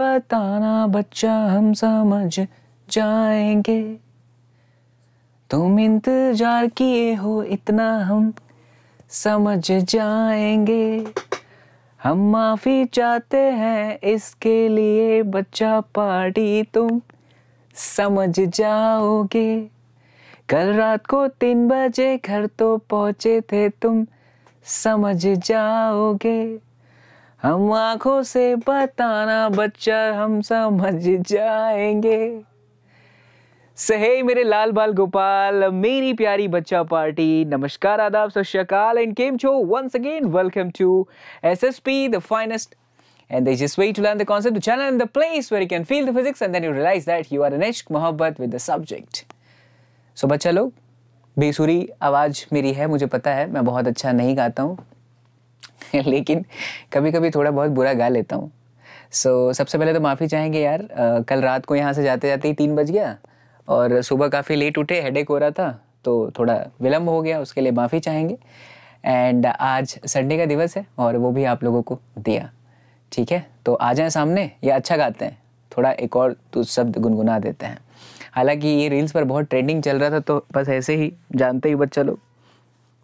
बताना बच्चा हम समझ जाएंगे तुम इंतजार किए हो इतना हम समझ जाएंगे हम माफी चाहते हैं इसके लिए बच्चा पार्टी तुम समझ जाओगे कल रात को तीन बजे घर तो पहुंचे थे तुम समझ जाओगे हम आंखों से बताना बच्चा हम समझ जाएंगे सहे मेरे लाल बाल गोपाल मेरी प्यारी बच्चा पार्टी नमस्कार आदाब सत एंड केम छो once again welcome to SSP the finest And there's just way to learn the concept, the channel, and the place where you can feel the physics, and then you realize that you are an ishq mohabbat with the subject. So, बच्चा लोग बेसुरी आवाज़ मेरी है मुझे पता है मैं बहुत अच्छा नहीं गाता हूँ लेकिन कभी कभी थोड़ा बहुत बुरा गा लेता हूँ सो so, सबसे पहले तो माफ़ी चाहेंगे यार आ, कल रात को यहाँ से जाते जाते ही तीन बज गया और सुबह काफ़ी लेट उठे हेडेक हो रहा था तो थोड़ा विलम्ब हो गया उसके लिए माफ़ी चाहेंगे एंड आज संडे का दिवस है और वो भी आप लोगों को दिया ठीक है तो आ जाएं सामने ये अच्छा गाते हैं थोड़ा एक और तो शब्द गुनगुना देते हैं हालांकि ये रील्स पर बहुत ट्रेंडिंग चल रहा था तो बस ऐसे ही जानते ही बच्चा लोग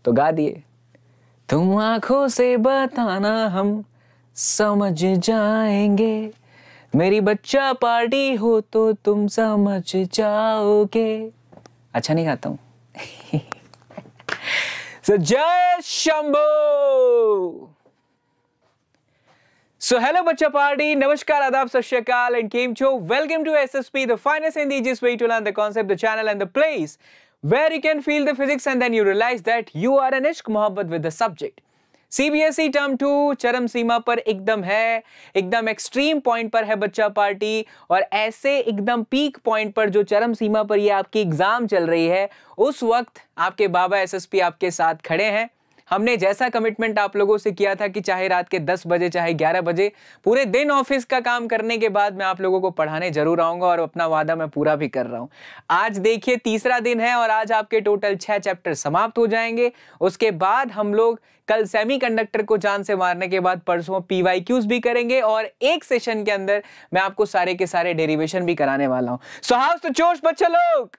तो गा दिए तुम आंखों से बताना हम समझ जाएंगे मेरी बच्चा पार्टी हो तो तुम समझ जाओगे अच्छा नहीं गाता हूं so, जय शंभो सो हेलो बच्चा पार्टी नमस्कार आदाब सत श्रीकाल एंड केम छो welcome to S the finest in the easiest way to learn the concept the channel and the place where you can feel the physics and then you realize that you are an ishq mohabbat with the subject. CBSE term two चरम सीमा पर एकदम है एकदम extreme point पर है बच्चा party और ऐसे एकदम पीक पॉइंट पर जो चरम सीमा पर ये आपकी एग्जाम चल रही है उस वक्त आपके बाबा एसएसपी आपके साथ खड़े हैं हमने जैसा कमिटमेंट आप लोगों से किया था कि चाहे रात के 10 बजे चाहे 11 बजे पूरे दिन ऑफिस का काम करने के बाद मैं आप लोगों को पढ़ाने जरूर आऊंगा और अपना वादा मैं पूरा भी कर रहा हूँ आज देखिए तीसरा दिन है और आज आपके टोटल छह चैप्टर समाप्त हो जाएंगे उसके बाद हम लोग कल सेमीकंडक्टर को जान से मारने के बाद परसों पीवाईक्यूज भी करेंगे और एक सेशन के अंदर मैं आपको सारे के सारे डेरिवेशन भी कराने वाला हूँ सो तो चोश बच्चे लोग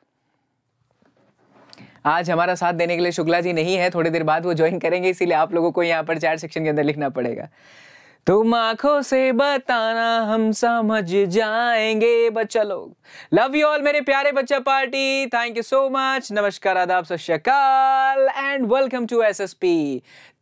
आज हमारा साथ देने के लिए शुक्ला जी नहीं है थोड़ी देर बाद वो ज्वाइन करेंगे इसीलिए आप लोगों को यहाँ पर चैट सेक्शन के अंदर लिखना पड़ेगा तुम आंखों से बताना हम समझ जाएंगे बच्चा लोग लव यू ऑल मेरे प्यारे बच्चा party thank you so much नमस्कार आदाब सत एंड वेलकम टू एसएसपी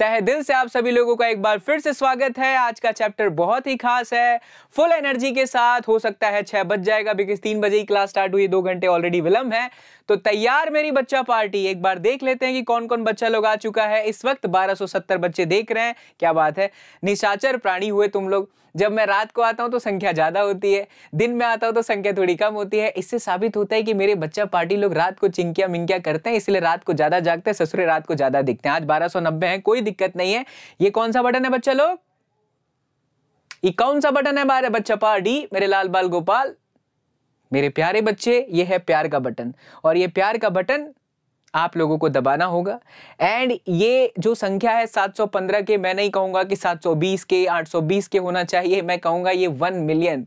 तहे दिल से आप सभी लोगों का एक बार फिर से स्वागत है आज का चैप्टर बहुत ही खास है फुल एनर्जी के साथ हो सकता है छह बज जाएगा बिकॉज तीन बजे ही क्लास स्टार्ट हुई दो घंटे ऑलरेडी विलंब है तो तैयार मेरी बच्चा पार्टी एक बार देख लेते हैं कि कौन कौन बच्चा लोग आ चुका है इस वक्त 1270 बच्चे देख रहे हैं क्या बात है निशाचर प्राणी हुए तुम लोग जब मैं रात को आता हूँ तो संख्या ज़्यादा होती है दिन में आता हूँ तो संख्या थोड़ी कम होती है इससे साबित होता है कि मेरे बच्चा पार्टी लोग रात को चिंकिया मिंकिया करते हैं इसलिए रात को ज़्यादा जागते हैं ससुरे रात को ज़्यादा दिखते हैं आज बारह सौ नब्बे है कोई दिक्कत नहीं है ये कौन सा बटन है बच्चा लोग ये कौन सा बटन है हमारे बच्चा पार्टी मेरे लाल बाल गोपाल मेरे प्यारे बच्चे ये है प्यार का बटन और ये प्यार का बटन आप लोगों को दबाना होगा एंड ये जो संख्या है 715 के मैं नहीं कहूंगा कि 720 के 820 के होना चाहिए मैं कहूंगा ये 1 मिलियन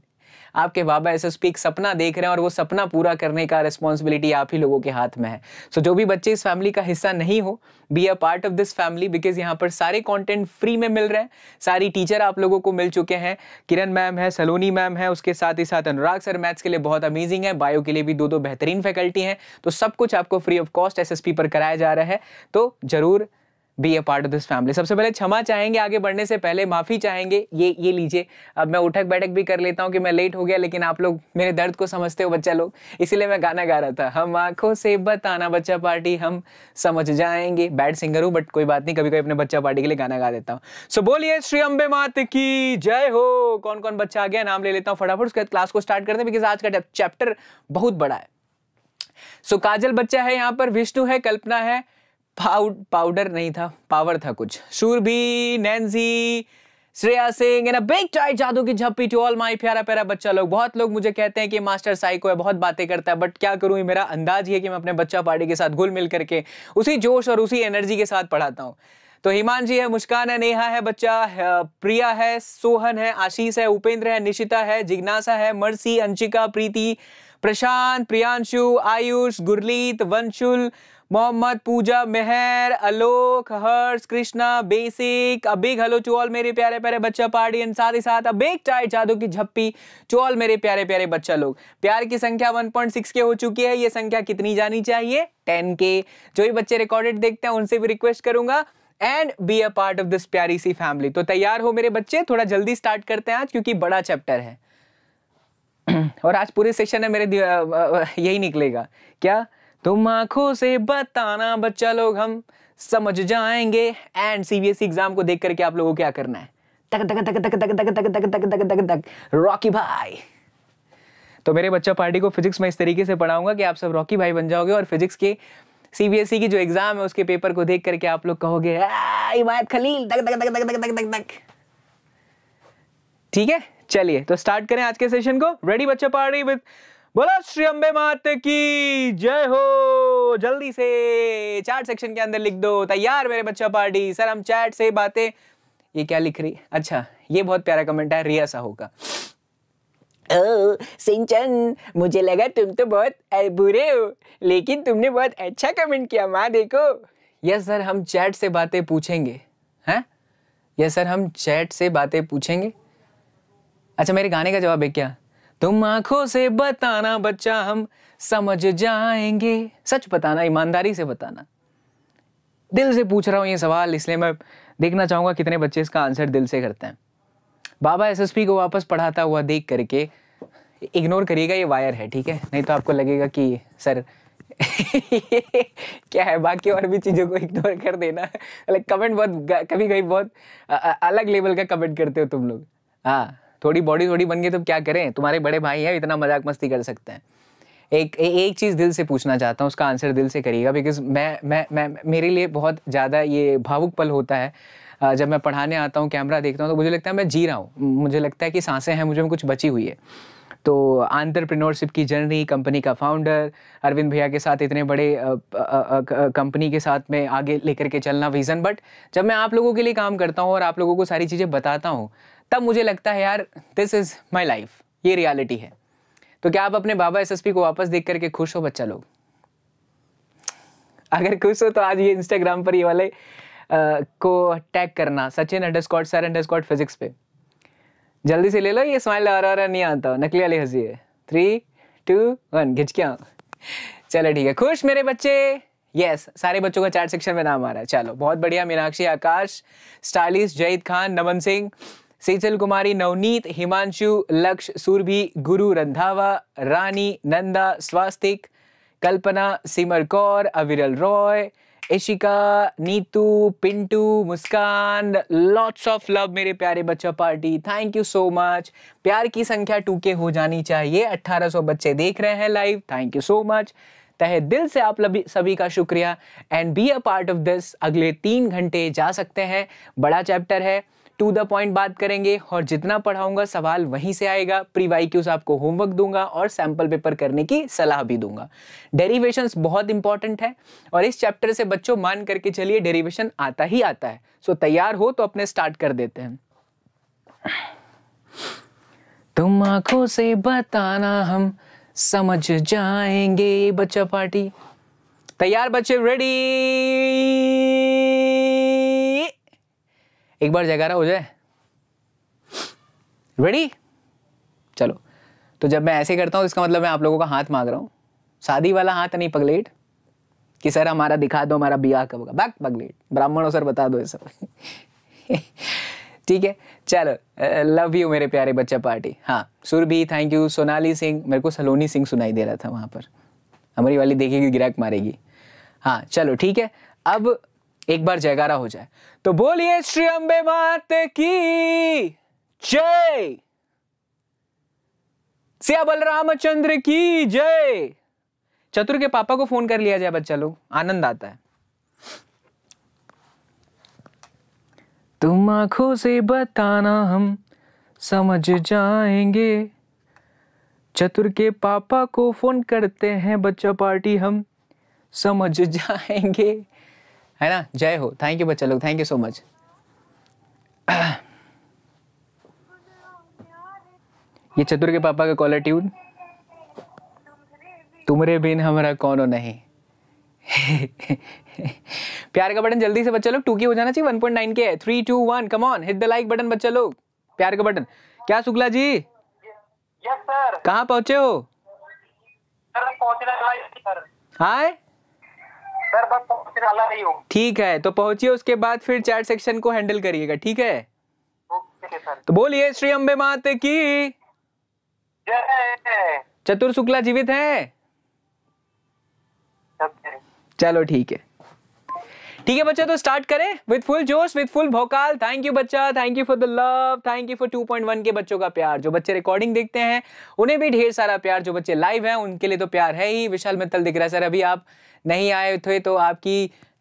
आपके बाबा एस एक सपना देख रहे हैं और वो सपना पूरा करने का रिस्पॉन्सिबिलिटी आप ही लोगों के हाथ में है सो so, जो भी बच्चे इस फैमिली का हिस्सा नहीं हो be a part of this family because यहाँ पर सारे कॉन्टेंट फ्री में मिल रहे हैं सारी टीचर आप लोगों को मिल चुके हैं किरण मैम है सलोनी मैम है उसके साथ ही साथ अनुराग सर मैथ्स के लिए बहुत अमेजिंग है बायो के लिए भी दो दो बेहतरीन फैकल्टी हैं तो सब कुछ आपको फ्री ऑफ कॉस्ट एस पर कराया जा रहा है तो ज़रूर be a part of this family सबसे पहले क्षमा चाहेंगे आगे बढ़ने से पहले माफ़ी चाहेंगे ये ये लीजिए अब मैं उठक बैठक भी कर लेता हूँ कि मैं लेट हो गया लेकिन आप लोग मेरे दर्द को समझते हो बच्चा लोग इसीलिए मैं गाना गा रहा था हम आंखों से बताना बच्चा पार्टी हम समझ जाएंगे बैड सिंगर हूँ बट कोई बात नहीं कभी कभी अपने बच्चा पार्टी के लिए गाना गा देता हूँ सो so, बोलिए श्री अम्बे मात की जय हो कौन कौन बच्चा आ गया नाम ले लेता हूँ फटाफट उसके क्लास को स्टार्ट करते हैं बिकॉज आज का चैप्टर बहुत बड़ा है सो काजल बच्चा है यहाँ पर विष्णु है कल्पना है पाउडर नहीं था पावर था कुछ Surbhi Nancy Shreya Singh and a big tight जादू की झप्पी टू ऑल माई प्यारा प्यारा बच्चा लोग बहुत लोग मुझे कहते हैं कि मास्टर साइको है बहुत बातें करता है बट क्या करूँ मेरा अंदाज ही है कि मैं अपने बच्चा पार्टी के साथ घुल मिल करके उसी जोश और उसी एनर्जी के साथ पढ़ाता हूँ तो हिमान जी है मुस्कान है नेहा है बच्चा प्रिया है सोहन है आशीष है उपेंद्र है निशिता है जिज्ञासा है Mercy Anshika Preeti Prashant Priyanshu Ayush Gurleet Vanshul Mohammad Pooja Mehar Alok Harsh Krishna basic a big hello to मेरे प्यारे प्यारे बच्चा पार्टी एंड साथ ही साथ अ चाय जादू की झप्पी टू मेरे प्यारे प्यारे बच्चा लोग प्यार की संख्या 1.6 के हो चुकी है ये संख्या कितनी जानी चाहिए 10 के जो भी बच्चे रिकॉर्डेड देखते हैं उनसे भी रिक्वेस्ट करूंगा and be a part of this प्यारी सी फैमिली तो तैयार हो मेरे बच्चे थोड़ा जल्दी स्टार्ट करते हैं आज क्योंकि बड़ा चैप्टर है और आज पूरे सेशन में मेरे यही निकलेगा क्या तुम आंखों से बताना बच्चा लोग हम समझ जाएंगे एंड सीबीएसई एग्जाम को देख करके आप लोगों को क्या करना है तक तक तक तक तक तक तक तक तक तक तक तक रॉकी भाई तो मेरे बच्चा पार्टी को फिजिक्स में इस तरीके से पढ़ाऊंगा कि आप सब रॉकी भाई बन जाओगे और फिजिक्स के सीबीएसई की जो एग्जाम है उसके पेपर को देख करके आप लोग कहोगे इमायत खलील तक तक तक तक तक तक तक तक ठीक है चलिए तो स्टार्ट करें आज के सेशन को रेडी बच्चा पार्टी विद बोला श्री अम्बे मात की जय हो जल्दी से चैट सेक्शन के अंदर लिख दो तैयार मेरे बच्चा पार्टी सर हम चैट से बातें ये क्या लिख रही अच्छा ये बहुत प्यारा कमेंट है रिया साहू का सिंचन मुझे लगा तुम तो बहुत बुरे हो लेकिन तुमने बहुत अच्छा कमेंट किया माँ देखो यस सर हम चैट से बातें पूछेंगे हैं यस सर हम चैट से बातें पूछेंगे अच्छा मेरे गाने का जवाब है क्या तुम आंखों से बताना बच्चा हम समझ जाएंगे सच बताना ईमानदारी से बताना दिल से पूछ रहा हूँ ये सवाल इसलिए मैं देखना चाहूंगा कितने बच्चे इसका आंसर दिल से करते हैं बाबा एसएसपी को वापस पढ़ाता हुआ देख करके इग्नोर करिएगा ये वायर है ठीक है नहीं तो आपको लगेगा कि सर क्या है बाकी और भी चीज़ों को इग्नोर कर देना लाइक मतलब कमेंट बहुत कभी कभी बहुत अलग लेवल का कमेंट करते हो तुम लोग हाँ थोड़ी बॉडी थोड़ी बन गई तो क्या करें तुम्हारे बड़े भाई हैं इतना मजाक मस्ती कर सकते हैं एक ए, एक चीज़ दिल से पूछना चाहता हूँ उसका आंसर दिल से करिएगा बिकॉज मैं मैं मैं मेरे लिए बहुत ज़्यादा ये भावुक पल होता है जब मैं पढ़ाने आता हूँ कैमरा देखता हूँ तो मुझे लगता है मैं जी रहा हूँ मुझे लगता है कि सांसें हैं मुझे में कुछ बची हुई है तो आंतरप्रिनोरशिप की जर्नी कंपनी का फाउंडर अरविंद भैया के साथ इतने बड़े कंपनी के साथ में आगे लेकर के चलना विज़न बट जब मैं आप लोगों के लिए काम करता हूँ और आप लोगों को सारी चीज़ें बताता हूँ तब मुझे लगता है यार दिस इज़ माई लाइफ ये रियालिटी है तो क्या आप अपने बाबा एसएसपी को वापस देख करके खुश हो बच्चा लोग अगर खुश हो तो आज ये इंस्टाग्राम पर ये वाले आ, को टैग करना Sachin underscore sir underscore physics पे जल्दी से ले लो ये स्माइल आ रहा नहीं आता नकली वाली हंसी है थ्री टू वन घिचकिया चलो ठीक है खुश मेरे बच्चे यस सारे बच्चों का चैट सेक्शन में नाम आ रहा है चलो बहुत बढ़िया मीनाक्षी आकाश स्टालिस जयद खान नमन सिंह सेचल कुमारी नवनीत हिमांशु लक्ष्य सूरभि गुरु रंधावा रानी नंदा स्वास्तिक कल्पना Simar Kaur Aviral Roy Ishika Neetu Pintu Muskan lots of love मेरे प्यारे बच्चा party thank you so much प्यार की संख्या टू के हो जानी चाहिए 1800 बच्चे देख रहे हैं live thank you so much तहे दिल से आप सभी का शुक्रिया and be a part of this अगले तीन घंटे जा सकते हैं बड़ा चैप्टर है टू द पॉइंट बात करेंगे और जितना पढ़ाऊंगा सवाल वहीं से आएगा प्री वाई क्यूज आपको होमवर्क दूंगा और सैंपल पेपर करने की सलाह भी दूंगा डेरिवेशन बहुत इंपॉर्टेंट है और इस चैप्टर से बच्चों मान करके चलिए डेरिवेशन आता ही आता है सो तैयार हो तो अपने स्टार्ट कर देते हैं तुम आंखों से बताना हम समझ जाएंगे बच्चा पार्टी तैयार बच्चे रेडी एक बार जयकारा हो जाए रेडी चलो तो जब मैं ऐसे करता हूँ इसका मतलब मैं आप लोगों का हाथ मांग रहा हूँ शादी वाला हाथ नहीं पगलेट कि सर हमारा दिखा दो हमारा ब्याह कब होगा बैक पगलेट ब्राह्मण हो सर बता दो ये सब ठीक है चलो लव यू मेरे प्यारे बच्चा पार्टी हाँ सुरभि थैंक यू सोनाली सिंह मेरे को सलोनी सिंह सुनाई दे रहा था वहाँ पर हमारी वाली देखेगी गिराक मारेगी हाँ चलो ठीक है अब एक बार जयगारा हो जाए तो बोलिए श्री अम्बे मात की जय सिया बलराम चंद्र की जय चतुर के पापा को फोन कर लिया जाए बच्चा लोग आनंद आता है तुम आंखों से बताना हम समझ जाएंगे चतुर के पापा को फोन करते हैं बच्चा पार्टी हम समझ जाएंगे है ना जय हो थैंक यू बच्चा लोग थैंक यू सो मच ये चतुर के पापा का कॉलर ट्यून तुमरे बिन हमारा कौन हो नहीं प्यार का बटन जल्दी से बच्चा लोग टू की हो जाना चाहिए वन पॉइंट नाइन के three two one come on hit the like button बच्चा लोग प्यार का बटन क्या शुक्ला जी यस सर कहाँ पहुंचे हो हाय सर बस पहुंचने वाला ही हूँ ठीक है तो पहुंचिए उसके बाद फिर चैट सेक्शन को हैंडल करिएगा ठीक है तो बोलिए श्री अम्बे मात की चतुर शुक्ला जीवित है चलो ठीक है ठीक है तो बच्चा तो स्टार्ट करें विद फुल जोश विद फुल भोकाल थैंक यू बच्चा thank you for the love thank you for 2.1 के बच्चों का प्यार जो बच्चे रिकॉर्डिंग देखते हैं उन्हें भी ढेर सारा प्यार जो बच्चे लाइव हैं उनके लिए तो प्यार है ही विशाल मित्तल दिख रहा है सर अभी आप नहीं आए थे तो आपकी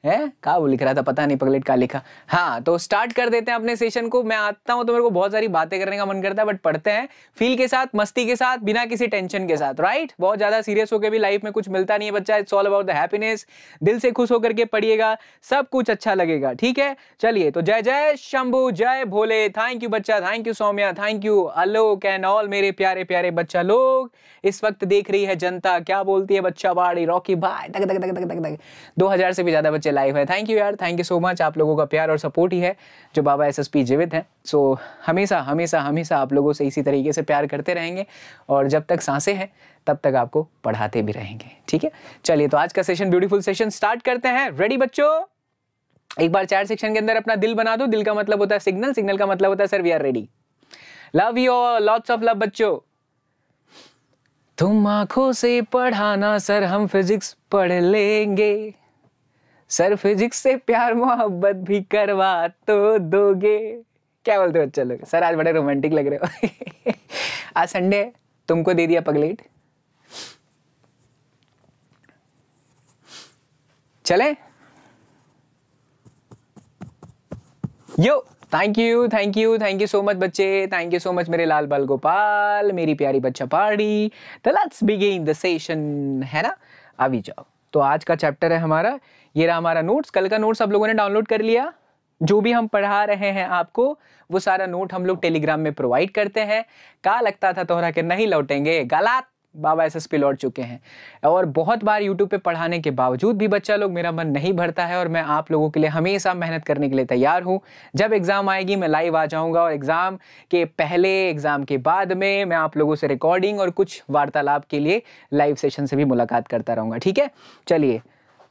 है कहा वो लिख रहा था पता नहीं पगलेट का लिखा हाँ तो स्टार्ट कर देते हैं अपने सेशन को मैं आता हूँ तो मेरे को बहुत सारी बातें करने का मन करता है बट पढ़ते हैं फील के साथ मस्ती के साथ बिना किसी टेंशन के साथ राइट बहुत ज़्यादा सीरियस होकर भी लाइफ में कुछ मिलता नहीं है बच्चा it's all about the happiness दिल से खुश होकर के पढ़िएगा सब कुछ अच्छा लगेगा ठीक है चलिए तो जय जय शंभू जय भोले थैंक यू बच्चा thank you Saumya thank you Alok can all मेरे प्यारे प्यारे बच्चा लोग इस वक्त देख रही है जनता क्या बोलती है बच्चा बाड़ी रॉकी भाई दो हजार से भी ज़्यादा बच्चे लाइव है थैंक यू यार थैंक यू सो मच आप लोगों का प्यार और सपोर्ट ही है जो बाबा एस एस पी जीवित हैं सो so, हमेशा हमेशा हमेशा आप लोगों से इसी तरीके से प्यार करते रहेंगे और जब तक सांसें हैं तब तक आपको पढ़ाते भी रहेंगे ठीक है चलिए तो आज का सेशन ब्यूटीफुल सेशन स्टार्ट करते हैं रेडी बच्चों एक बार चार सेक्शन के अंदर अपना दिल बना दो दिल का मतलब होता है सिग्नल सिग्नल का मतलब होता है sir we are ready love you lots of love बच्चों तुम आंखों से पढ़ाना सर हम फिजिक्स पढ़ लेंगे सर फिजिक्स से प्यार मोहब्बत भी करवा तो दोगे क्या बोलते हो बच्चे लोग सर आज बड़े रोमांटिक लग रहे हो आज संडे तुमको दे दिया पगलेट चले yo thank you thank you thank you so much बच्चे थैंक यू सो मच मेरे लाल बाल गोपाल मेरी प्यारी बच्चा party the let's begin the session है ना अभी जाओ तो आज का चैप्टर है हमारा ये रहा हमारा नोट्स कल का नोट्स आप लोगों ने डाउनलोड कर लिया जो भी हम पढ़ा रहे हैं आपको वो सारा नोट हम लोग टेलीग्राम में प्रोवाइड करते हैं कहा लगता था तोहरा के नहीं लौटेंगे गलत बाबा एस एस पी लौट चुके हैं और बहुत बार यूट्यूब पे पढ़ाने के बावजूद भी बच्चा लोग मेरा मन नहीं भरता है और मैं आप लोगों के लिए हमेशा मेहनत करने के लिए तैयार हूँ जब एग्ज़ाम आएगी मैं लाइव आ जाऊँगा और एग्ज़ाम के पहले एग्ज़ाम के बाद में मैं आप लोगों से रिकॉर्डिंग और कुछ वार्तालाप के लिए लाइव सेशन से भी मुलाकात करता रहूँगा ठीक है चलिए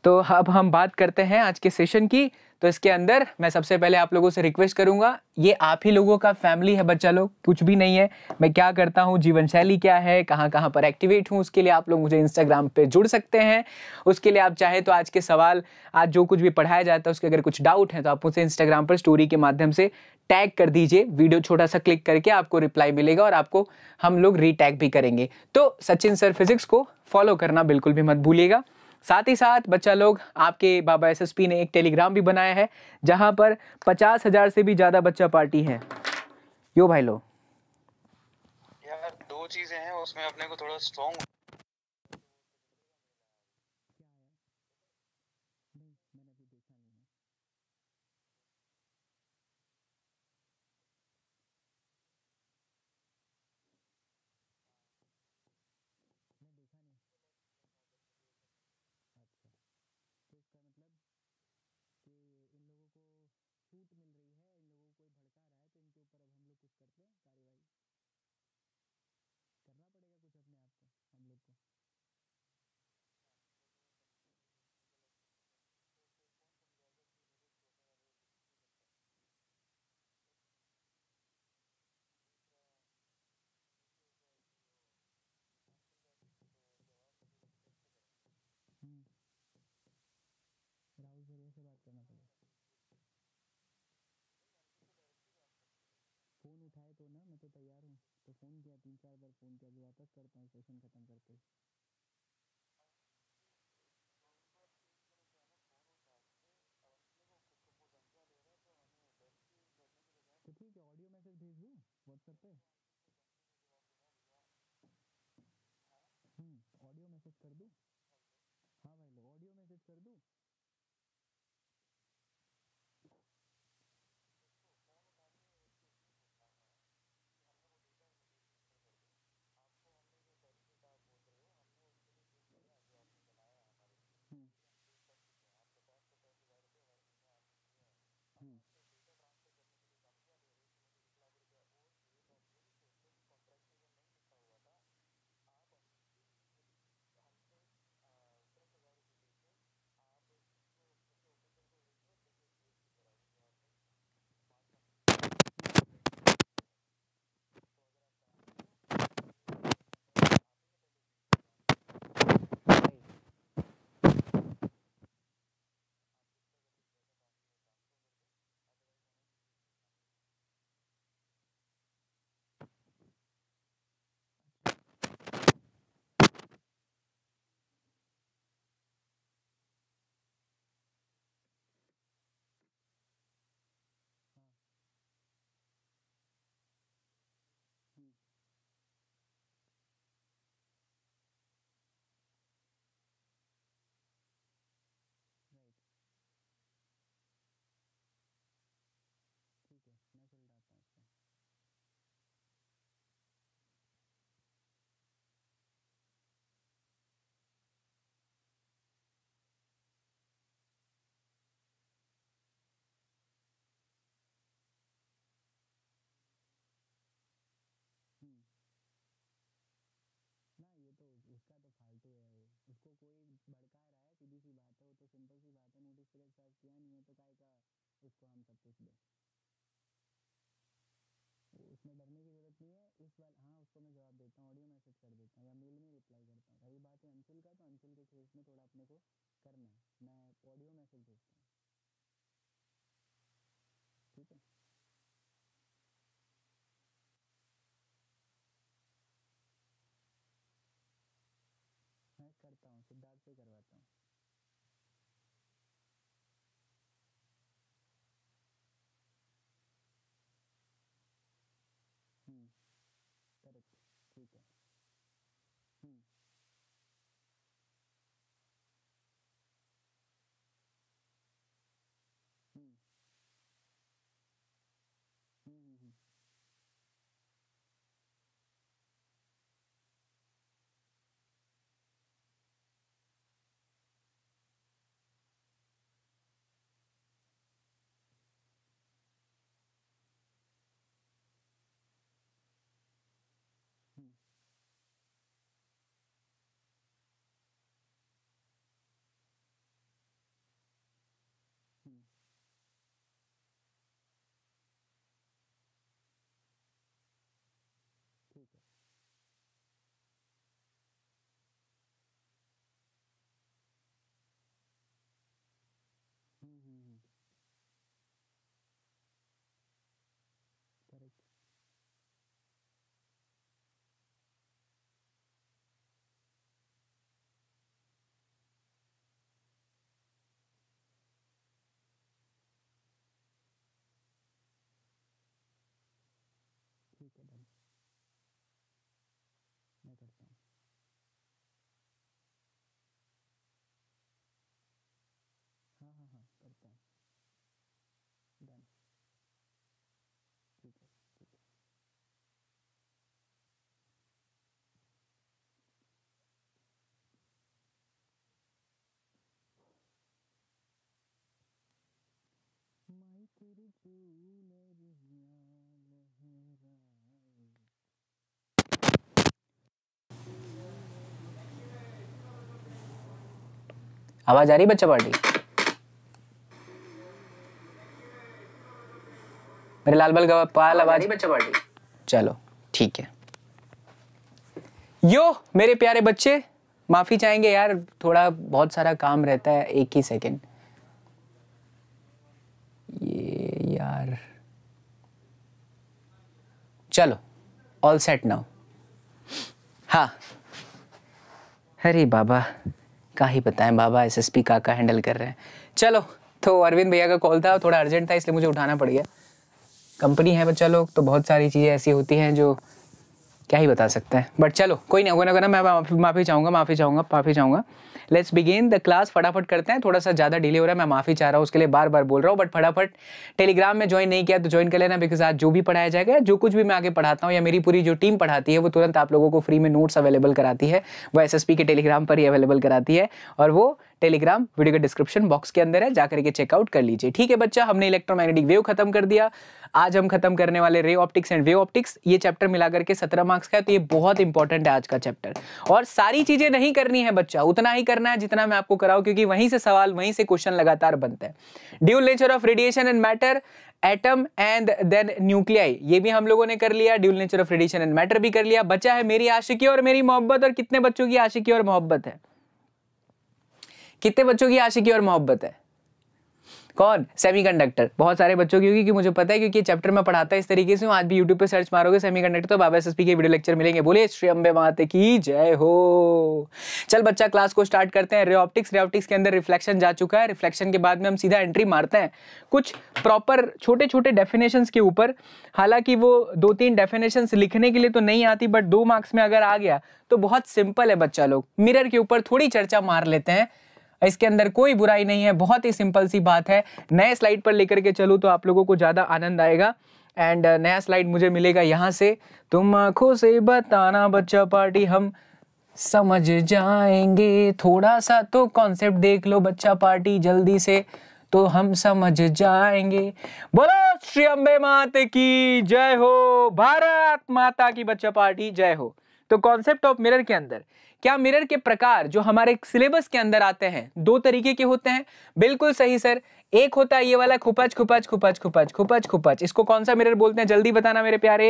तो अब हम बात करते हैं आज के सेशन की तो इसके अंदर मैं सबसे पहले आप लोगों से रिक्वेस्ट करूंगा ये आप ही लोगों का फैमिली है बच्चा लोग कुछ भी नहीं है मैं क्या करता हूँ जीवन शैली क्या है कहाँ कहाँ पर एक्टिवेट हूँ उसके लिए आप लोग मुझे इंस्टाग्राम पे जुड़ सकते हैं उसके लिए आप चाहे तो आज के सवाल आज जो कुछ भी पढ़ाया जाता है उसके अगर कुछ डाउट है तो आप मुझे इंस्टाग्राम पर स्टोरी के माध्यम से टैग कर दीजिए वीडियो छोटा सा क्लिक करके आपको रिप्लाई मिलेगा और आपको हम लोग रीटैग भी करेंगे तो सचिन सर फिजिक्स को फॉलो करना बिल्कुल भी मत भूलिएगा साथ ही साथ बच्चा लोग आपके बाबा एसएसपी ने एक टेलीग्राम भी बनाया है जहां पर पचास हजार से भी ज़्यादा बच्चा पार्टी है यो भाई लोग यार दो चीज़ें हैं उसमें अपने को थोड़ा स्ट्रॉन्ग करना पड़ेगा फ़ोन उठाए तो ना मैं तो तैयार हूँ तो फ़ोन किया तीन चार बार फ़ोन किया जो वापस करता हूँ सेशन ख़त्म करके तो ठीक है ऑडियो मैसेज भेज दूँ व्हाट्सएप पे हम्म ऑडियो मैसेज कर दूँ हाँ भाई लोग ऑडियो मैसेज कर दूँ कोई भड़का रहा है सीधी सी बात है वो तो सिंपल सी बात है नोटिस पीरियड सर्व किया नहीं है तो काय का उसको हम सब कुछ दें उसमें डरने की जरूरत नहीं है इस बार हाँ उसको मैं जवाब देता हूँ ऑडियो मैसेज कर देता हूँ या मेल में रिप्लाई करता हूँ रही बात है अंशुल का तो अंशुल के केस में थोड़ा अपने को करना है मैं ऑडियो मैसेज भेजता हूँ ठीक है करता हूँ सिद्धार्थ से करवाता हूँ हम्म, करेक्ट ठीक है के धन मैं करता हूँ हाँ हाँ हाँ करता हूँ डन ठीक है ठीक है माई तेरे चूल लहरा लहरा आवाज आ रही बच्चा पार्टी मेरे लाल बल पाल आवाज बच्चा पार्टी चलो ठीक है यो मेरे प्यारे बच्चे माफी चाहेंगे यार थोड़ा बहुत सारा काम रहता है एक ही सेकेंड ये यार चलो ऑल सेट नाउ हाँ अरे बाबा का ही पता है बाबा एसएसपी काका हैंडल कर रहे हैं चलो तो अरविंद भैया का कॉल था थोड़ा अर्जेंट था इसलिए मुझे उठाना पड़ गया कंपनी है बच्चा लोग तो बहुत सारी चीज़ें ऐसी होती हैं जो क्या ही बता सकते हैं बट चलो कोई नहीं होगा ना मैं माफ़ी चाहूँगा माफ़ी चाहूँगा माफ़ी चाहूँगा लेट्स बिगेन द क्लास फटाफट करते हैं थोड़ा सा ज़्यादा डिले हो रहा है मैं माफ़ी चाह रहा हूँ उसके लिए बार बार बोल रहा हूँ बट फटाफट टेलीग्राम में ज्वाइन नहीं किया तो ज्वाइन कर लेना बिकॉज आज जो भी पढ़ाया जाएगा जो कुछ भी मैं आगे पढ़ाता हूँ या मेरी पूरी जो टीम पढ़ाती है वो तुरंत आप लोगों को फ्री में नोट्स अवेलेबल कराती है वो एस के टेलीग्राम पर ही अवेलेबल कराती है और वो टेलीग्राम वीडियो के डिस्क्रिप्शन बॉक्स के अंदर है जाकर के चेकआउट कर लीजिए ठीक है बच्चा हमने इलेक्ट्रोमैग्नेटिक वेव खत्म कर दिया आज हम खत्म करने वाले ray optics and wave optics ये चैप्टर मिला करके सत्रह मार्क्स का है तो ये बहुत इंपॉर्टेंट है आज का चैप्टर और सारी चीजें नहीं करनी है बच्चा उतना ही करना है जितना मैं आपको कराऊ क्योंकि वहीं से सवाल वहीं से क्वेश्चन लगातार बनता है dual nature of radiation and matter atom and then nuclei ये भी हम लोगों ने कर लिया dual nature of radiation and matter भी कर लिया बच्चा है मेरी आशिकी और मेरी मोहब्बत और कितने बच्चों की आशिकी और मोहब्बत है कितने बच्चों की आशिकी और मोहब्बत है कौन कंडक्टर बहुत सारे बच्चों की होगी कि मुझे पता है क्योंकि चैप्टर में पढ़ाता है इस तरीके से आज भी यूट्यूब पर सर्च मारोगे सेमी तो बाबा एस के वीडियो लेक्चर मिलेंगे बोले श्री अम्बे माते की जय हो चल बच्चा क्लास को स्टार्ट करते हैं रेऑप्टिक्स रेऑप्टिक्स के अंदर रिफ्लेक्शन जा चुका है रिफ्लेक्शन के बाद में हम सीधा एंट्री मारते हैं कुछ प्रॉपर छोटे छोटे डेफिनेशन के ऊपर हालांकि वो दो तीन डेफिनेशन लिखने के लिए तो नहीं आती बट दो मार्क्स में अगर आ गया तो बहुत सिंपल है बच्चा लोग मिरर के ऊपर थोड़ी चर्चा मार लेते हैं इसके अंदर कोई बुराई नहीं है बहुत ही सिंपल सी बात है नए स्लाइड पर लेकर के चलूँ तो आप लोगों को ज़्यादा आनंद आएगा एंड uh, नया स्लाइड मुझे मिलेगा यहाँ से तुम आँखों से बताना बच्चा पार्टी हम समझ जाएंगे थोड़ा सा तो कॉन्सेप्ट देख लो बच्चा पार्टी जल्दी से तो हम समझ जाएंगे बोलो श्री अम्बे मात की जय हो भारत माता की बच्चा पार्टी जय हो तो कॉन्सेप्ट ऑफ मिरर के अंदर क्या मिरर के प्रकार जो हमारे सिलेबस के अंदर आते हैं दो तरीके के होते हैं बिल्कुल सही सर एक होता है ये वाला खुपच खुपच खुपच खुपच खुपच खुपच इसको कौन सा मिरर बोलते हैं जल्दी बताना मेरे प्यारे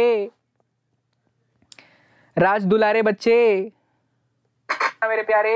राज दुलारे बच्चे हाँ, मेरे प्यारे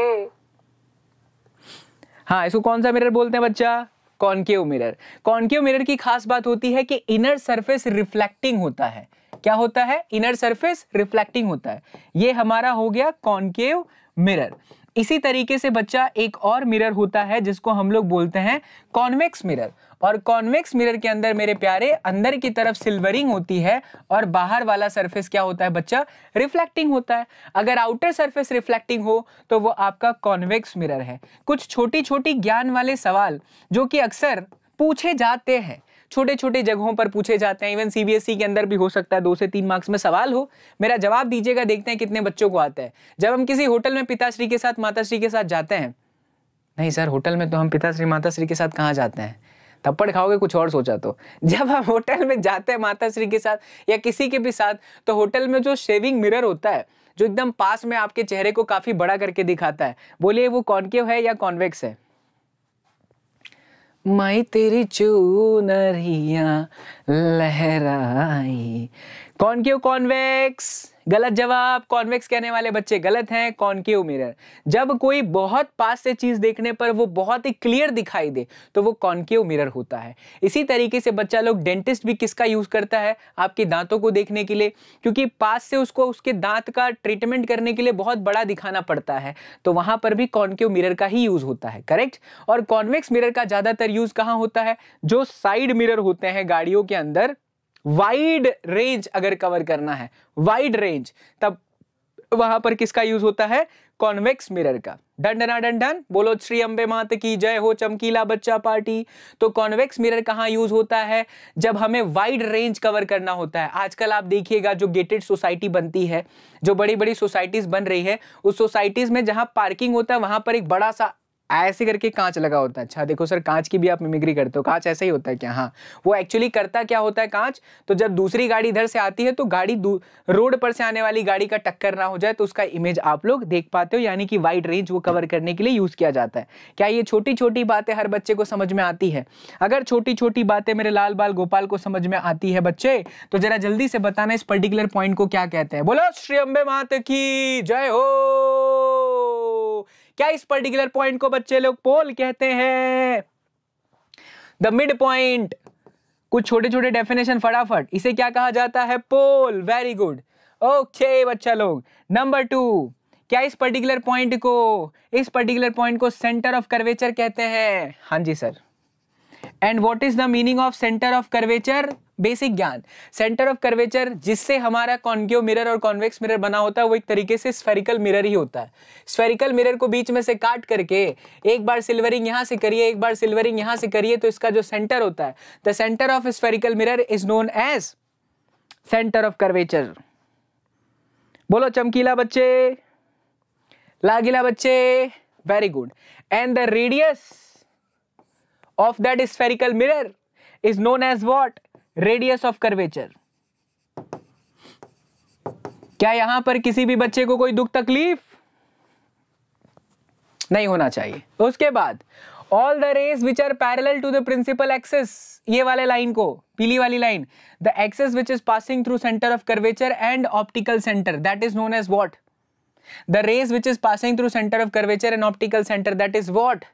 हाँ इसको कौन सा मिरर बोलते हैं बच्चा कॉनकेव मिरर कॉनकेव मिरर की खास बात होती है कि इनर सरफेस रिफ्लेक्टिंग होता है क्या होता है इनर सरफेस रिफ्लेक्टिंग होता है ये हमारा हो गया कॉनकेव मिरर इसी तरीके से बच्चा एक और मिरर होता है जिसको हम लोग बोलते हैं कॉन्वेक्स मिरर और कॉन्वेक्स मिरर के अंदर मेरे प्यारे अंदर की तरफ सिल्वरिंग होती है और बाहर वाला सरफेस क्या होता है बच्चा रिफ्लेक्टिंग होता है अगर आउटर सरफेस रिफ्लेक्टिंग हो तो वो आपका कॉन्वेक्स मिरर है कुछ छोटी छोटी ज्ञान वाले सवाल जो कि अक्सर पूछे जाते हैं छोटे छोटे जगहों पर पूछे जाते हैं इवन सीबीएसई e के अंदर भी हो सकता है दो से तीन मार्क्स में सवाल हो मेरा जवाब दीजिएगा देखते हैं कितने बच्चों को आता है जब हम किसी होटल में पिताश्री के साथ माताश्री के साथ जाते हैं नहीं सर होटल में तो हम पिताश्री माताश्री के साथ कहाँ जाते हैं थप्पड़ खाओगे कुछ और सोचा तो जब हम होटल में जाते हैं माताश्री के साथ या किसी के भी साथ तो होटल में जो शेविंग मिरर होता है जो एकदम पास में आपके चेहरे को काफ़ी बड़ा करके दिखाता है बोलिए वो कॉन्केव है या कॉन्वेक्स है मई तेरी चूनरिया लहराई कॉन्केव कॉन्वेक्स गलत जवाब कॉन्वेक्स कहने वाले बच्चे गलत हैं कॉन्केव मिरर जब कोई बहुत पास से चीज देखने पर वो बहुत ही क्लियर दिखाई दे तो वो कॉन्केव मिरर होता है इसी तरीके से बच्चा लोग डेंटिस्ट भी किसका यूज करता है आपके दांतों को देखने के लिए क्योंकि पास से उसको उसके दांत का ट्रीटमेंट करने के लिए बहुत बड़ा दिखाना पड़ता है तो वहां पर भी कॉन्केव मिरर का ही यूज होता है करेक्ट और कॉन्वेक्स मिरर का ज्यादातर यूज कहाँ होता है जो साइड मिरर होते हैं गाड़ियों के अंदर वाइड रेंज अगर कवर करना है वाइड रेंज तब वहां पर किसका यूज होता है कॉन्वेक्स मिरर का डंडना डंडन बोलो श्री अंबे मात की जय हो चमकीला बच्चा पार्टी तो कॉन्वेक्स मिरर कहाँ यूज होता है जब हमें वाइड रेंज कवर करना होता है आजकल आप देखिएगा जो गेटेड सोसाइटी बनती है जो बड़ी बड़ी सोसाइटीज बन रही है उस सोसाइटीज में जहां पार्किंग होता है वहां पर एक बड़ा सा ऐसे करके कांच लगा होता है अच्छा देखो सर कांच की भी आप मिमिक्री करते हो कांच ऐसा ही होता है क्या हाँ वो एक्चुअली करता क्या होता है कांच तो जब दूसरी गाड़ी इधर से आती है तो गाड़ी रोड पर से आने वाली गाड़ी का टक्कर ना हो जाए तो उसका इमेज आप लोग देख पाते हो यानी कि वाइड रेंज वो कवर करने के लिए यूज़ किया जाता है क्या ये छोटी छोटी बातें हर बच्चे को समझ में आती है अगर छोटी छोटी बातें मेरे लाल बाल गोपाल को समझ में आती है बच्चे तो जरा जल्दी से बताना इस पर्टिकुलर पॉइंट को क्या कहते हैं बोलो श्री अम्बे मात की जय हो क्या इस पर्टिकुलर पॉइंट को बच्चे लोग पोल कहते हैं द मिड पॉइंट कुछ छोटे छोटे डेफिनेशन फटाफट इसे क्या कहा जाता है पोल वेरी गुड ओके बच्चा लोग नंबर टू क्या इस पर्टिकुलर पॉइंट को इस पर्टिकुलर पॉइंट को सेंटर ऑफ कर्वेचर कहते हैं हाँ जी sir and what is the meaning of centre of curvature basic ज्ञान सेंटर ऑफ कर्वेचर जिससे हमारा कॉन्क्यो मिरर और कॉन्वेक्स मिरर बना होता है वो एक तरीके से स्फेरिकल मिरर ही होता है स्फेरिकल मिरर को बीच में से काट करके एक बार सिल्वरिंग यहाँ से करिए एक बार सिल्वरिंग यहां से करिए तो इसका जो सेंटर होता है the centre of spherical mirror is known as centre of curvature बोलो चमकीला बच्चे लागिला बच्चे very good and the radius of that spherical mirror is known as what radius of curvature क्या यहां पर किसी भी बच्चे को कोई दुख तकलीफ नहीं होना चाहिए उसके बाद all the rays which are parallel to the principal axis ये वाले लाइन को पीली वाली line the axis which is passing through centre of curvature and optical centre that is known as what the rays which is passing through centre of curvature and optical centre that is what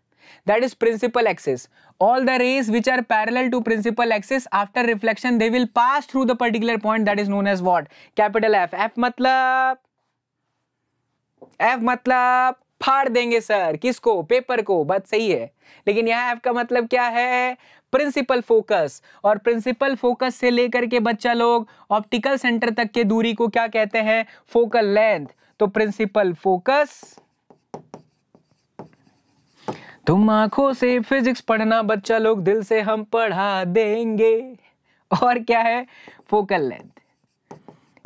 that is principal axis all the rays which are parallel to principal axis after reflection they will pass through the particular point that is known as what capital F F मतलब F मतलब फाड़ देंगे sir किसको paper को बात सही है लेकिन यहां एफ का मतलब क्या है प्रिंसिपल फोकस और प्रिंसिपल फोकस से लेकर के बच्चा लोग ऑप्टिकल सेंटर तक के दूरी को क्या कहते हैं फोकल लेंथ तो प्रिंसिपल फोकस तुम आंखों से फिजिक्स पढ़ना बच्चा लोग दिल से हम पढ़ा देंगे और क्या है फोकल लेंथ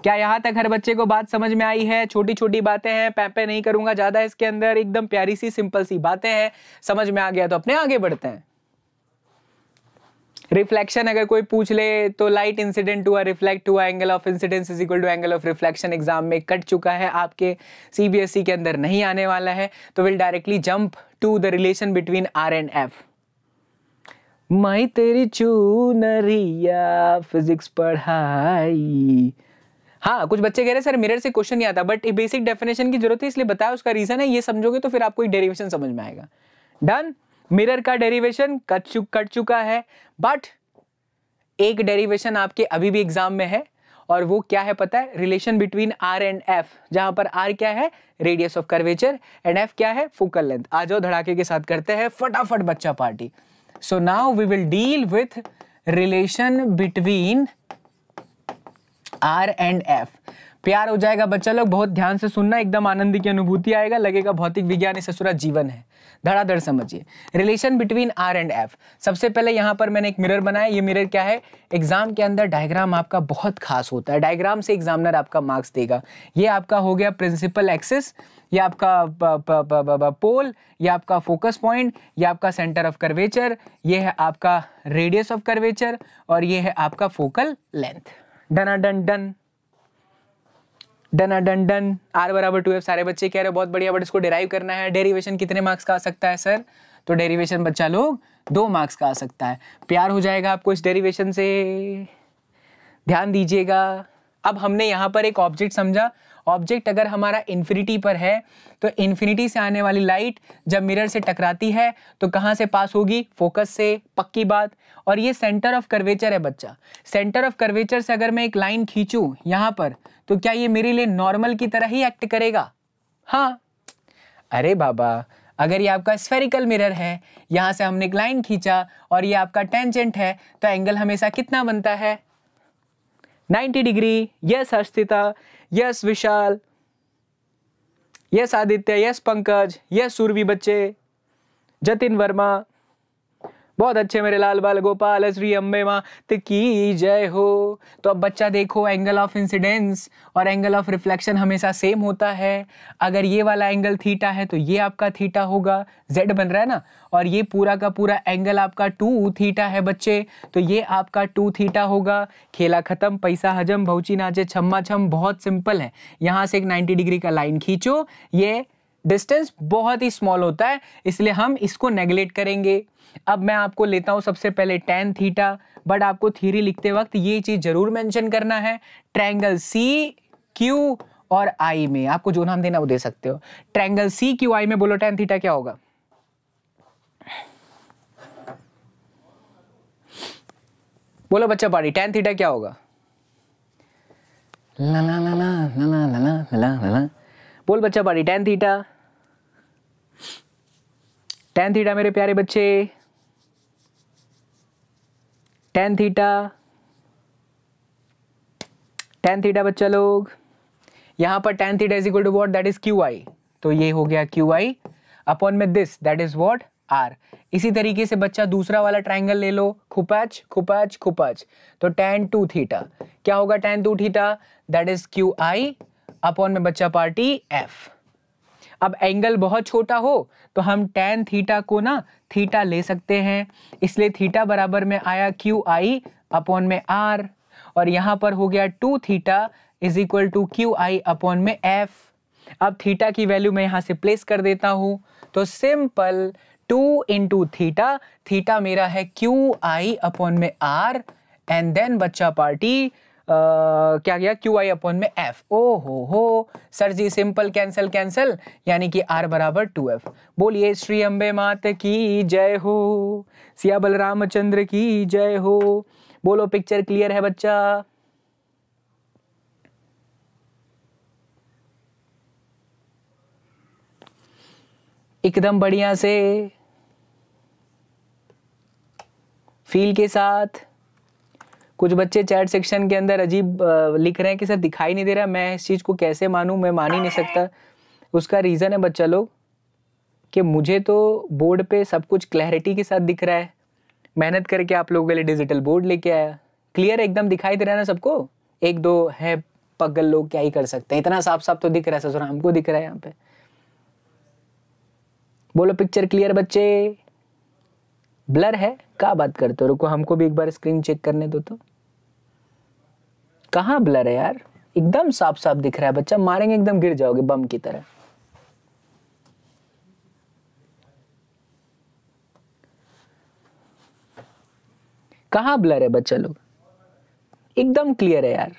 क्या यहां तक हर बच्चे को बात समझ में आई है छोटी छोटी बातें हैं पैपे नहीं करूंगा ज्यादा इसके अंदर एकदम प्यारी सी सिंपल सी बातें हैं समझ में आ गया तो अपने आगे बढ़ते हैं रिफ्लेक्शन अगर कोई पूछ ले तो लाइट इंसिडेंट हुआ रिफ्लेक्ट हुआ angle of incidence is equal to angle of reflection exam में कट चुका है आपके सीबीएसई e के अंदर नहीं आने वाला है तो will directly jump to the relation between R and F माई तेरी चूनरिया फिजिक्स पढ़ाई हाँ कुछ बच्चे कह रहे हैं सर मिरर से क्वेश्चन नहीं आता बट बेसिक डेफिनेशन की जरूरत है इसलिए बताया उसका रीजन है ये समझोगे तो फिर आपको डेरिवेशन समझ में आएगा डन मिरर का डेरिवेशन कट चुक कट चुका है बट एक डेरिवेशन आपके अभी भी एग्जाम में है और वो क्या है पता है relation between R and F जहां पर आर क्या है radius of curvature and F क्या है फोकल लेंथ आ जाओ धड़ाके के साथ करते हैं फटाफट बच्चा party so now we will deal with relation between R and F प्यार हो जाएगा बच्चा लोग बहुत ध्यान से सुनना एकदम आनंद की अनुभूति आएगा लगेगा भौतिक विज्ञान ससुरा जीवन है धड़ाधड़ समझिए relation between R and F सबसे पहले यहाँ पर मैंने एक मिरर बनाया ये मिरर क्या है एग्जाम के अंदर डायग्राम आपका बहुत खास होता है डायग्राम से एग्जामिनर आपका मार्क्स देगा ये आपका हो गया प्रिंसिपल एक्सेस या आपका पोल या आपका फोकस पॉइंट या आपका सेंटर ऑफ कर्वेचर ये है आपका रेडियस ऑफ कर्वेचर और ये है आपका फोकल लेंथ डना done done done done done R बराबर टू सारे बच्चे कह रहे हो बहुत बढ़िया बट इसको डेराइव करना है डेरिवेशन कितने मार्क्स का आ सकता है सर तो डेरिवेशन बच्चा लोग दो मार्क्स का आ सकता है प्यार हो जाएगा आपको इस डेरिवेशन से ध्यान दीजिएगा अब हमने यहाँ पर एक ऑब्जेक्ट समझा ऑब्जेक्ट अगर हमारा इन्फिनिटी पर है तो इन्फिनिटी से आने वाली लाइट जब मिरर से टकराती है तो कहाँ से पास होगी फोकस से पक्की बात और ये सेंटर ऑफ कर्वेचर है बच्चा सेंटर ऑफ कर्वेचर से अगर मैं एक लाइन खींचूँ यहाँ पर तो क्या ये मेरे लिए नॉर्मल की तरह ही एक्ट करेगा हाँ अरे बाबा अगर ये आपका स्फेरिकल मिरर है यहाँ से हमने एक लाइन खींचा और ये आपका टेंजेंट है तो एंगल हमेशा कितना बनता है 90 degree yes Harshita yes Vishal yes Aditya yes Pankaj yes Surbhi बच्चे जतिन वर्मा बहुत अच्छे मेरे लाल बाल गोपाल श्री अम्बे माँ तो की जय हो तो अब बच्चा देखो एंगल ऑफ इंसिडेंस और एंगल ऑफ रिफ्लेक्शन हमेशा सेम होता है अगर ये वाला एंगल थीटा है तो ये आपका थीटा होगा जेड बन रहा है ना और ये पूरा का पूरा एंगल आपका टू थीटा है बच्चे तो ये आपका टू थीटा होगा खेला खत्म पैसा हजम भौची नाचे छम्मा छम बहुत सिंपल है यहाँ से एक नाइन्टी डिग्री का लाइन खींचो ये डिस्टेंस बहुत ही स्मॉल होता है इसलिए हम इसको नेगलेक्ट करेंगे अब मैं आपको लेता हूँ सबसे पहले टेन थीटा बट आपको थीरी लिखते वक्त ये चीज़ ज़रूर मैंशन करना है ट्रैंगल सी क्यू और आई में आपको जो नाम देना वो दे सकते हो ट्रैंगल सी क्यू आई में बोलो टेन थीटा क्या होगा बोलो बच्चा पाड़ी टेन थीटा क्या होगा ला ला ला ला ला ला ला ला बोल बच्चा party tan theta tan theta मेरे प्यारे बच्चे टेन थीटा टेन थीटा बच्चा लोग यहां पर tan theta is equal to what that is Q I तो ये हो गया क्यू आई अपॉन में this that is what R इसी तरीके से बच्चा दूसरा वाला ट्राइंगल ले लो खुपच खुपच खुपच तो टेन टू थीटा क्या होगा tan two theta that is Q I upon में बच्चा पार्टी एफ अब एंगल बहुत छोटा हो तो हम टेन थीटा को ना थीटा ले सकते हैं इसलिए थीटा बराबर में आया क्यू आई अपॉन में आर और यहाँ पर हो गया two theta is equal to Q I upon में एफ़ अब थीटा की वैल्यू मैं यहाँ से प्लेस कर देता हूँ तो simple two into theta theta मेरा है क्यू आई अपॉन में आर एंड देन बच्चा पार्टी क्या गया क्यू आई अपॉन में एफ ओ हो हो सर जी सिंपल कैंसिल कैंसिल यानी कि आर बराबर टू एफ बोलिए श्री अम्बे मात की जय हो सिया चंद्र की जय हो बोलो पिक्चर क्लियर है बच्चा एकदम बढ़िया से फील के साथ कुछ बच्चे चैट सेक्शन के अंदर अजीब लिख रहे हैं कि सर दिखाई नहीं दे रहा मैं इस चीज़ को कैसे मानूँ मैं मान ही नहीं सकता उसका रीज़न है बच्चा लोग कि मुझे तो बोर्ड पे सब कुछ क्लैरिटी के साथ दिख रहा है मेहनत करके आप लोगों के लिए डिजिटल बोर्ड लेके आया क्लियर एकदम दिखाई दे रहा है ना सबको एक दो है पगल लोग क्या ही कर सकते हैं इतना साफ साफ तो दिख रहा है ससुर हमको दिख रहा है यहाँ पे बोलो पिक्चर क्लियर बच्चे ब्लर है क्या बात करते हो रुको हमको भी एक बार स्क्रीन चेक करने दो तो कहाँ ब्लर है यार एकदम साफ साफ दिख रहा है बच्चा मारेंगे एकदम गिर जाओगे बम की तरह कहाँ ब्लर है बच्चा लोग एकदम क्लियर है यार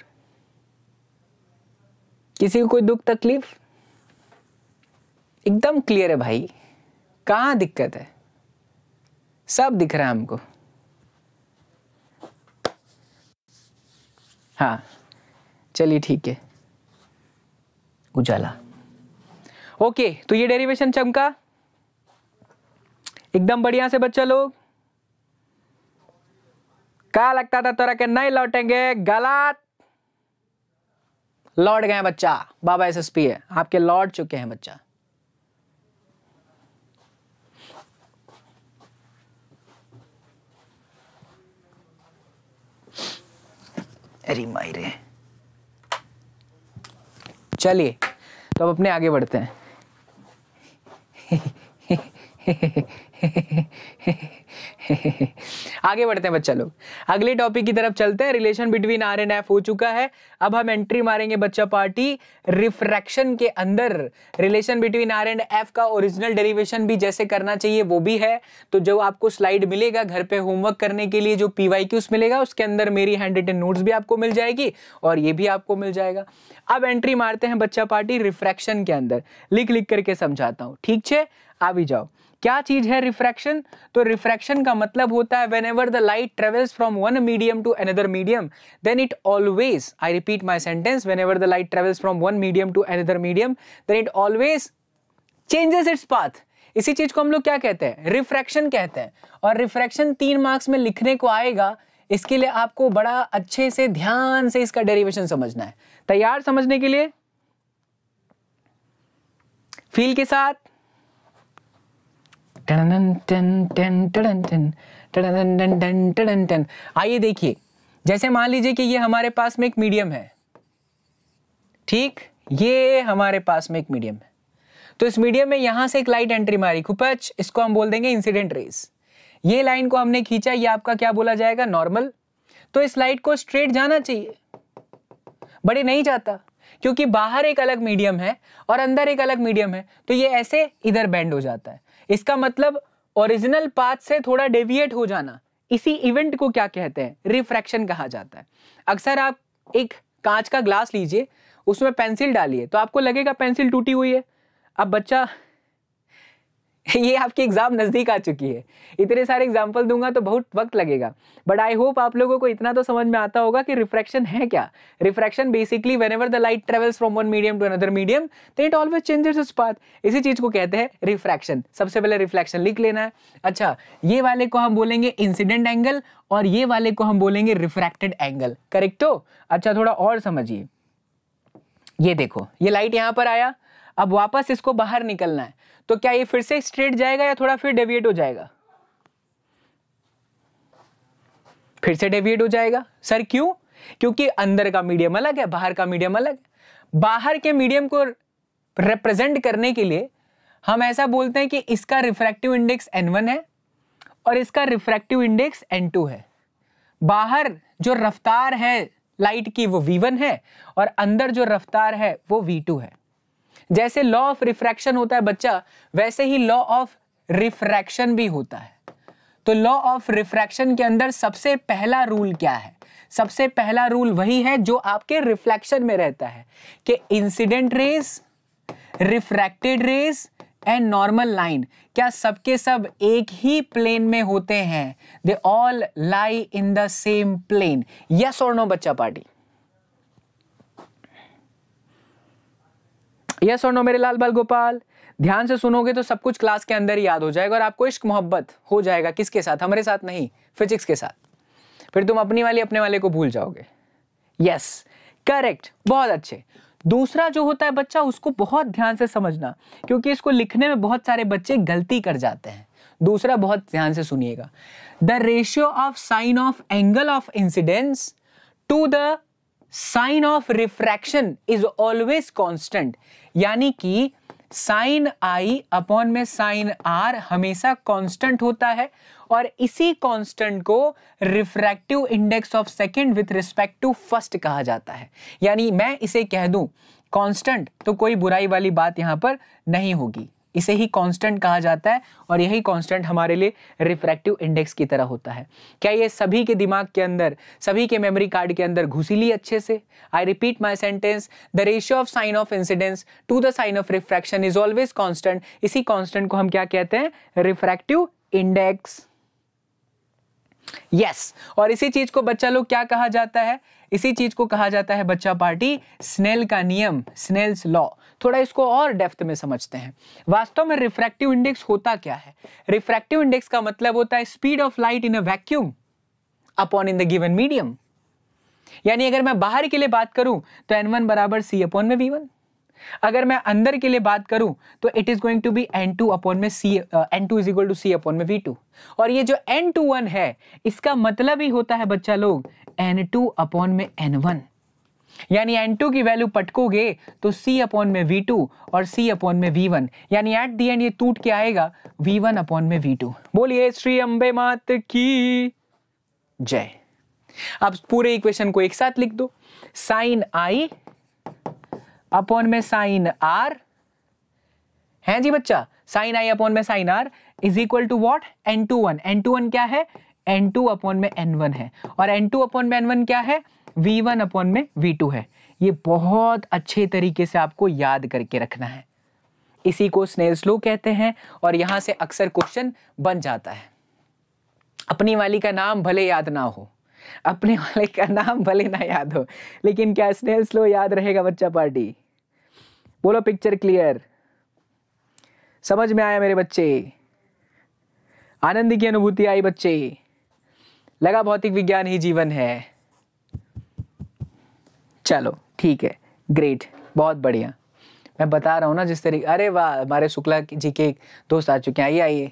किसी को कोई दुख तकलीफ एकदम क्लियर है भाई कहाँ दिक्कत है सब दिख रहा है हमको हाँ चलिए ठीक है उजाला ओके तो ये डेरिवेशन चमका एकदम बढ़िया से बच्चा लोग क्या लगता था तोरा के नहीं लौटेंगे गलत लौट गए बच्चा बाबा एसएसपी है आपके लौट चुके हैं बच्चा अरे मायरे चलिए तो अब अपने आगे बढ़ते हैं आगे बढ़ते हैं बच्चा लोग अगले टॉपिक की तरफ चलते हैं relation between R and F हो चुका है अब हम एंट्री मारेंगे बच्चा पार्टी रिफ्रैक्शन के अंदर relation between R and F का ओरिजिनल डेरिवेशन भी जैसे करना चाहिए वो भी है तो जो आपको स्लाइड मिलेगा घर पे होमवर्क करने के लिए जो पी वाई क्यूज मिलेगा उसके अंदर मेरी हैंड रिटन नोट्स भी आपको मिल जाएगी और ये भी आपको मिल जाएगा अब एंट्री मारते हैं बच्चा पार्टी रिफ्रैक्शन के अंदर लिख लिख करके समझाता हूँ ठीक है आ भी जाओ क्या चीज है रिफ्रैक्शन तो रिफ्रैक्शन का मतलब होता है whenever the light travels from one medium to another medium then it always I repeat my sentence whenever the light travels from one medium to another medium then it always changes its path इसी चीज को हम लोग क्या कहते हैं refraction कहते हैं और रिफ्रैक्शन तीन मार्क्स में लिखने को आएगा इसके लिए आपको बड़ा अच्छे से ध्यान से इसका डेरिवेशन समझना है तैयार समझने के लिए फील के साथ आइए देखिए जैसे मान लीजिए कि ये हमारे पास में एक मीडियम है ठीक ये हमारे पास में एक मीडियम है तो इस मीडियम में यहां से एक लाइट एंट्री मारी खुपच इसको हम बोल देंगे इंसिडेंट रेस ये लाइन को हमने खींचा ये आपका क्या बोला जाएगा नॉर्मल तो इस लाइट को स्ट्रेट जाना चाहिए बड़े नहीं जाता क्योंकि बाहर एक अलग मीडियम है और अंदर एक अलग मीडियम है तो ये ऐसे इधर बैंड हो जाता है इसका मतलब ओरिजिनल पाथ से थोड़ा डेविएट हो जाना इसी इवेंट को क्या कहते हैं रिफ्रैक्शन कहा जाता है अक्सर आप एक कांच का ग्लास लीजिए उसमें पेंसिल डालिए तो आपको लगेगा पेंसिल टूटी हुई है अब बच्चा ये आपकी एग्ज़ाम नज़दीक आ चुकी है इतने सारे एग्जाम्पल दूंगा तो बहुत वक्त लगेगा बट आई होप आप लोगों को इतना तो समझ में आता होगा कि रिफ्रैक्शन है क्या refraction basically whenever the light travels from one medium to another medium तो इट ऑलवेज चेंजेस उस पाथ इसी चीज़ को कहते हैं रिफ्रैक्शन सबसे पहले रिफ्लेक्शन लिख लेना है अच्छा ये वाले को हम बोलेंगे इंसिडेंट एंगल और ये वाले को हम बोलेंगे रिफ्रैक्टेड एंगल करेक्ट हो अच्छा थोड़ा और समझिए ये देखो ये लाइट यहाँ पर आया अब वापस इसको बाहर निकलना है तो क्या ये फिर से स्ट्रेट जाएगा या थोड़ा फिर डेविएट हो जाएगा फिर से डेविएट हो जाएगा सर क्यों क्योंकि अंदर का मीडियम अलग है बाहर का मीडियम अलग है बाहर के मीडियम को रिप्रेजेंट करने के लिए हम ऐसा बोलते हैं कि इसका रिफ्रैक्टिव इंडेक्स एन है और इसका रिफ्रैक्टिव इंडेक्स एन है बाहर जो रफ्तार है लाइट की वो वी है और अंदर जो रफ्तार है वो वी है जैसे लॉ ऑफ रिफ्रैक्शन होता है बच्चा वैसे ही लॉ ऑफ रिफ्रैक्शन भी होता है तो लॉ ऑफ रिफ्रैक्शन के अंदर सबसे पहला रूल क्या है सबसे पहला रूल वही है जो आपके रिफ्लेक्शन में रहता है कि incident rays refracted rays and normal line क्या सबके सब एक ही प्लेन में होते हैं they all lie in the same plane yes और नो बच्चा पार्टी यस और नो मेरे लाल बाल गोपाल ध्यान से सुनोगे तो सब कुछ क्लास के अंदर ही याद हो जाएगा और आपको इश्क मोहब्बत हो जाएगा किसके साथ हमारे साथ नहीं फिजिक्स के साथ फिर तुम अपनी वाली अपने वाले को भूल जाओगे यस करेक्ट बहुत अच्छे दूसरा जो होता है बच्चा उसको बहुत ध्यान से समझना क्योंकि इसको लिखने में बहुत सारे बच्चे गलती कर जाते हैं दूसरा बहुत ध्यान से सुनिएगा the ratio of sine of angle of incidence to the sine of refraction is always constant यानी कि साइन आई अपॉन में साइन आर हमेशा कांस्टेंट होता है और इसी कांस्टेंट को refractive index of second with respect to first कहा जाता है यानी मैं इसे कह दूं कांस्टेंट तो कोई बुराई वाली बात यहां पर नहीं होगी इसे ही कांस्टेंट कहा जाता है और यही कांस्टेंट हमारे लिए रिफ्रैक्टिव इंडेक्स की तरह होता है क्या ये सभी के दिमाग के अंदर सभी के मेमोरी कार्ड के अंदर घुसी ली अच्छे से I repeat my sentence the ratio of sine of incidence to the sine of refraction is always constant इसी कॉन्स्टेंट को हम क्या कहते हैं रिफ्रैक्टिव इंडेक्स यस yes. और इसी चीज को बच्चा लोग क्या कहा जाता है इसी चीज को कहा जाता है बच्चा पार्टी स्नेल का नियम स्नेल्स लॉ थोड़ा इसको और डेफ्थ में समझते हैं वास्तव में रिफ्रैक्टिव इंडेक्स होता क्या है रिफ्रैक्टिव इंडेक्स का मतलब होता है speed of light in a vacuum upon in the given medium यानी अगर मैं बाहर के लिए बात करूं तो एन वन बराबर सी अपॉन में वी वन अगर मैं अंदर के लिए बात करूं तो it is going to be N two upon में C N two is equal to C upon में वी टू और ये जो एन टू वन है इसका मतलब ही होता है बच्चा लोग एन टू अपॉन में एन वन यानी एन टू की वैल्यू पटकोगे तो सी अपॉन में वी टू और सी अपॉन में वी वन यानी एट दी एंड ये टूट के आएगा वी वन अपॉन में वी टू बोलिए श्री अम्बे मात की जय अब पूरे इक्वेशन को एक साथ लिख दो साइन आई अपॉन में साइन आर है जी बच्चा साइन आई अपॉन में sine R is equal to what N two one N two one क्या है एन टू अपॉन में एन वन है और एन टू अपॉन में एन वन क्या है वी वन अपॉन में वी टू है ये बहुत अच्छे तरीके से आपको याद करके रखना है इसी को स्नेल्स लो कहते हैं और यहां से अक्सर क्वेश्चन बन जाता है अपनी वाली का नाम भले याद ना हो अपने वाले का नाम भले ना याद हो लेकिन क्या स्नेल्स लो याद रहेगा बच्चा पार्टी बोलो पिक्चर क्लियर समझ में आया मेरे बच्चे आनंद की अनुभूति आई बच्चे लगा भौतिक विज्ञान ही जीवन है चलो ठीक है ग्रेट बहुत बढ़िया मैं बता रहा हूँ ना जिस तरीके अरे वाह हमारे शुक्ला जी के दोस्त आ चुके हैं आइए आइए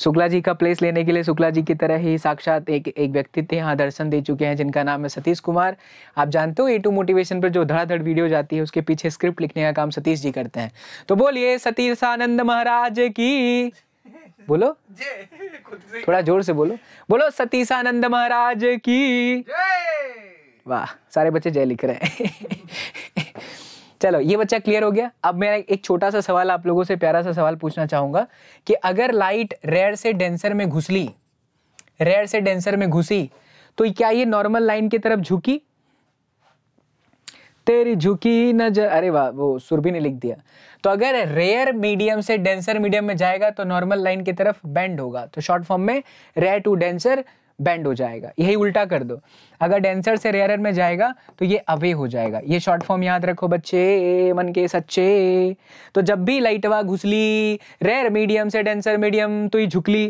शुक्ला जी का प्लेस लेने के लिए शुक्ला जी की तरह ही साक्षात एक एक व्यक्ति थे यहाँ दर्शन दे चुके हैं जिनका नाम है सतीश कुमार आप जानते हो ए टू मोटिवेशन पर जो धड़ाधड़ वीडियो जाती है उसके पीछे स्क्रिप्ट लिखने का काम सतीश जी करते हैं तो बोलिए सतीश आनंद महाराज की बोलो थोड़ा जोर से बोलो बोलो सतीशानंद महाराज की वाह सारे बच्चे जय लिख रहे हैं चलो ये बच्चा क्लियर हो गया अब मैं एक छोटा सा सवाल आप लोगों से प्यारा सा सवाल पूछना चाहूंगा कि अगर लाइट रेड से डेंसर में घुसली रेड से डेंसर में घुसी तो क्या ये नॉर्मल लाइन की तरफ झुकी तेरी झुकी नजर अरे वाह वो सुरभि ने लिख दिया तो अगर रेयर मीडियम से डेंसर मीडियम में जाएगा तो नॉर्मल लाइन की तरफ बैंड होगा तो शॉर्ट फॉर्म में रेयर टू डेंसर बैंड हो जाएगा यही उल्टा कर दो अगर डेंसर से रेयर में जाएगा तो ये अवे हो जाएगा ये शॉर्ट फॉर्म याद रखो बच्चे मन के सच्चे तो जब भी लाइटवा घुसली रेयर मीडियम से डेंसर मीडियम तो ये झुकली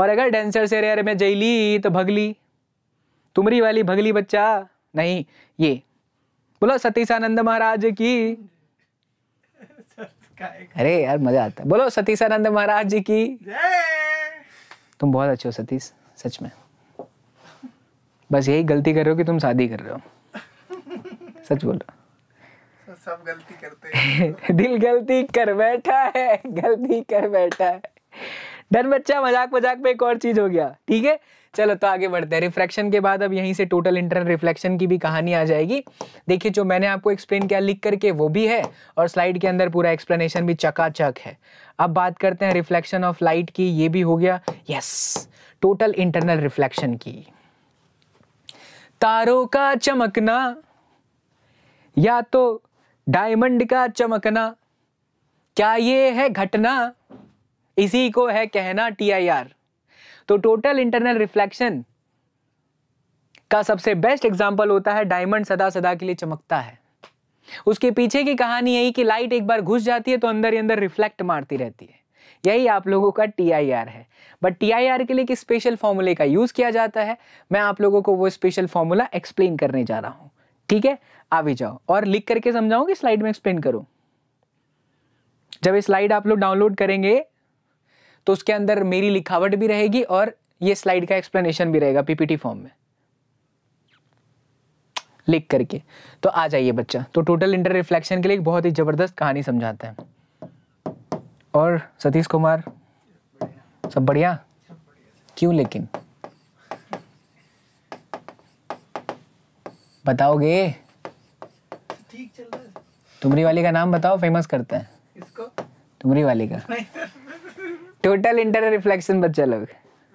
और अगर डेंसर से रेयर में जयली तो भगली तुमरी वाली भगली बच्चा नहीं ये बोलो सतीशानंद महाराज की अरे यार मजा आता है बोलो सतीशानंद महाराज जी की तुम बहुत अच्छे हो सतीश सच में बस यही गलती कर रहे हो कि तुम शादी कर रहे हो सच बोल रहा सब गलती करते हैं दिल गलती कर बैठा है गलती कर बैठा है डर बच्चा मजाक मजाक पे एक और चीज हो गया ठीक है चलो तो आगे बढ़ते हैं रिफ्लेक्शन के बाद अब यहीं से टोटल इंटरनल रिफ्लेक्शन की भी कहानी आ जाएगी देखिए जो मैंने आपको एक्सप्लेन किया लिख करके वो भी है और स्लाइड के अंदर पूरा एक्सप्लेनेशन भी चकाचक है अब बात करते हैं रिफ्लेक्शन ऑफ लाइट की ये भी हो गया यस टोटल इंटरनल रिफ्लेक्शन की तारों का चमकना या तो डायमंड का चमकना क्या ये है घटना इसी को है कहना टी आई आर तो टोटल इंटरनल रिफ्लेक्शन का सबसे बेस्ट एग्जाम्पल होता है डायमंड सदा सदा के लिए चमकता है उसके पीछे की कहानी यही कि लाइट एक बार घुस जाती है तो अंदर ही अंदर रिफ्लेक्ट मारती रहती है यही आप लोगों का टी है बट टी के लिए किस स्पेशल फॉर्मूले का यूज़ किया जाता है मैं आप लोगों को वो स्पेशल फॉर्मूला एक्सप्लेन करने जा रहा हूं ठीक है आ भी जाओ और लिख करके समझाऊं कि स्लाइड में एक्सप्लेन करो जब ये स्लाइड आप लोग डाउनलोड करेंगे तो उसके अंदर मेरी लिखावट भी रहेगी और ये स्लाइड का एक्सप्लेनेशन भी रहेगा पीपीटी फॉर्म में लिख करके तो आ जाइए बच्चा तो टोटल इंटर रिफ्लेक्शन के लिए एक बहुत ही ज़बरदस्त कहानी समझाते हैं और सतीश कुमार सब बढ़िया क्यों लेकिन बताओगे तुमरी वाली का नाम बताओ फेमस करते हैं तुमरी वाली का टोटल इंटर रिफ्लेक्शन बच्चा लोग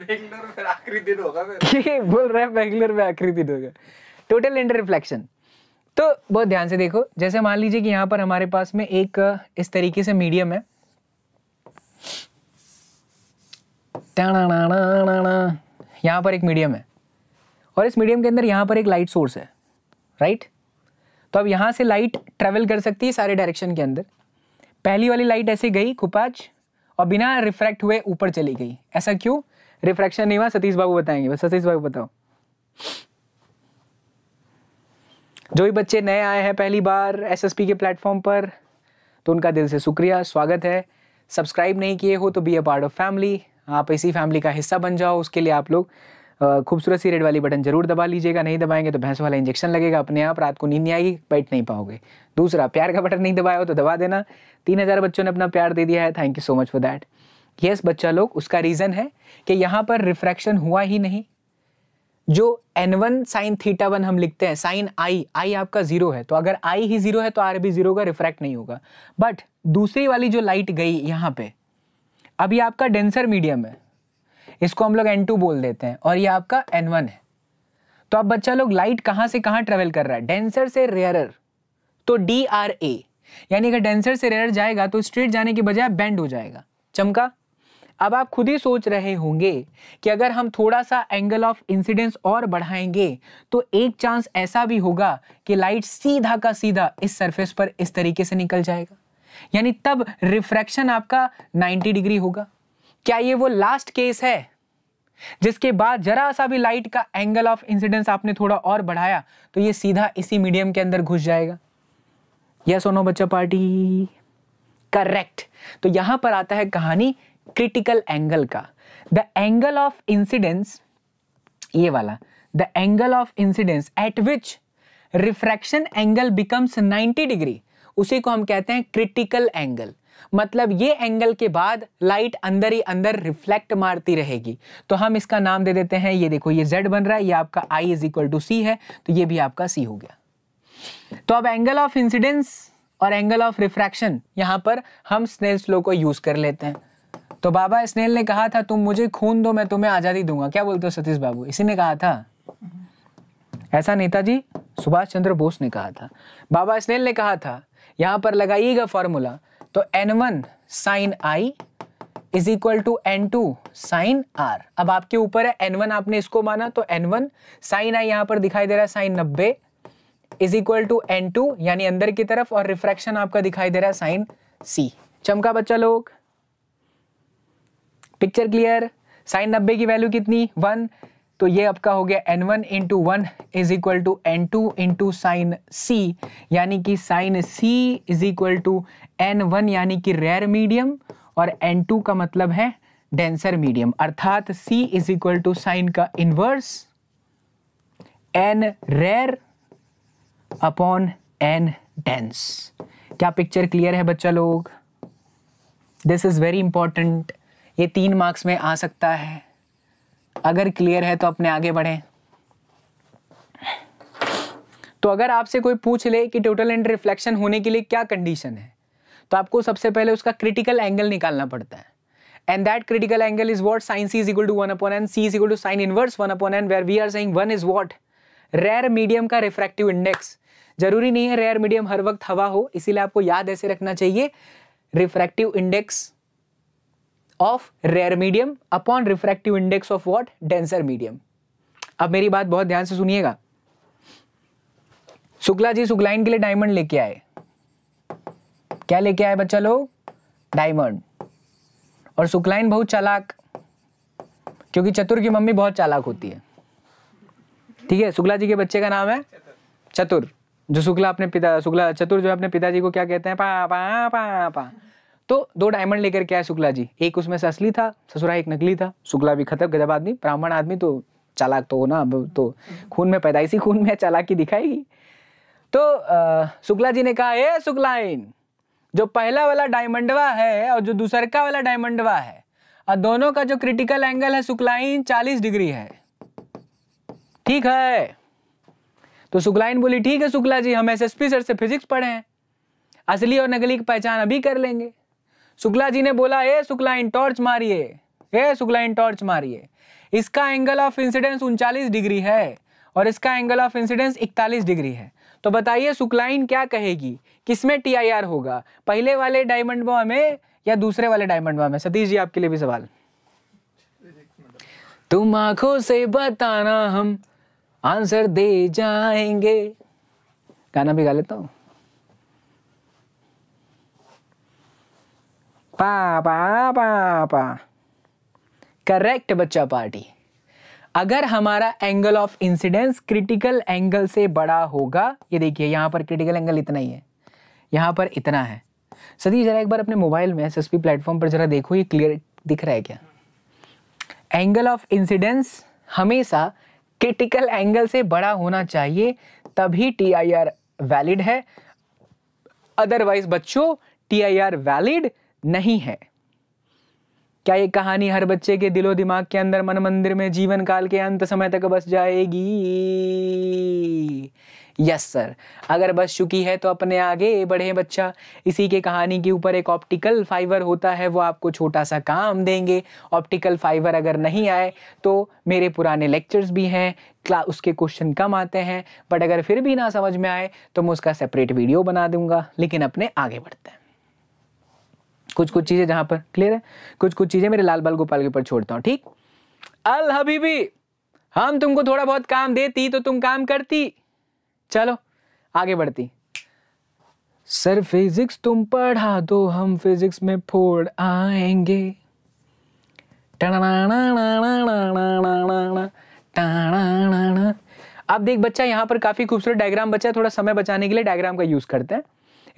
बोल रहे हैं बैंगलोर में आखिरी दिन होगा टोटल इंटर रिफ्लेक्शन तो बहुत ध्यान से देखो जैसे मान लीजिए कि यहाँ पर हमारे पास में एक इस तरीके से मीडियम है यहाँ पर एक मीडियम है और इस मीडियम के अंदर यहाँ पर एक लाइट सोर्स है राइट तो अब यहाँ से लाइट ट्रेवल कर सकती है सारे डायरेक्शन के अंदर पहली वाली लाइट ऐसे गई कुपाच और बिना रिफ्रैक्ट हुए ऊपर चली गई ऐसा क्यों रिफ्रैक्शन नहीं हुआ सतीश बाबू बताएंगे बस सतीश बाबू बताओ जो भी बच्चे नए आए हैं पहली बार एसएसपी के प्लेटफॉर्म पर तो उनका दिल से शुक्रिया स्वागत है सब्सक्राइब नहीं किए हो तो be a part of family आप इसी फैमिली का हिस्सा बन जाओ उसके लिए आप लोग खूबसूरत सी रेड वाली बटन जरूर दबा लीजिएगा नहीं दबाएंगे तो भैंस वाला इंजेक्शन लगेगा अपने आप रात को नींद नहीं आएगी बैठ नहीं पाओगे दूसरा प्यार का बटन नहीं दबाया हो तो दबा देना तीन हज़ार बच्चों ने अपना प्यार दे दिया है thank you so much for that yes बच्चा लोग उसका रीज़न है कि यहाँ पर रिफ्रैक्शन हुआ ही नहीं जो N one sine theta one हम लिखते हैं साइन आई आई आपका जीरो है तो अगर आई ही जीरो है तो आर भी जीरो का रिफ्रैक्ट नहीं होगा बट दूसरी वाली जो लाइट गई यहाँ पे अभी आपका डेंसर मीडियम है इसको हम लोग एन टू बोल देते हैं और ये आपका एन वन है तो अब बच्चा लोग लाइट कहाँ से कहाँ ट्रेवल कर रहा है डेंसर से रेयरर तो डी आर ए यानी अगर डेंसर से रेयर जाएगा तो स्ट्रेट जाने के बजाय बेंड हो जाएगा चमका अब आप खुद ही सोच रहे होंगे कि अगर हम थोड़ा सा एंगल ऑफ इंसिडेंस और बढ़ाएंगे तो एक चांस ऐसा भी होगा कि लाइट सीधा का सीधा इस सरफेस पर इस तरीके से निकल जाएगा यानी तब रिफ्रैक्शन आपका 90 डिग्री होगा क्या ये वो लास्ट केस है जिसके बाद जरा सा भी लाइट का एंगल ऑफ इंसिडेंस आपने थोड़ा और बढ़ाया तो ये सीधा इसी मीडियम के अंदर घुस जाएगा यस सोनो बच्चा पार्टी करेक्ट तो यहां पर आता है कहानी क्रिटिकल एंगल का द एंगल ऑफ इंसिडेंस ये वाला the angle of incidence at which refraction angle becomes 90 degree उसी को हम कहते हैं क्रिटिकल एंगल मतलब ये एंगल के बाद लाइट अंदर ही अंदर रिफ्लेक्ट मारती रहेगी तो हम इसका नाम दे देते हैं ये देखो ये जेड बन रहा है ये आपका I is equal to C है तो ये भी आपका सी हो गया तो अब एंगल ऑफ इंसिडेंस और एंगल ऑफ रिफ्रैक्शन यहां पर हम स्नेल स्लो को यूज कर लेते हैं तो बाबा स्नेल ने कहा था तुम मुझे खून दो मैं तुम्हें आज़ादी दूंगा क्या बोलते हो सतीश बाबू इसी ने कहा था ऐसा नेताजी सुभाष चंद्र बोस ने कहा था बाबा स्नेल ने कहा था यहां पर लगाइएगा फॉर्मूला तो N one sine I is equal to N two sine R अब आपके ऊपर है एन वन आपने इसको माना तो एन वन साइन आई यहां पर दिखाई दे रहा है साइन नब्बे is equal to N two यानी अंदर की तरफ और रिफ्रैक्शन आपका दिखाई दे रहा है साइन सी चमका बच्चा लोग पिक्चर क्लियर साइन नब्बे की वैल्यू कितनी वन तो ये आपका हो गया N one into one is equal to N two into sine C यानी कि sine C is equal to N one यानी कि रेयर मीडियम और एन टू का मतलब है डेंसर मीडियम अर्थात C is equal to sine का inverse N rare upon N dense क्या पिक्चर क्लियर है बच्चा लोग दिस इज़ वेरी इंपॉर्टेंट ये तीन मार्क्स में आ सकता है अगर क्लियर है तो अपने आगे बढ़े तो अगर आपसे कोई पूछ ले कि टोटल एंड रिफ्लेक्शन होने के लिए क्या कंडीशन है तो आपको सबसे पहले उसका क्रिटिकल एंगल निकालना पड़ता है and that critical angle is what sine C is equal to one upon N C is equal to sine inverse one upon N where we are saying one is what rare medium का refractive index जरूरी नहीं है rare medium हर वक्त हवा हो इसीलिए आपको याद ऐसे रखना चाहिए refractive index of rare medium upon refractive index of what denser medium अब मेरी बात बहुत ध्यान से सुनिएगा शुक्ला जी सुक्लाइन के लिए डायमंड लेके आए क्या लेके आए बच्चा लोग डायमंड और सुक्लाइन बहुत चालाक क्योंकि चतुर की मम्मी बहुत चालाक होती है ठीक है शुक्ला जी के बच्चे का नाम है चतुर जो शुक्ला अपने पिता शुक्ला चतुर जो अपने पिताजी को क्या कहते हैं पा पा पा पा तो दो डायमंड लेकर के आए शुक्ला जी एक उसमें से असली था ससुरा एक नकली था शुक्ला भी खतर गजब आदमी ब्राह्मण आदमी तो चालाक तो हो ना तो खून में पैदाइशी खून में चालाकी दिखाएगी तो शुक्ला जी ने कहा ए शुक्लाइन जो पहला वाला डायमंडवा है और जो दूसर का वाला डायमंडवा है और दोनों का जो क्रिटिकल एंगल है शुक्लाइन चालीस डिग्री है ठीक है तो शुक्लाइन बोली ठीक है शुक्ला जी हम एस एस पी सर से फिजिक्स पढ़े हैं असली और नकली की पहचान अभी कर लेंगे शुक्ला जी ने बोला ए शुक्ला इन टॉर्च मारिए ए शुक्ला इन टॉर्च मारिए इसका एंगल ऑफ इंसिडेंस उनचालीस डिग्री है और इसका एंगल ऑफ इंसिडेंस इकतालीस डिग्री है तो बताइए सुक्लाइन क्या कहेगी किसमें टी आई आर होगा पहले वाले डायमंड बॉम में या दूसरे वाले डायमंड बॉम में सतीश जी आपके लिए भी सवाल तुम आंखों से बताना हम आंसर दे जाएंगे गाना भी गा लेता हूँ पापा पापा करेक्ट बच्चा पार्टी अगर हमारा angle of incidence critical angle से बड़ा होगा ये देखिए यहां पर क्रिटिकल एंगल इतना ही है यहाँ पर इतना है सदी जरा एक बार अपने मोबाइल में एस प्लेटफॉर्म पर जरा देखो ये क्लियर दिख रहा है क्या एंगल ऑफ इंसिडेंस हमेशा क्रिटिकल एंगल से बड़ा होना चाहिए तभी टी आई आर वैलिड है अदरवाइज बच्चों टी आई आर वैलिड नहीं है क्या ये कहानी हर बच्चे के दिलो दिमाग के अंदर मन मंदिर में जीवन काल के अंत समय तक बस जाएगी यस सर अगर बस चुकी है तो अपने आगे बढ़े बच्चा इसी के कहानी के ऊपर एक ऑप्टिकल फाइबर होता है वो आपको छोटा सा काम देंगे ऑप्टिकल फाइबर अगर नहीं आए तो मेरे पुराने लेक्चर्स भी हैं क्ला उसके क्वेश्चन कम आते हैं बट अगर फिर भी ना समझ में आए तो मैं उसका सेपरेट वीडियो बना दूंगा लेकिन अपने आगे बढ़ते हैं कुछ कुछ चीज़ें जहां पर क्लियर है कुछ कुछ चीज़ें मेरे लाल बाल गोपाल के ऊपर छोड़ता हूँ ठीक अल हबीबी हम तुमको थोड़ा बहुत काम देती तो तुम काम करती चलो आगे बढ़ती सर फिजिक्स तुम पढ़ा दो हम फिजिक्स में फोड़ आएंगे अब देख बच्चा यहाँ पर काफ़ी खूबसूरत डायग्राम बचा है थोड़ा समय बचाने के लिए डायग्राम का यूज़ करते हैं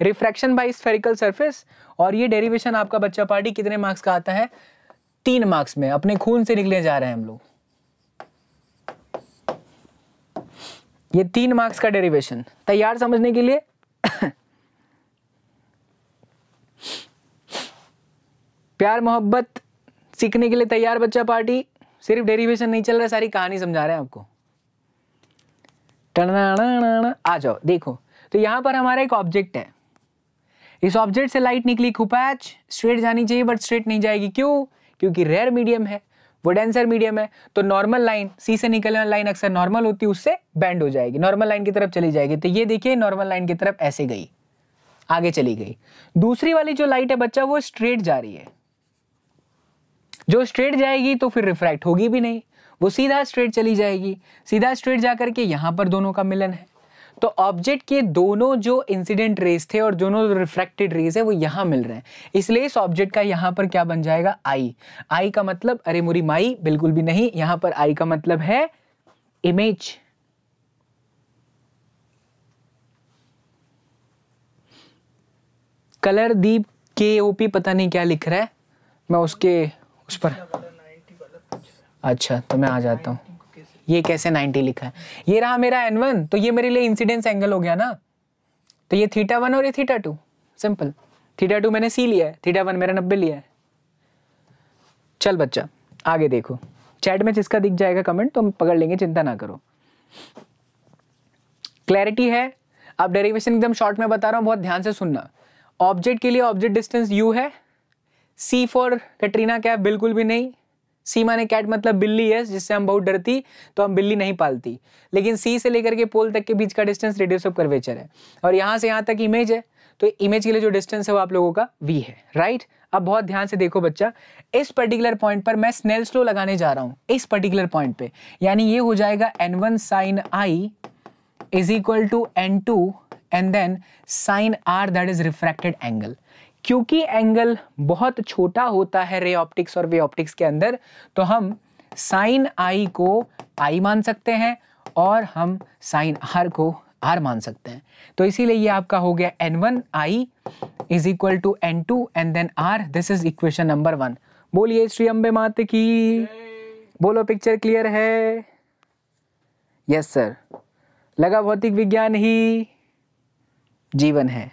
रिफ्रैक्शन बाई स्फेरिकल सर्फेस और ये डेरिवेशन आपका बच्चा पार्टी कितने मार्क्स का आता है तीन मार्क्स में अपने खून से निकले जा रहे हैं हम लोग ये तीन मार्क्स का डेरिवेशन तैयार समझने के लिए प्यार मोहब्बत सीखने के लिए तैयार बच्चा पार्टी सिर्फ डेरिवेशन नहीं चल रहा सारी कहानी समझा रहे हैं आपको टना आ जाओ देखो तो यहां पर हमारा एक ऑब्जेक्ट है इस ऑब्जेक्ट से लाइट निकली खुपैच स्ट्रेट जानी चाहिए बट स्ट्रेट नहीं जाएगी क्यों क्योंकि रेयर मीडियम है वो डेंसर मीडियम है तो नॉर्मल लाइन सी से निकलने वाली लाइन अक्सर नॉर्मल होती है उससे बैंड हो जाएगी नॉर्मल लाइन की तरफ चली जाएगी तो ये देखिए नॉर्मल लाइन की तरफ ऐसे गई आगे चली गई दूसरी वाली जो लाइट है बच्चा वो स्ट्रेट जा रही है जो स्ट्रेट जाएगी तो फिर रिफ्रैक्ट होगी भी नहीं वो सीधा स्ट्रेट चली जाएगी सीधा स्ट्रेट जाकर के यहां पर दोनों का मिलन है तो ऑब्जेक्ट के दोनों जो इंसिडेंट रेज थे और दोनों रिफ्लेक्टेड रेज है वो यहां मिल रहे हैं इसलिए इस ऑब्जेक्ट का यहां पर क्या बन जाएगा आई आई का मतलब अरे मुरी माई बिल्कुल भी नहीं यहां पर आई का मतलब है इमेज कलर दीप के ओपी पता नहीं क्या लिख रहा है मैं उसके उस पर अच्छा तो मैं आ जाता हूँ ये कैसे 90 लिखा है ये रहा मेरा एन वन तो ये मेरे लिए इंसिडेंस एंगल हो गया ना तो ये थीटा वन और ये theta two simple theta two मैंने सी लिया है थीटा वन मेरा नब्बे लिया है चल बच्चा आगे देखो चैट में जिसका दिख जाएगा कमेंट तो हम पकड़ लेंगे चिंता ना करो क्लैरिटी है आप डेरिवेशन एकदम शॉर्ट में बता रहा हूँ बहुत ध्यान से सुनना ऑब्जेक्ट के लिए ऑब्जेक्ट डिस्टेंस यू है सी फॉर कैटरीना क्या बिल्कुल भी नहीं सी माने कैट मतलब बिल्ली है जिससे हम बहुत डरती तो हम बिल्ली नहीं पालती लेकिन सी से लेकर के पोल तक के बीच का डिस्टेंस रेडियस ऑफ कर्वेचर है और यहाँ से यहाँ तक इमेज है तो इमेज के लिए जो डिस्टेंस है वो आप लोगों का वी है राइट अब बहुत ध्यान से देखो बच्चा इस पर्टिकुलर पॉइंट पर मैं स्नेल स्लो लगाने जा रहा हूँ इस पर्टिकुलर पॉइंट पे यानी ये हो जाएगा N one sine I is equal to N two and then sine R that is refracted angle क्योंकि एंगल बहुत छोटा होता है रे ऑप्टिक्स और वे ऑप्टिक्स के अंदर तो हम साइन आई को आई मान सकते हैं और हम साइन आर को आर मान सकते हैं तो इसीलिए ये आपका हो गया N one I is equal to N two and then R this is equation number one बोलिए श्री अम्बे मात की बोलो पिक्चर क्लियर है यस सर लगा भौतिक विज्ञान ही जीवन है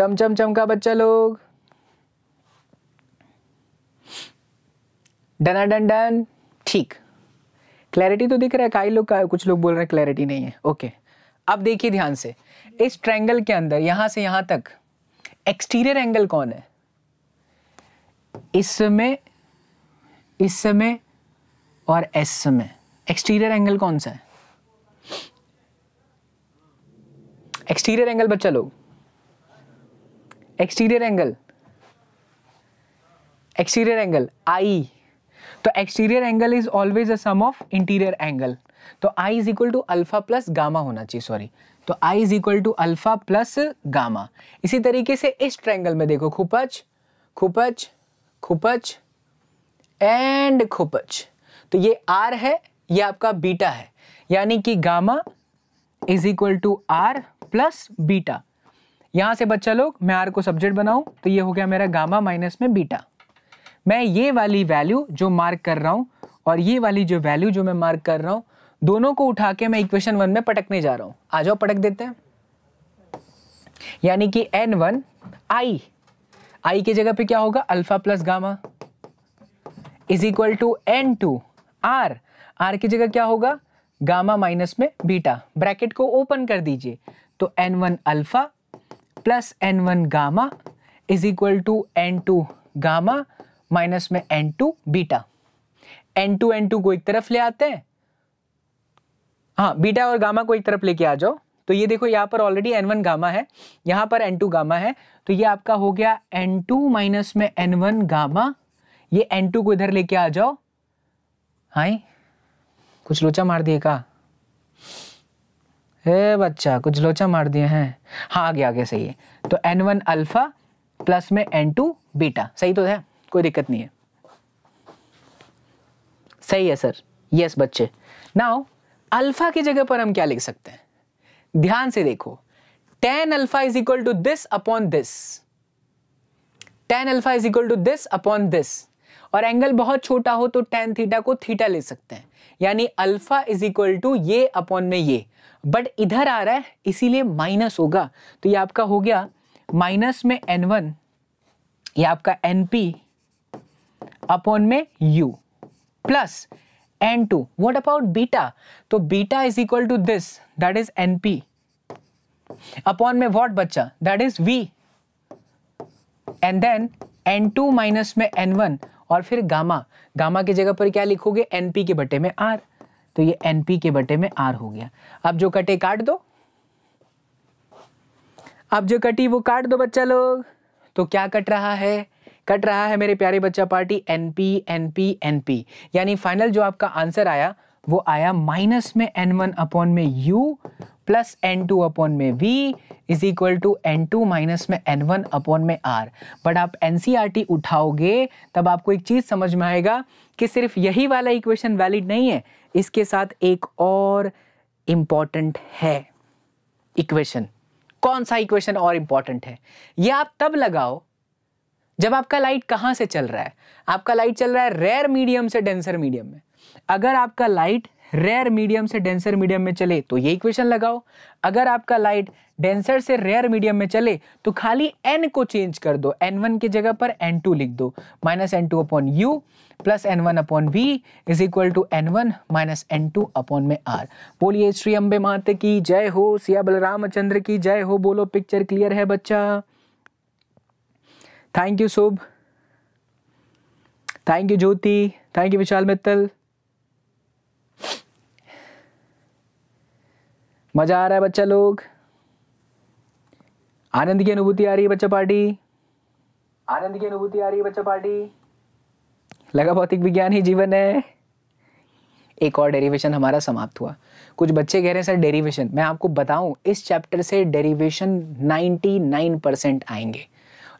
चम चम चमका बच्चा लोग डना डन डन ठीक क्लैरिटी तो दिख रहा है कई लोग का कुछ लोग बोल रहे हैं क्लैरिटी नहीं है ओके अब देखिए ध्यान से इस ट्रैंगल के अंदर यहां से यहां तक एक्सटीरियर एंगल कौन है इस समय इस समय और एस समय एक्सटीरियर एंगल कौन सा है एक्सटीरियर एंगल बच्चा लोग exterior angle exterior angle I तो exterior angle is always a sum of interior angle तो I is equal to alpha plus gamma होना चाहिए सॉरी तो I is equal to alpha plus gamma इसी तरीके से इस ट्रैंगल में देखो खुपच खुपच खुपच एंड खुपच तो ये आर है ये आपका बीटा है यानी कि gamma is equal to R plus beta यहां से बच्चा लोग मैं आर को सब्जेक्ट बनाऊं तो ये हो गया मेरा गामा माइनस में बीटा मैं ये वाली वैल्यू जो मार्क कर रहा हूं और ये वाली जो वैल्यू जो मैं मार्क कर रहा हूं दोनों को उठा के मैं इक्वेशन वन में पटकने जा रहा हूं आ जाओ पटक देते हैं यानी कि एन वन आई आई की जगह पे क्या होगा alpha plus gamma is equal to N two R R की जगह क्या होगा गामा माइनस में बीटा ब्रैकेट को ओपन कर दीजिए तो N one alpha plus N one gamma is equal to N two gamma minus में N two beta N two N two को एक तरफ ले आते हैं हाँ बीटा और गामा को एक तरफ लेके आ जाओ तो ये देखो यहाँ पर ऑलरेडी एन वन गामा है यहाँ पर एन टू गामा है तो ये आपका हो गया एन टू माइनस में एन वन गामा ये एन टू को इधर लेके आ जाओ हाई कुछ लोचा मार दिएगा ए बच्चा कुछ लोचा मार दिए हैं हाँ आगे आगे सही है तो एन वन अल्फा प्लस में एन टू बीटा सही तो है कोई दिक्कत नहीं है सही है सर यस बच्चे नाउ अल्फा की जगह पर हम क्या लिख सकते हैं ध्यान से देखो tan alpha is equal to this upon this tan alpha is equal to this upon this और एंगल बहुत छोटा हो तो टेन थीटा को थीटा ले सकते हैं यानी अल्फा इज इक्वल टू ये अपॉन में ये बट इधर आ रहा है इसीलिए माइनस होगा तो ये आपका हो गया माइनस में एन वन ये आपका एन पी अपॉन में U plus N two what about beta तो beta is equal to this that is N P upon में वॉट बच्चा that is V and then N two minus में N one और फिर gamma gamma की जगह पर क्या लिखोगे एनपी के बटे में आर तो ये एन पी के बटे में आर हो गया अब जो कटे काट दो अब जो कटी वो काट दो बच्चा लोग तो क्या कट रहा है कट रहा है मेरे प्यारे बच्चा party N P N P N P यानी फाइनल जो आपका आंसर आया वो आया माइनस में एन वन अपॉन में U plus N two upon में V is equal to N two minus में एन वन अपॉन में आर बट आप एन सी आर टी उठाओगे तब आपको एक चीज़ समझ में आएगा कि सिर्फ यही वाला इक्वेशन वैलिड नहीं है इसके साथ एक और इंपॉर्टेंट है इक्वेशन कौन सा इक्वेशन और इंपॉर्टेंट है यह आप तब लगाओ जब आपका लाइट कहां से चल रहा है आपका लाइट चल रहा है रेयर मीडियम से डेंसर मीडियम में अगर आपका लाइट रेयर मीडियम से डेंसर मीडियम में चले तो ये इक्वेशन लगाओ अगर आपका लाइट डेंसर से रेयर मीडियम में चले तो खाली एन को चेंज कर दो एन वन की जगह पर एन टू लिख दो minus N two upon U plus N one upon V is equal to N one minus N two upon में आर बोलिए श्री अम्बे मात की जय हो सिया बलरामचंद्र की जय हो बोलो पिक्चर क्लियर है बच्चा thank you Shubh thank you Jyoti thank you Vishal Mittal मज़ा आ रहा है बच्चा लोग आनंद की अनुभूति आ रही है बच्चा पार्टी आनंद की अनुभूति आ रही है बच्चा पार्टी लगा भौतिक विज्ञान ही जीवन है एक और डेरिवेशन हमारा समाप्त हुआ कुछ बच्चे कह रहे हैं सर डेरिवेशन मैं आपको बताऊं इस चैप्टर से डेरिवेशन 99 परसेंट आएंगे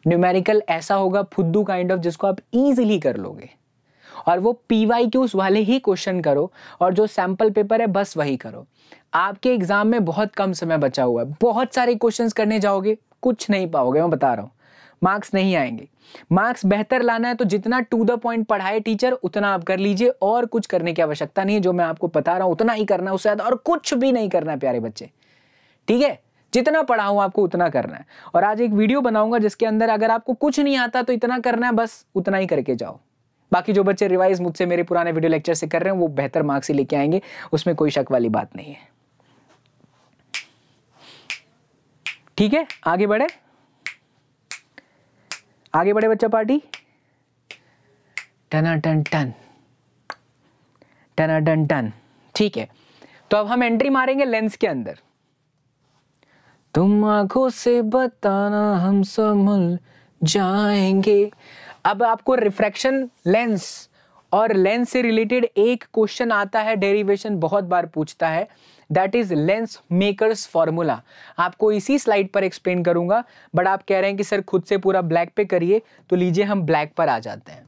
न्यूमेरिकल ऐसा होगा फुद्दू काइंड ऑफ जिसको आप इजीली कर लोगे और वो पी वाई के उस वाले ही क्वेश्चन करो और जो सैम्पल पेपर है बस वही करो आपके एग्ज़ाम में बहुत कम समय बचा हुआ है बहुत सारे क्वेश्चन करने जाओगे कुछ नहीं पाओगे मैं बता रहा हूँ मार्क्स नहीं आएंगे मार्क्स बेहतर लाना है तो जितना टू द पॉइंट पढ़ाए टीचर उतना आप कर लीजिए और कुछ करने की आवश्यकता नहीं है जो मैं आपको बता रहा हूँ उतना ही करना है उससे और कुछ भी नहीं करना है प्यारे बच्चे ठीक है जितना पढ़ा हूं आपको उतना करना है और आज एक वीडियो बनाऊंगा जिसके अंदर अगर आपको कुछ नहीं आता तो इतना करना है बस उतना ही करके जाओ बाकी जो बच्चे रिवाइज मुझसे मेरे पुराने वीडियो लेक्चर से कर रहे हैं वो बेहतर मार्क्स ही लेके आएंगे उसमें कोई शक वाली बात नहीं है ठीक है आगे बढ़े आगे बढ़े बच्चा पार्टी टना टन टन टना टन टन ठीक है तो अब हम एंट्री मारेंगे लेंस के अंदर तुम आंखों से बताना हम समझ जाएंगे अब आपको रिफ्रैक्शन लेंस और लेंस से रिलेटेड एक क्वेश्चन आता है डेरिवेशन बहुत बार पूछता है that is lens makers formula आपको इसी स्लाइड पर एक्सप्लेन करूंगा बट आप कह रहे हैं कि सर खुद से पूरा ब्लैक पे करिए तो लीजिए हम ब्लैक पर आ जाते हैं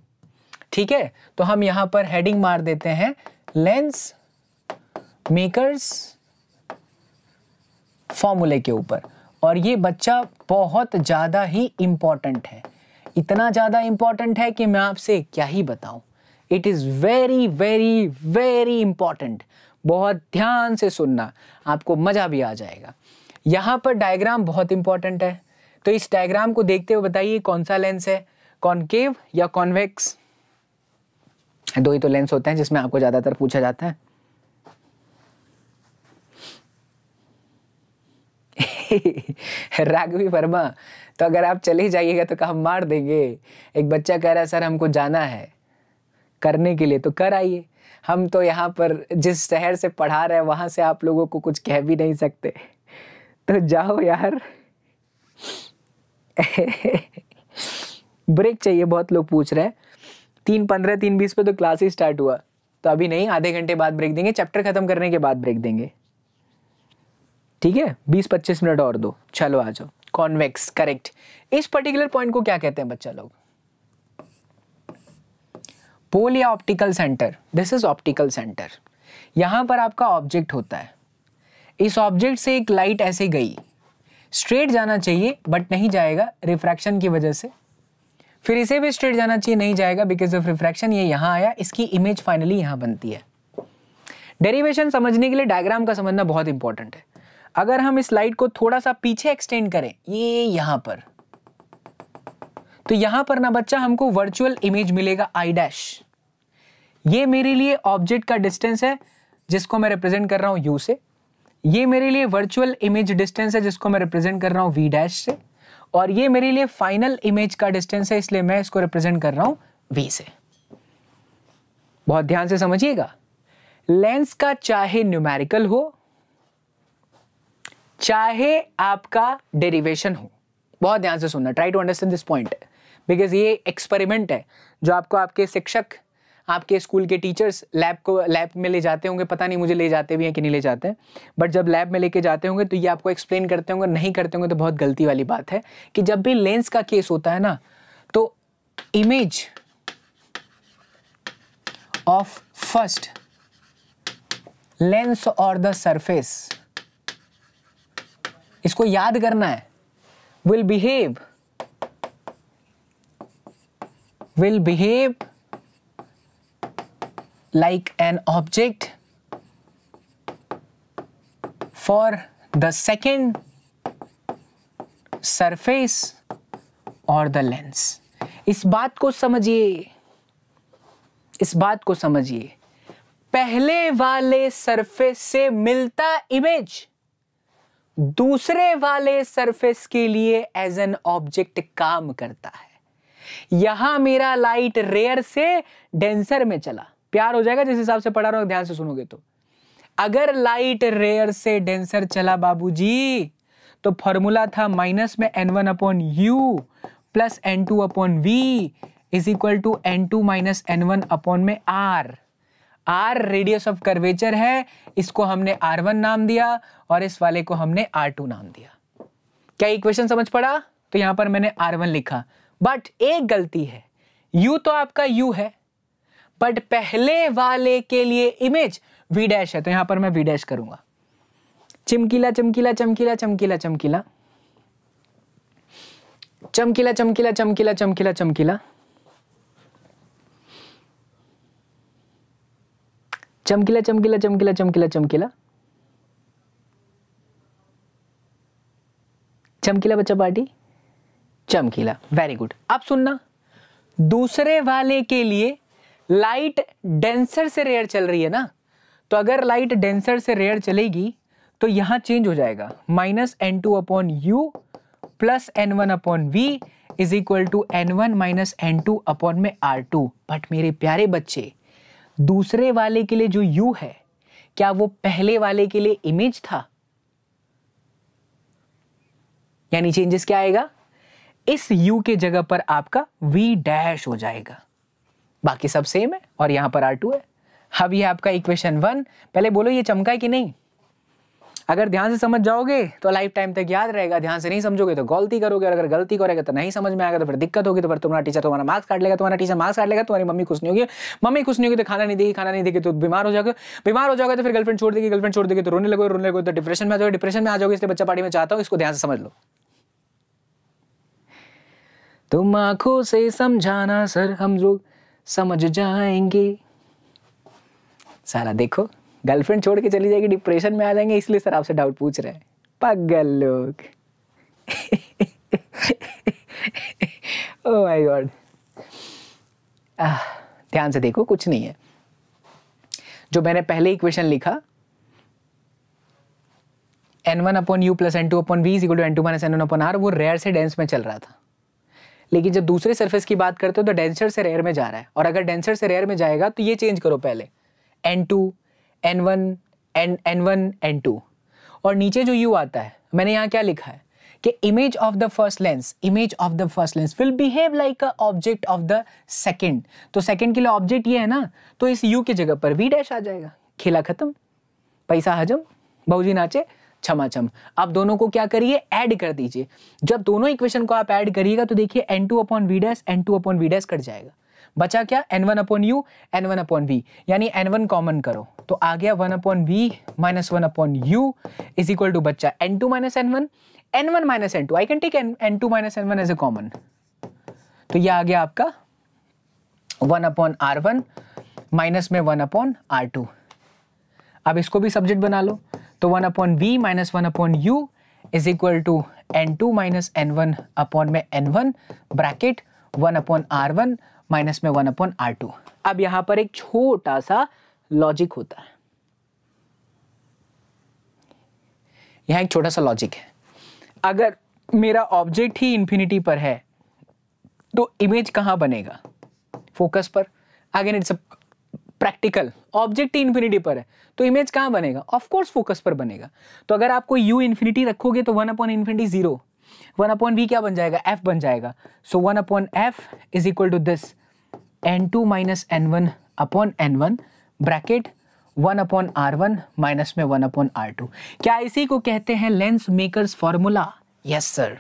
ठीक है तो हम यहां पर हेडिंग मार देते हैं लेंस मेकर्स फॉर्मूले के ऊपर और ये बच्चा बहुत ज़्यादा ही इंपॉर्टेंट है इतना ज़्यादा इंपॉर्टेंट है कि मैं आपसे क्या ही बताऊं it is very very very important बहुत ध्यान से सुनना आपको मज़ा भी आ जाएगा यहां पर डायग्राम बहुत इंपॉर्टेंट है तो इस डायग्राम को देखते हुए बताइए कौन सा लेंस है कॉन्केव या कॉन्वेक्स दो ही तो लेंस होते हैं जिसमें आपको ज़्यादातर पूछा जाता है राघवी वर्मा तो अगर आप चले जाइएगा तो हम मार देंगे एक बच्चा कह रहा है सर हमको जाना है करने के लिए तो कर आइए हम तो यहाँ पर जिस शहर से पढ़ा रहे हैं वहाँ से आप लोगों को कुछ कह भी नहीं सकते तो जाओ यार ब्रेक चाहिए बहुत लोग पूछ रहे हैं तीन पंद्रह तीन बीस पे तो क्लास ही स्टार्ट हुआ तो अभी नहीं आधे घंटे बाद ब्रेक देंगे चैप्टर खत्म करने के बाद ब्रेक देंगे ठीक है बीस पच्चीस मिनट और दो चलो आ जाओ कॉन्वेक्स करेक्ट इस पर्टिकुलर पॉइंट को क्या कहते हैं बच्चा लोग पोल या optical centre this is optical centre यहां पर आपका ऑब्जेक्ट होता है इस ऑब्जेक्ट से एक लाइट ऐसे गई स्ट्रेट जाना चाहिए बट नहीं जाएगा रिफ्रैक्शन की वजह से फिर इसे भी स्ट्रेट जाना चाहिए नहीं जाएगा बिकॉज ऑफ रिफ्रैक्शन ये यहां आया इसकी इमेज फाइनली यहां बनती है डेरिवेशन समझने के लिए डायग्राम का समझना बहुत इंपॉर्टेंट है अगर हम इस लाइट को थोड़ा सा पीछे एक्सटेंड करें ये यहां पर तो यहां पर ना बच्चा हमको वर्चुअल इमेज मिलेगा आई डैश ये मेरे लिए ऑब्जेक्ट का डिस्टेंस है जिसको मैं रिप्रेजेंट कर रहा हूं यू से ये मेरे लिए वर्चुअल इमेज डिस्टेंस है जिसको मैं रिप्रेजेंट कर रहा हूं वी डैश से और ये मेरे लिए फाइनल इमेज का डिस्टेंस है इसलिए मैं इसको रिप्रेजेंट कर रहा हूं वी से बहुत ध्यान से समझिएगा लेंस का चाहे न्यूमेरिकल हो चाहे आपका डेरिवेशन हो बहुत ध्यान से सुनना try to understand this point because ये एक्सपेरिमेंट है जो आपको आपके शिक्षक आपके स्कूल के टीचर्स लैब को लैब में ले जाते होंगे पता नहीं मुझे ले जाते भी हैं कि नहीं ले जाते हैं बट जब लैब में लेके जाते होंगे तो ये आपको एक्सप्लेन करते होंगे नहीं करते होंगे तो बहुत गलती वाली बात है कि जब भी लेंस का केस होता है ना तो इमेज ऑफ फर्स्ट लेंस और द सरफेस इसको याद करना है will behave will behave like an object for the second surface और द लेंस इस बात को समझिए इस बात को समझिए पहले वाले सरफेस से मिलता इमेज दूसरे वाले सरफेस के लिए एज एन ऑब्जेक्ट काम करता है यहां मेरा लाइट रेयर से डेंसर में चला प्यार हो जाएगा जिस हिसाब से पढ़ा रहा हूं ध्यान से सुनोगे तो अगर लाइट रेयर से डेंसर चला बाबूजी तो फॉर्मूला था माइनस में N one upon U plus N two upon V is equal to N two minus N one upon में R R radius of curvature है इसको हमने आर वन नाम दिया और इस वाले को हमने आर टू नाम दिया क्या इक्वेशन समझ पड़ा तो यहां पर मैंने आर वन लिखा बट एक गलती है यू तो आपका यू है बट पहले वाले के लिए इमेज वी डैश है तो यहां पर मैं वी डैश करूंगा चमकीला चमकीला चमकीला चमकीला चमकीला चमकीला चमकीला चमकीला चमकीला चमकीला चमकीला चमकीला चमकीला चमकीला चमकीला चमकीला बच्चा पार्टी चमकीला वेरी गुड अब सुनना दूसरे वाले के लिए लाइट डेंसर से रेयर चल रही है ना तो अगर लाइट डेंसर से रेयर चलेगी तो यहां चेंज हो जाएगा minus N two upon U plus N one upon V is equal to N one minus N two upon में आर टू बट मेरे प्यारे बच्चे दूसरे वाले के लिए जो यू है क्या वो पहले वाले के लिए इमेज था यानी चेंजेस क्या आएगा इस यू के जगह पर आपका वी डैश हो जाएगा बाकी सब सेम है और यहां पर आर टू है अब ये आपका इक्वेशन वन पहले बोलो ये चमका है कि नहीं अगर ध्यान से समझ जाओगे तो लाइफ टाइम तक याद रहेगा ध्यान से नहीं समझोगे तो गलती करोगे और अगर गलती करोगे तो नहीं समझ में आएगा तो फिर दिक्कत होगी तो फिर तुम्हारा टीचर तुम्हारा मार्क्स काट लेगा तुम्हारा टीचर मार्क्स काट लेगा तुम्हारी मम्मी खुश नहीं होगी मम्मी खुश नहीं होगी तो खाना नहीं देगी खाना नहीं देगी तो बीमार हो जाओगे बीमार हो जाओगे तो फिर गर्लफ्रेंड छोड़ देगी गर्लफ्रेंड छोड़ देगी तो रोने लगोगे रोने लगोगे तो डिप्रेशन में आ जाओगे डिप्रेशन में आ जाओगे इसलिए बच्चा पार्टी में चाहता हूँ इसको ध्यान से समझ लो तुम आंखों से समझाना सर हम लोग समझ जाएंगे सारा देखो गर्लफ्रेंड छोड़ के चली जाएगी डिप्रेशन में आ जाएंगे इसलिए सर आपसे डाउट पूछ रहे हैं पगल लोग माय oh गॉड ध्यान से देखो कुछ नहीं है जो मैंने पहले इक्वेशन लिखा N one upon U plus N two upon V equal to N two minus N one upon R वो रेयर से डेंस में चल रहा था लेकिन जब दूसरे सरफेस की बात करते हो तो डेंसर से रेयर में जा रहा है और अगर डेंसर से रेयर में जाएगा तो ये चेंज करो पहले N two N one N N one N two और नीचे जो यू आता है मैंने यहाँ क्या लिखा है कि image of the first lens image of the first lens will behave like a object of the second तो सेकंड के लिए ऑब्जेक्ट ये है ना तो इस यू की जगह पर वी डैश आ जाएगा खेला खत्म पैसा हजम बहुजी नाचे छमा छम आप दोनों को क्या करिए ऐड कर दीजिए जब दोनों इक्वेशन को आप ऐड करिएगा तो देखिए N two upon V dash N two upon V dash cut जाएगा बचा क्या N one upon U N one upon V यानी एन वन कॉमन करो तो आ गया one upon V minus one upon U is equal to बच्चा N two minus N one N one minus N two I can take N N two minus N one as a common तो ये आ गया आपका one upon R one minus में one upon R two अब इसको भी subject बना लो तो one upon V minus one upon U is equal to N two minus N one upon में N one bracket one upon R one minus में one upon R two अब यहां पर एक छोटा सा लॉजिक होता है यहां एक छोटा सा लॉजिक है अगर मेरा ऑब्जेक्ट ही इंफिनिटी पर है तो इमेज कहां बनेगा फोकस पर again it's a practical object ही इंफिनिटी पर है तो इमेज कहां बनेगा ऑफ कोर्स फोकस पर बनेगा तो अगर आपको यू इंफिनिटी रखोगे तो one upon infinity zero one upon V क्या बन जाएगा एफ बन जाएगा so one upon F is equal to this N two minus N one upon N one bracket one upon R one minus में one upon R two क्या इसी को कहते हैं lens makers formula yes sir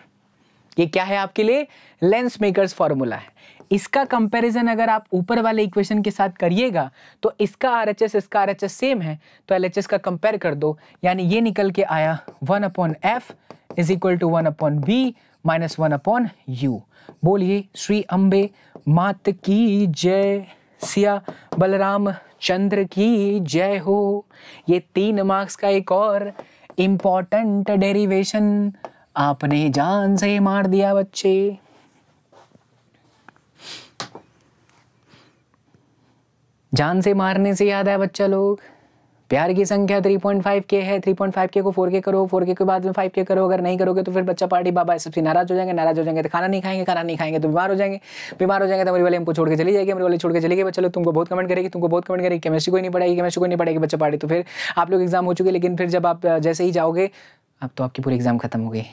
ये क्या है आपके लिए लेंस मेकर्स फॉर्मूला है इसका कंपैरिजन अगर आप ऊपर वाले इक्वेशन के साथ करिएगा तो इसका आर एच एस इसका आर एच एस सेम है तो एल एच एस का कंपेयर कर दो यानी ये निकल के आया one upon F is equal to one upon B minus one upon U बोलिए श्री अंबे मात की जय सिया बलराम चंद्र की जय हो ये तीन मार्क्स का एक और इम्पॉर्टेंट डेरिवेशन आपने जान से मार दिया बच्चे जान से मारने से याद है बच्चा लोग प्यार की संख्या 3.5 के है 3.5 के को के करो फोर के बाद में के करो अगर नहीं करोगे तो फिर बच्चा पार्टी बाबा सबसे नाराज हो जाएंगे नाराज हो जाएंगे तो खाना नहीं खाएंगे खाना नहीं खाएंगे तो बीमार हो जाएंगे बीमार हो जाएंगे तो हमारी वाले हमको छोड़ के चली जाएगी मेरे वाले छोड़ के चली गए चलो तुमको बहुत कमेंट करेगी तुमको बहुत कमेंट करेगी केमिस्ट्री को नहीं पढ़ाएगी केमिस्ट्री को नहीं पढ़ाएगी बच्चा पार्टी तो फिर आप लोग एग्जाम हो चुके लेकिन फिर जब आप जैसे ही जाओगे अब तो आपकी पूरी एग्जाम खत्म हो गई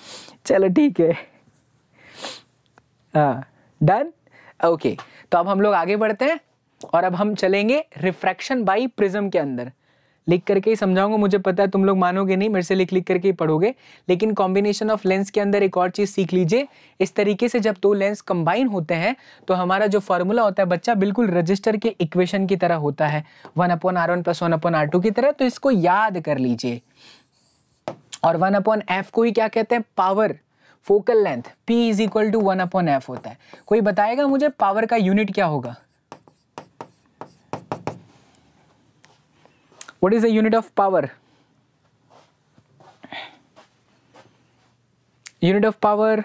चलो ठीक है हाँ डन ओके तो अब हम लोग आगे बढ़ते हैं और अब हम चलेंगे रिफ्रैक्शन बाई प्रिज्म के अंदर लिख करके ही समझाऊंगा मुझे पता है तुम लोग मानोगे नहीं मेरे से लिख लिख करके ही पढ़ोगे लेकिन कॉम्बिनेशन ऑफ लेंस के अंदर एक और चीज़ सीख लीजिए इस तरीके से जब दो तो लेंस कंबाइन होते हैं तो हमारा जो फॉर्मूला होता है बच्चा बिल्कुल रजिस्टर के इक्वेशन की तरह होता है one upon R one plus one upon R two की तरह तो इसको याद कर लीजिए और वन अपॉन एफ को ही क्या कहते हैं power focal length P is equal to one upon F होता है कोई बताएगा मुझे पावर का यूनिट क्या होगा what is the of power unit of power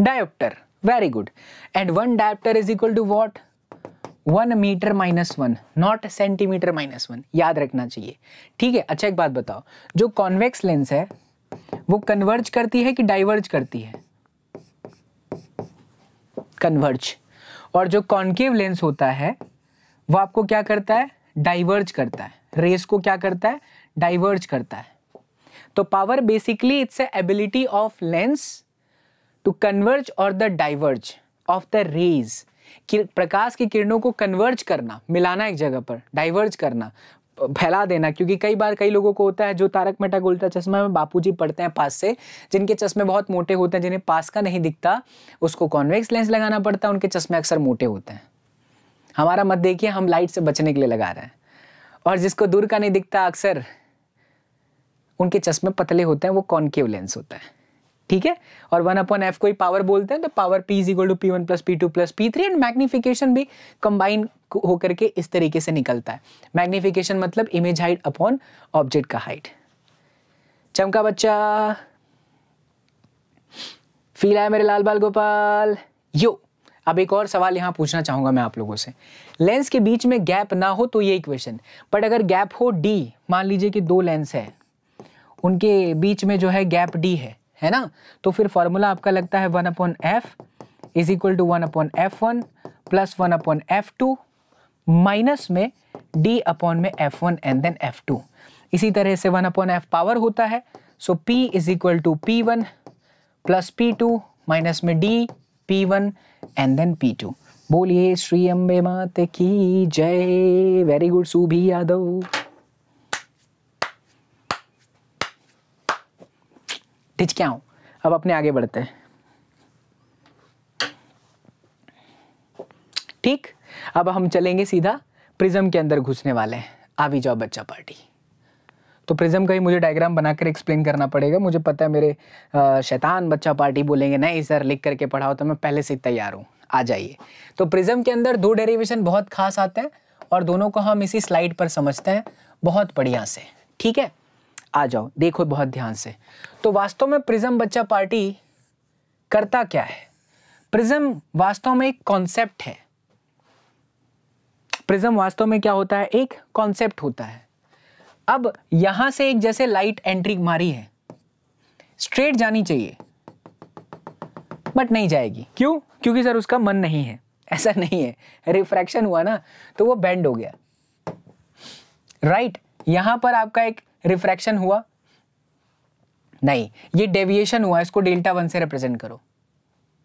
dioptre very good and one dioptre is equal to what one metre minus one not centimetre minus one याद रखना चाहिए ठीक है अच्छा एक बात बताओ जो कॉन्वेक्स लेंस है वो कन्वर्ज करती है कि डाइवर्ज करती है कन्वर्ज और जो कॉन्केव लेंस होता है वो आपको क्या करता है डाइवर्ज करता है रेस को क्या करता है डाइवर्ज करता है तो power basically it's a ability of lens to converge और the diverge of the rays प्रकाश की किरणों को कन्वर्ज करना मिलाना एक जगह पर डाइवर्ज करना फैला देना क्योंकि कई बार कई लोगों को होता है जो तारक मेटा गोल्टा चश्मा में बापूजी पढ़ते हैं पास से जिनके चश्मे बहुत मोटे होते हैं जिन्हें पास का नहीं दिखता उसको कॉन्वेक्स लेंस लगाना पड़ता है उनके चश्मे अक्सर मोटे होते हैं हमारा मत देखिए हम लाइट से बचने के लिए लगा रहे हैं और जिसको दूर का नहीं दिखता अक्सर उनके चश्मे पतले होते हैं वो कॉन्केव लेंस होता है ठीक है और वन अपॉन एफ कोई पावर बोलते हैं तो power P is equal to P one plus P two plus P three and magnification भी कंबाइन होकर के इस तरीके से निकलता है मैग्निफिकेशन मतलब इमेज हाइट अपॉन ऑब्जेक्ट का हाइट चमका बच्चा फील आया मेरे लाल बाल गोपाल यो अब एक और सवाल यहाँ पूछना चाहूंगा मैं आप लोगों से लेंस के बीच में गैप ना हो तो ये इक्वेशन बट अगर गैप हो डी मान लीजिए कि दो लेंस है उनके बीच में जो है गैप डी है है ना तो फिर फॉर्मूला आपका लगता है one upon F is equal to one upon F one plus one upon F two minus में डी अपॉन में F one and then F two इसी तरह से वन अपॉन एफ पावर होता है so P is equal to P one plus P two minus में D P1 and then P2. बोलिए श्री अम्बे मात की जय वेरी गुड सूभी यादव ठीक क्या हूं अब अपने आगे बढ़ते हैं ठीक अब हम चलेंगे सीधा प्रिज्म के अंदर घुसने वाले हैं आ भी जाओ बच्चा पार्टी तो प्रिज्म का ही मुझे डायग्राम बनाकर एक्सप्लेन करना पड़ेगा मुझे पता है मेरे शैतान बच्चा पार्टी बोलेंगे नहीं सर लिख करके पढ़ाओ तो मैं पहले से तैयार हूँ आ जाइए तो प्रिज्म के अंदर दो डेरिवेशन बहुत खास आते हैं और दोनों को हम इसी स्लाइड पर समझते हैं बहुत बढ़िया से ठीक है आ जाओ देखो बहुत ध्यान से तो वास्तव में प्रिज्म बच्चा पार्टी करता क्या है प्रिज्म वास्तव में एक कॉन्सेप्ट है प्रिज्म वास्तव में क्या होता है एक कॉन्सेप्ट होता है अब यहां से एक जैसे लाइट एंट्री मारी है स्ट्रेट जानी चाहिए बट नहीं जाएगी क्यों क्योंकि सर उसका मन नहीं है ऐसा नहीं है रिफ्रैक्शन हुआ ना तो वो बेंड हो गया राइट right, यहां पर आपका एक रिफ्रैक्शन हुआ नहीं ये डेविएशन हुआ इसको डेल्टा वन से रिप्रेजेंट करो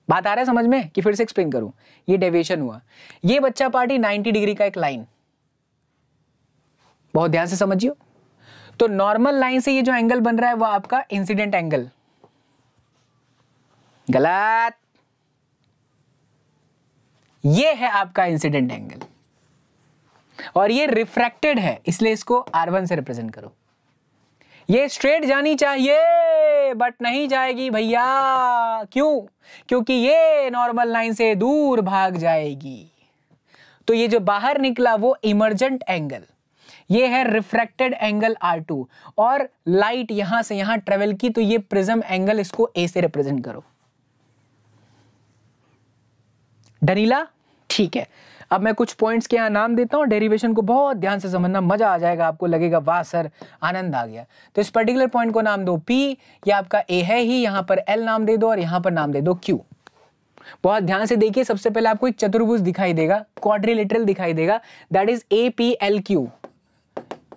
बात आ रहा है समझ में कि फिर से एक्सप्लेन करूं ये डेविएशन हुआ ये बच्चा पार्टी 90 डिग्री का एक लाइन बहुत ध्यान से समझियो तो नॉर्मल लाइन से ये जो एंगल बन रहा है वो आपका इंसिडेंट एंगल गलत ये है आपका इंसिडेंट एंगल और ये रिफ्रैक्टेड है इसलिए इसको R1 से रिप्रेजेंट करो ये स्ट्रेट जानी चाहिए बट नहीं जाएगी भैया क्यों क्योंकि ये नॉर्मल लाइन से दूर भाग जाएगी तो ये जो बाहर निकला वो इमर्जेंट एंगल ये है रिफ्रैक्टेड एंगल आर टू और लाइट यहां से यहां ट्रेवल की तो ये प्रिज्म एंगल इसको ए से रिप्रेजेंट करो डनीला ठीक है अब मैं कुछ पॉइंट्स के यहाँ नाम देता हूँ डेरिवेशन को बहुत ध्यान से समझना मजा आ जाएगा आपको लगेगा वाह सर आनंद आ गया तो इस पर्टिकुलर पॉइंट को नाम दो पी ये आपका ए है ही यहाँ पर एल नाम दे दो और यहाँ पर नाम दे दो क्यू बहुत ध्यान से देखिए सबसे पहले आपको एक चतुर्भुज दिखाई देगा क्वाड्रिलेटरल दिखाई देगा that is A P L Q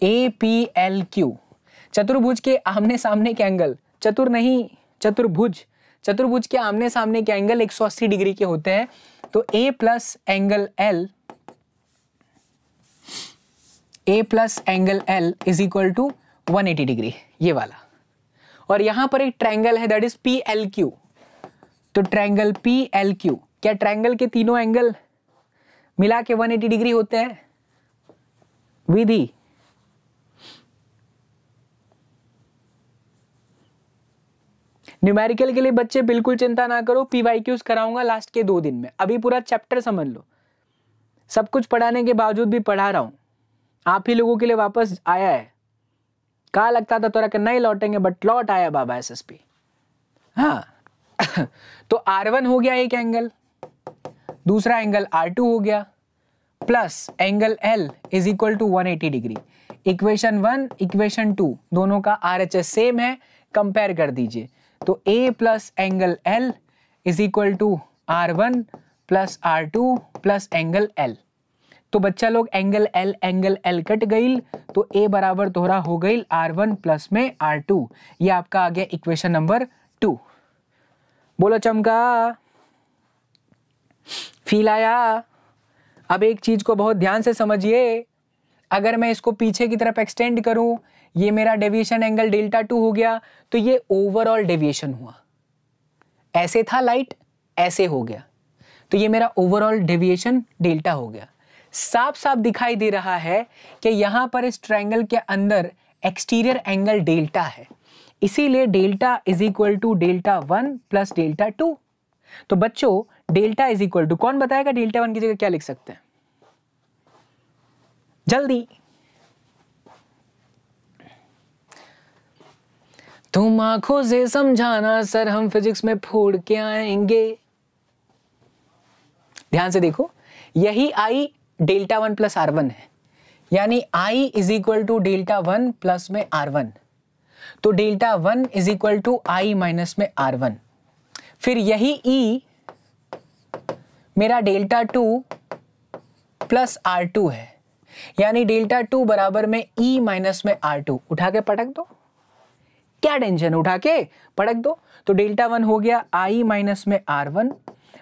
A P L Q चतुर्भुज के आमने सामने के एंगल चतुर नहीं चतुर्भुज चतुर्भुज के आमने सामने के एंगल 180 डिग्री के होते हैं तो A plus angle L A plus angle L is equal to 180 degree ये वाला और यहां पर एक ट्रैंगल है that is P L Q तो ट्रैंगल पी एल क्यू क्या ट्रैंगल के तीनों एंगल मिला के 180 डिग्री होते हैं विधि न्यूमेरिकल के लिए बच्चे बिल्कुल चिंता ना करो पीवाई क्यूज कराऊंगा लास्ट के दो दिन में अभी पूरा चैप्टर समझ लो सब कुछ पढ़ाने के बावजूद भी पढ़ा रहा हूँ आप ही लोगों के लिए वापस आया है कहा लगता था तोरा के नहीं लौटेंगे बट लौट आया बाबा एसएसपी हाँ तो आर वन हो गया एक एंगल दूसरा एंगल आर टू हो गया plus angle L is equal to one eighty degree equation one equation two दोनों का आर एच एस सेम है कंपेयर कर दीजिए तो A plus angle L is equal to R one plus R two plus angle L तो बच्चा लोग angle L angle L cut गई तो ए बराबर दोहरा हो गई आर वन प्लस में आर टू ये आपका आ गया इक्वेशन नंबर टू बोलो चमका फील आया अब एक चीज को बहुत ध्यान से समझिए अगर मैं इसको पीछे की तरफ एक्सटेंड करूं ये मेरा डेविएशन एंगल डेल्टा टू हो गया तो ये ओवरऑल डेविएशन हुआ ऐसे था लाइट ऐसे हो गया तो ये मेरा ओवरऑल डेविएशन डेल्टा हो गया साफ साफ दिखाई दे रहा है कि यहां पर इस ट्रायंगल के अंदर एक्सटीरियर एंगल डेल्टा है इसीलिए delta is equal to delta one plus delta two तो बच्चों डेल्टा इज इक्वल टू कौन बताएगा डेल्टा वन की जगह क्या लिख सकते हैं जल्दी तुम आंखों से समझाना सर हम फिजिक्स में फोड़ के आएंगे ध्यान से देखो यही I delta one plus R one है यानी I is equal to delta one plus में आर वन तो delta one is equal to I minus में आर वन फिर यही ई e, मेरा delta two plus R two है यानी डेल्टा टू बराबर में ई e माइनस में आर टू उठा के पटक दो क्या टेंशन उठा के पड़क दो तो डेल्टा वन हो गया आई माइनस में आर वन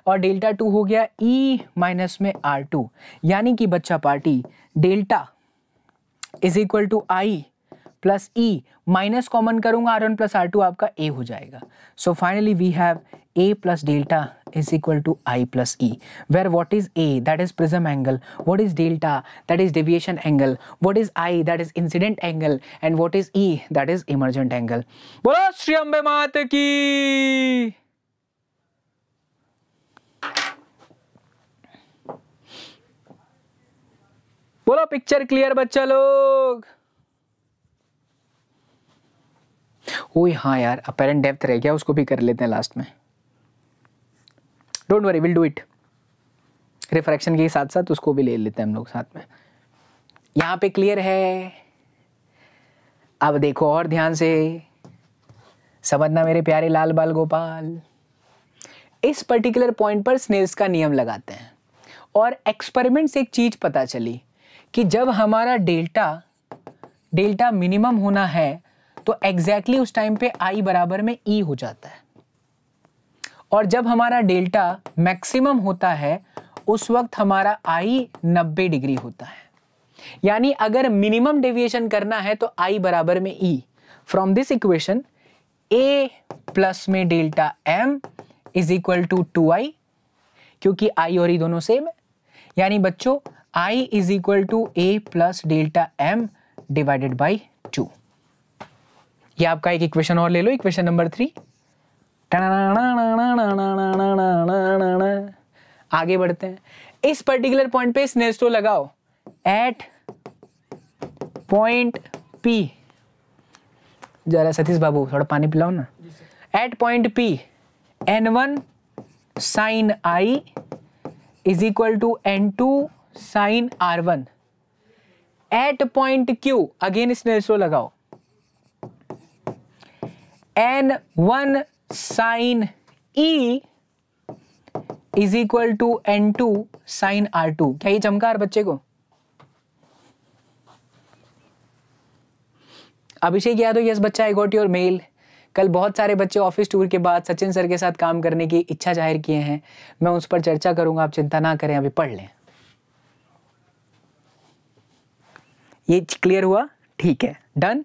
और डेल्टा टू हो गया ई e माइनस में आर टू यानी कि बच्चा party delta is equal to I plus E minus common करूंगा R one plus R two आपका ए हो जाएगा so finally we have a plus delta is equal to i plus e where what is a that is prism angle what is delta that is deviation angle what is i that is incident angle and what is e that is emergent angle bolo shri ambe mat ki bolo picture clear bachcha log ओ हाँ यार apparent depth रह गया उसको भी कर लेते हैं लास्ट में don't worry will do it refraction के साथ साथ उसको भी ले लेते हैं हम लोग साथ में यहाँ पे क्लियर है अब देखो और ध्यान से समझना मेरे प्यारे लाल बाल गोपाल इस पर्टिकुलर पॉइंट पर स्नेल्स का नियम लगाते हैं और एक्सपेरिमेंट से एक चीज पता चली कि जब हमारा डेल्टा डेल्टा मिनिमम होना है तो एग्जैक्टली exactly उस टाइम पे आई बराबर में ई e हो जाता है और जब हमारा डेल्टा मैक्सिमम होता है उस वक्त हमारा आई 90 डिग्री होता है यानी अगर मिनिमम डेविएशन करना है तो आई बराबर में E from this equation A plus में delta M is equal to two I क्योंकि आई और ई e दोनों सेम है यानी बच्चों I is equal to A plus delta M divided by two ये आपका एक इक्वेशन और ले लो इक्वेशन नंबर थ्री आगे बढ़ते हैं इस पर्टिकुलर पॉइंट पे स्टोर लगाओ एट पॉइंट पी जरा सतीश बाबू थोड़ा पानी पिलाओ ना at point P N one sine I is equal to N two sine R one at point Q again स्टोर लगाओ N one sine E is equal to N two sine R two क्या ये चमका हर बच्चे को अभिषेक Yadav yes बच्चा I got your mail कल बहुत सारे बच्चे ऑफिस टूर के बाद सचिन सर के साथ काम करने की इच्छा जाहिर किए हैं मैं उस पर चर्चा करूंगा आप चिंता ना करें अभी पढ़ लें ये क्लियर हुआ ठीक है डन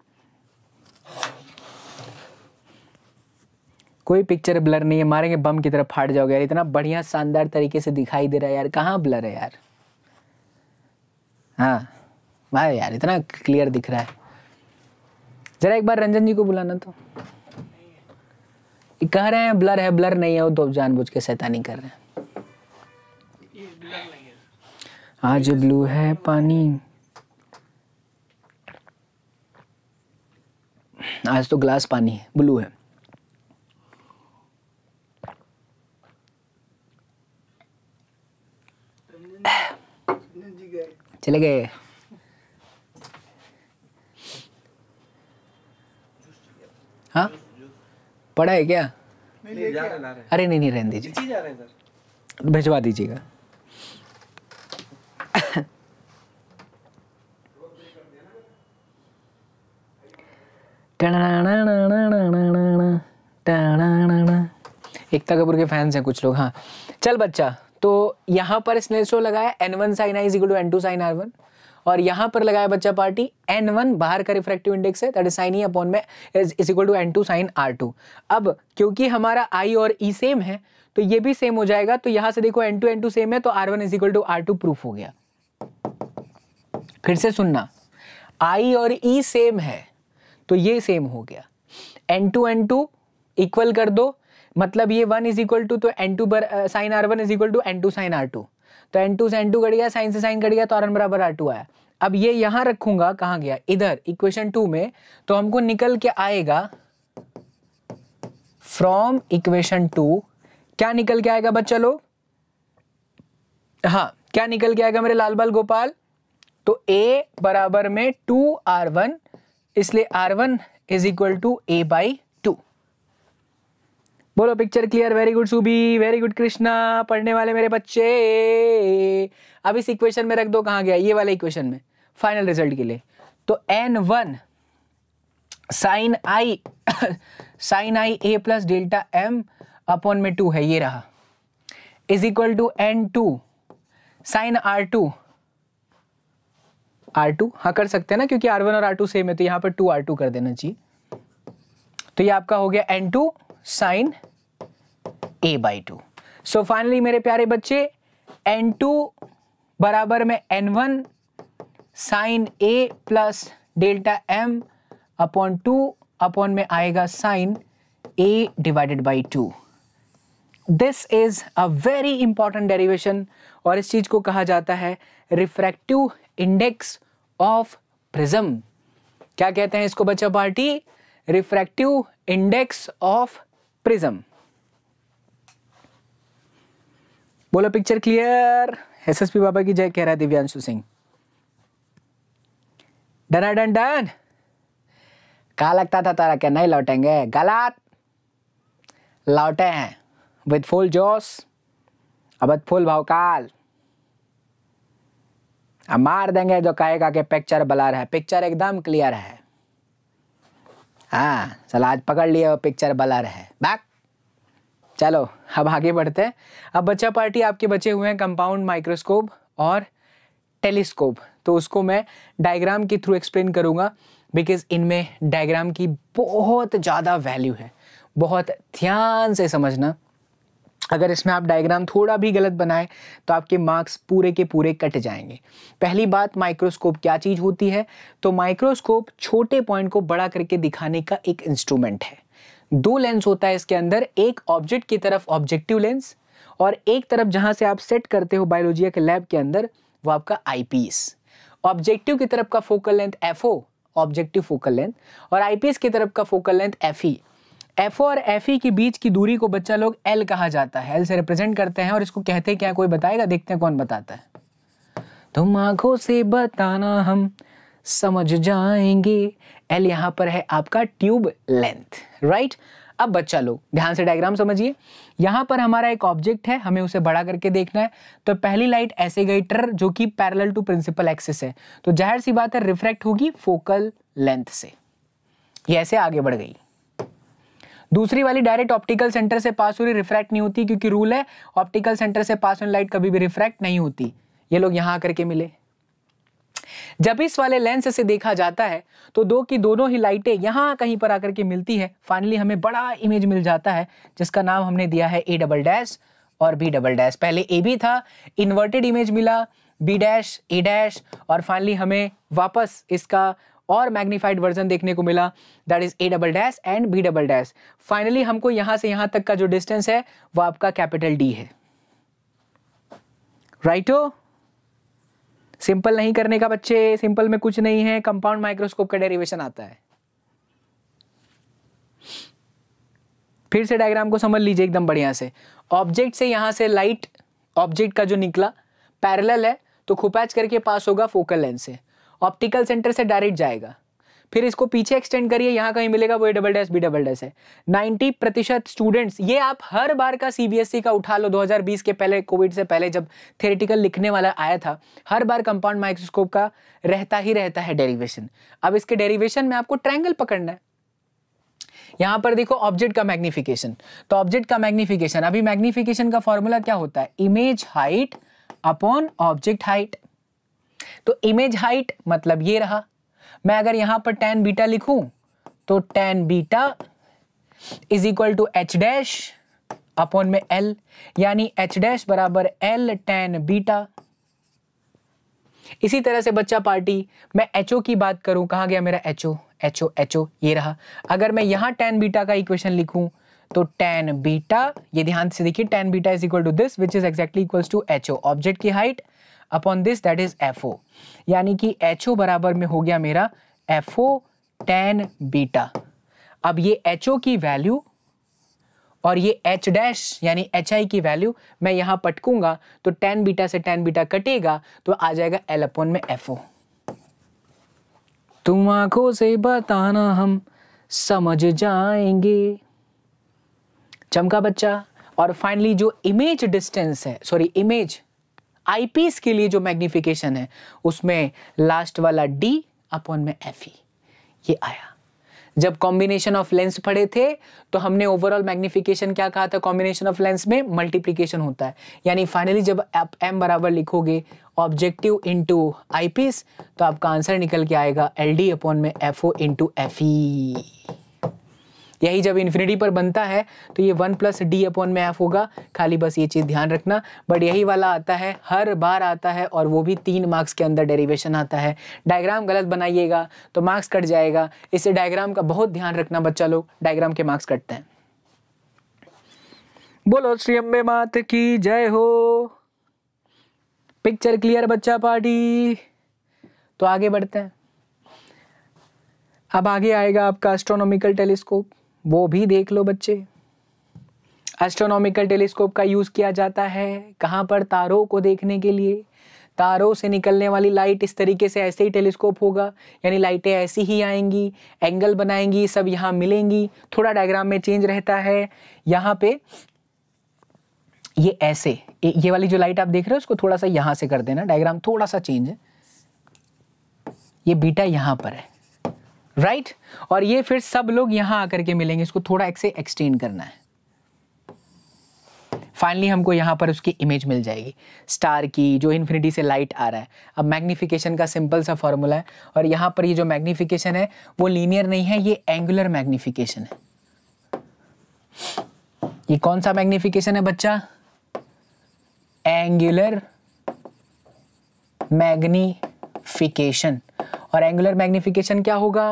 कोई पिक्चर ब्लर नहीं है मारेंगे बम की तरफ फाट जाओगे यार इतना बढ़िया शानदार तरीके से दिखाई दे रहा है यार कहाँ ब्लर है यार हाँ भाई यार इतना क्लियर दिख रहा है जरा एक बार रंजन जी को बुलाना तो कह रहे हैं ब्लर है ब्लर नहीं है वो तो जानबूझ के शैतानी कर रहे हैं आज ब्लू है पानी आज तो ग्लास पानी है ब्लू है चले गए हाँ पढ़ा है क्या अरे नहीं नहीं रहने दीजिए भिजवा दीजिएगा एकता कपूर के फैंस हैं कुछ लोग हाँ चल बच्चा तो यहाँ पर इसने शो लगाया N one sine I is equal to N two sine R one और यहाँ पर लगाया बच्चा पार्टी एन वन बाहर का रिफ्रेक्टिव इंडेक्स है that is sine E upon में is equal to N two sine R two अब क्योंकि हमारा आई और ई e सेम है तो ये भी सेम हो जाएगा तो यहाँ से देखो N two N two same है तो R one is equal to R two proof हो गया फिर से सुनना आई और ई e सेम है तो ये सेम हो गया N two N two equal कर दो मतलब ये वन इज इक्वल टू तो N two sine R one is equal to N two sine R two तो एन टू से एन टू कट गया साइन से साइन कट गया तो आर बराबर आर टू आया अब ये यहां रखूंगा कहा गया इधर इक्वेशन टू में तो हमको निकल के आएगा फ्रॉम इक्वेशन टू क्या निकल के आएगा बच्चा लोग हाँ क्या निकल के आएगा मेरे लाल बाल गोपाल तो ए बराबर में टू आर वन इसलिए R one is equal to A by बोलो picture clear very good Subi very good Krishna पढ़ने वाले मेरे बच्चे अब इस इक्वेशन में रख दो कहाँ गया ये वाला इक्वेशन में फाइनल रिजल्ट के लिए तो N one sine I sine I A plus delta M upon में टू है ये रहा is equal to N two sine R two R two हाँ कर सकते हैं ना क्योंकि आर वन और आर टू सेम है तो यहाँ पर टू आर टू कर देना चाहिए तो ये आपका हो गया N two sine A by two so finally मेरे प्यारे बच्चे एन टू बराबर में N one sine A plus delta M upon two upon में आएगा sine A divided by two this is a very important derivation और इस चीज को कहा जाता है रिफ्रैक्टिव इंडेक्स ऑफ प्रिज्म क्या कहते हैं इसको बच्चा party refractive index of prism बोलो पिक्चर क्लियर एसएसपी बाबा की जय कह रहा है Divyanshu Singh done done done कहा लगता था तारा क्या नहीं लौटेंगे गलत लौटे हैं विद फुल जोश अब फुल भावकाल अब मार देंगे जो कहेगा कि पिक्चर रहा है पिक्चर एकदम क्लियर है हाँ चल आज पकड़ लिया वो पिक्चर बलर है बैक चलो अब आगे बढ़ते हैं अब बच्चा पार्टी आपके बचे हुए हैं कंपाउंड माइक्रोस्कोप और टेलीस्कोप तो उसको मैं डायग्राम के थ्रू एक्सप्लेन करूँगा बिकॉज इनमें डायग्राम की बहुत ज़्यादा वैल्यू है बहुत ध्यान से समझना अगर इसमें आप डायग्राम थोड़ा भी गलत बनाएं तो आपके मार्क्स पूरे के पूरे कट जाएंगे पहली बात माइक्रोस्कोप क्या चीज़ होती है तो माइक्रोस्कोप छोटे पॉइंट को बड़ा करके दिखाने का एक इंस्ट्रूमेंट है दो लेंस होता है इसके अंदर एक ऑब्जेक्ट की तरफ ऑब्जेक्टिव लेंस और एक तरफ जहाँ से आप सेट करते हो बायोलॉजिया के लैब के अंदर वो आपका आईपीएस ऑब्जेक्टिव की तरफ का focal length F objective focal length और आईपीएस की तरफ का फोकल लेंथ ई एफ और एफ ई e के बीच की दूरी को बच्चा लोग एल कहा जाता है एल से रिप्रेजेंट करते हैं और इसको कहते हैं क्या कोई बताएगा देखते हैं कौन बताता है तुम आंखों से बताना हम समझ जाएंगे एल यहां पर है आपका ट्यूब लेंथ राइट अब बच्चा लोग ध्यान से डायग्राम समझिए यहां पर हमारा एक ऑब्जेक्ट है हमें उसे बड़ा करके देखना है तो पहली लाइट ऐसे गई टर जो कि पैरेलल टू प्रिंसिपल एक्सिस है तो जाहिर सी बात है रिफ्रैक्ट होगी फोकल लेंथ से ये ऐसे आगे बढ़ गई दूसरी वाली डायरेक्ट ऑप्टिकल सेंटर से पास हो रही रिफ्रैक्ट नहीं होती क्योंकि रूल है ऑप्टिकल सेंटर से पास होने लाइट कभी भी रिफ्रैक्ट नहीं होती ये लोग यहां आकर के मिले जब इस वाले लेंस से देखा जाता है तो दो की दोनों ही लाइटें यहां कहीं पर आकर के मिलती है फाइनली हमें बड़ा इमेज मिल जाता है जिसका नाम हमने दिया है ए डबल डैश और बी डबल डैश पहले ए बी था इन्वर्टेड इमेज मिला बी डैश ए डैश और फाइनली हमें वापस इसका और मैग्नीफाइड वर्जन देखने को मिला that is A double dash and B double dash finally हमको यहां से यहां तक का जो डिस्टेंस है वो आपका कैपिटल डी है राइटो सिंपल नहीं करने का बच्चे सिंपल में कुछ नहीं है कंपाउंड माइक्रोस्कोप का डेरिवेशन आता है फिर से डायग्राम को समझ लीजिए एकदम बढ़िया से ऑब्जेक्ट से यहां से लाइट ऑब्जेक्ट का जो निकला पैरेलल है तो खुपैच करके पास होगा फोकल लेंस से ऑप्टिकल सेंटर से डायरेक्ट जाएगा फिर इसको पीछे एक्सटेंड करिए यहाँ कहीं मिलेगा वो A double dash B double dash है 90 प्रतिशत स्टूडेंट्स ये आप हर बार का सीबीएसई e का उठा लो 2020 के पहले कोविड से पहले जब थेरेटिकल लिखने वाला आया था हर बार कंपाउंड माइक्रोस्कोप का रहता ही रहता है डेरिवेशन अब इसके डेरिवेशन में आपको ट्रैंगल पकड़ना है यहां पर देखो ऑब्जेक्ट का मैग्निफिकेशन तो ऑब्जेक्ट का मैग्निफिकेशन अभी मैग्निफिकेशन का फॉर्मूला क्या होता है image height upon object height तो इमेज हाइट मतलब ये रहा मैं अगर यहां पर टेन बीटा लिखूं तो tan beta is equal to H dash upon में एल यानी एच डैश बराबर एल टेन बीटा इसी तरह से बच्चा पार्टी मैं एच की बात करूं कहा गया मेरा H O H O H O ये रहा अगर मैं यहां टेन बीटा का इक्वेशन लिखूं तो टेन बीटा ये ध्यान से देखिए tan beta is equal to this which is exactly equal to H O object की height upon this that is F O यानी कि एच ओ बराबर में हो गया मेरा एफ ओ टेन बीटा अब ये एच ओ की वैल्यू और ये एच डैश यानी एच आई की वैल्यू मैं यहां पटकूंगा तो टेन बीटा से टेन बीटा कटेगा तो आ जाएगा एल अपॉन में एफ ओ तुम आंखों से बताना हम समझ जाएंगे चमका बच्चा और फाइनली जो इमेज डिस्टेंस है सॉरी इमेज आईपीएस के लिए जो मैग्निफिकेशन है उसमें लास्ट वाला डी अपॉन में एफ e, ये आया जब कॉम्बिनेशन ऑफ लेंस पढ़े थे तो हमने ओवरऑल मैग्निफिकेशन क्या कहा था कॉम्बिनेशन ऑफ लेंस में मल्टीप्लीकेशन होता है यानी फाइनली जब आप एम बराबर लिखोगे ऑब्जेक्टिव इनटू आईपीस तो आपका आंसर निकल के आएगा एल डी अपॉन में F O into F E यही जब इन्फिनिटी पर बनता है तो ये वन प्लस डी अपॉन में एफ होगा खाली बस ये चीज़ ध्यान रखना बट यही वाला आता है हर बार आता है और वो भी तीन मार्क्स के अंदर डेरिवेशन आता है डायग्राम गलत बनाइएगा तो मार्क्स कट जाएगा इसे डायग्राम का बहुत ध्यान रखना बच्चा लोग डायग्राम के मार्क्स कटते हैं बोलो श्री अम्बे मात की जय हो पिक्चर क्लियर बच्चा पार्टी तो आगे बढ़ते हैं अब आगे आएगा आपका एस्ट्रोनॉमिकल टेलीस्कोप वो भी देख लो बच्चे एस्ट्रोनॉमिकल टेलीस्कोप का यूज़ किया जाता है कहाँ पर तारों को देखने के लिए तारों से निकलने वाली लाइट इस तरीके से ऐसे ही टेलीस्कोप होगा यानी लाइटें ऐसी ही आएंगी एंगल बनाएंगी सब यहाँ मिलेंगी थोड़ा डायग्राम में चेंज रहता है यहाँ पे ये ऐसे ये वाली जो लाइट आप देख रहे हो उसको थोड़ा सा यहाँ से कर देना डायग्राम थोड़ा सा चेंज है ये बीटा यहाँ पर है राइट right? और ये फिर सब लोग यहां आकर के मिलेंगे इसको थोड़ा एक से एक्सटेंड करना है फाइनली हमको यहां पर उसकी इमेज मिल जाएगी स्टार की जो इन्फिनिटी से लाइट आ रहा है अब मैग्नीफिकेशन का सिंपल सा फॉर्मूला है और यहां पर ये जो मैग्नीफिकेशन है वो लीनियर नहीं है ये एंगुलर मैग्नीफिकेशन है ये कौन सा मैग्नीफिकेशन है बच्चा एंगुलर मैग्नीफिकेशन और एंगुलर मैग्निफिकेशन क्या होगा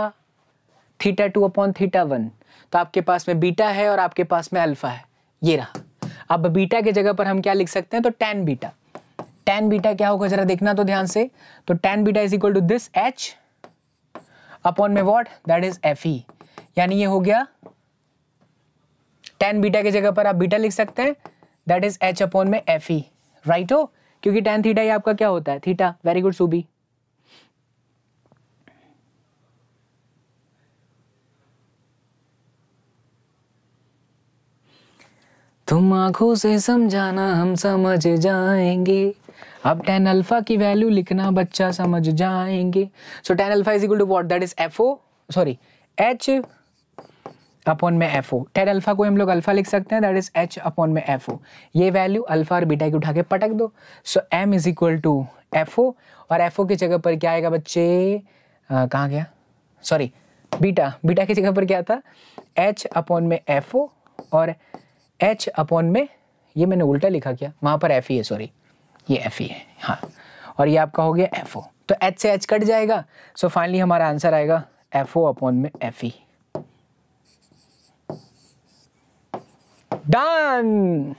theta two upon theta one तो आपके पास में बीटा है और आपके पास में अल्फा है ये रहा अब बीटा के जगह पर हम क्या लिख सकते हैं तो टेन बीटा टेन बीटा क्या होगा जरा देखना तो ध्यान से तो tan beta is equal to this H upon में what that is F E यानी ये हो गया टेन बीटा की जगह पर आप बीटा लिख सकते हैं दैट इज एच अपॉन में एफ ई राइट हो क्योंकि टेन थीटा ये आपका क्या होता है थीटा वेरी गुड सूबी तुम आंखों से समझाना हम समझ जाएंगे अब टेन अल्फा की वैल्यू लिखना बच्चा समझ जाएंगे so tan alpha is equal to what that is F O sorry H upon में एफ ओ टेन अल्फा को हम लोग अल्फा लिख सकते हैं दैट इज एच अपॉन में एफ ओ ये वैल्यू अल्फा और बीटा की उठा के पटक दो so M is equal to F O और एफ ओ की जगह पर क्या आएगा बच्चे कहाँ गया सॉरी बीटा बीटा की जगह पर क्या था एच अपॉन में एफ ओ और एच अपॉन में ये मैंने उल्टा लिखा क्या वहां पर एफ ही e है सॉरी ये एफ ई e है हाँ और ये आपका हो गया एफ ओ तो एच से एच कट जाएगा सो so फाइनली हमारा आंसर आएगा एफ ओ अपॉन में एफ ई डन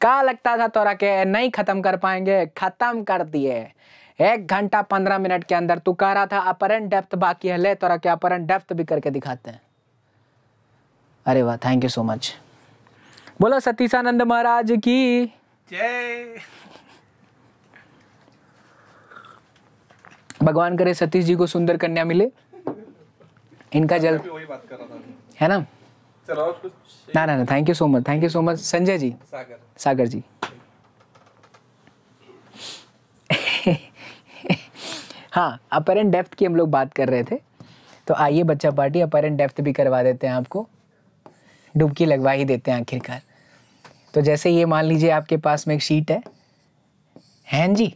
का लगता था तोरा के नहीं खत्म कर पाएंगे खत्म कर दिए एक घंटा पंद्रह मिनट के अंदर तू कह रहा था अपरन डेप्थ बाकी है ले तोरा के अपरन डेप्थ भी करके दिखाते हैं अरे वाह थैंक यू सो मच बोलो सतीशानंद महाराज की जय भगवान करे सतीश जी को सुंदर कन्या मिले इनका जल है ना ना ना ना thank you so much thank you so much Sanjay ji Sagar Sagar ji हाँ अपेरेंट डेप्थ की हम लोग बात कर रहे थे तो आइए बच्चा पार्टी अपेरेंट डेप्थ भी करवा देते हैं आपको डुबकी लगवा ही देते हैं आखिरकार तो जैसे ये मान लीजिए आपके पास में एक शीट है हैं जी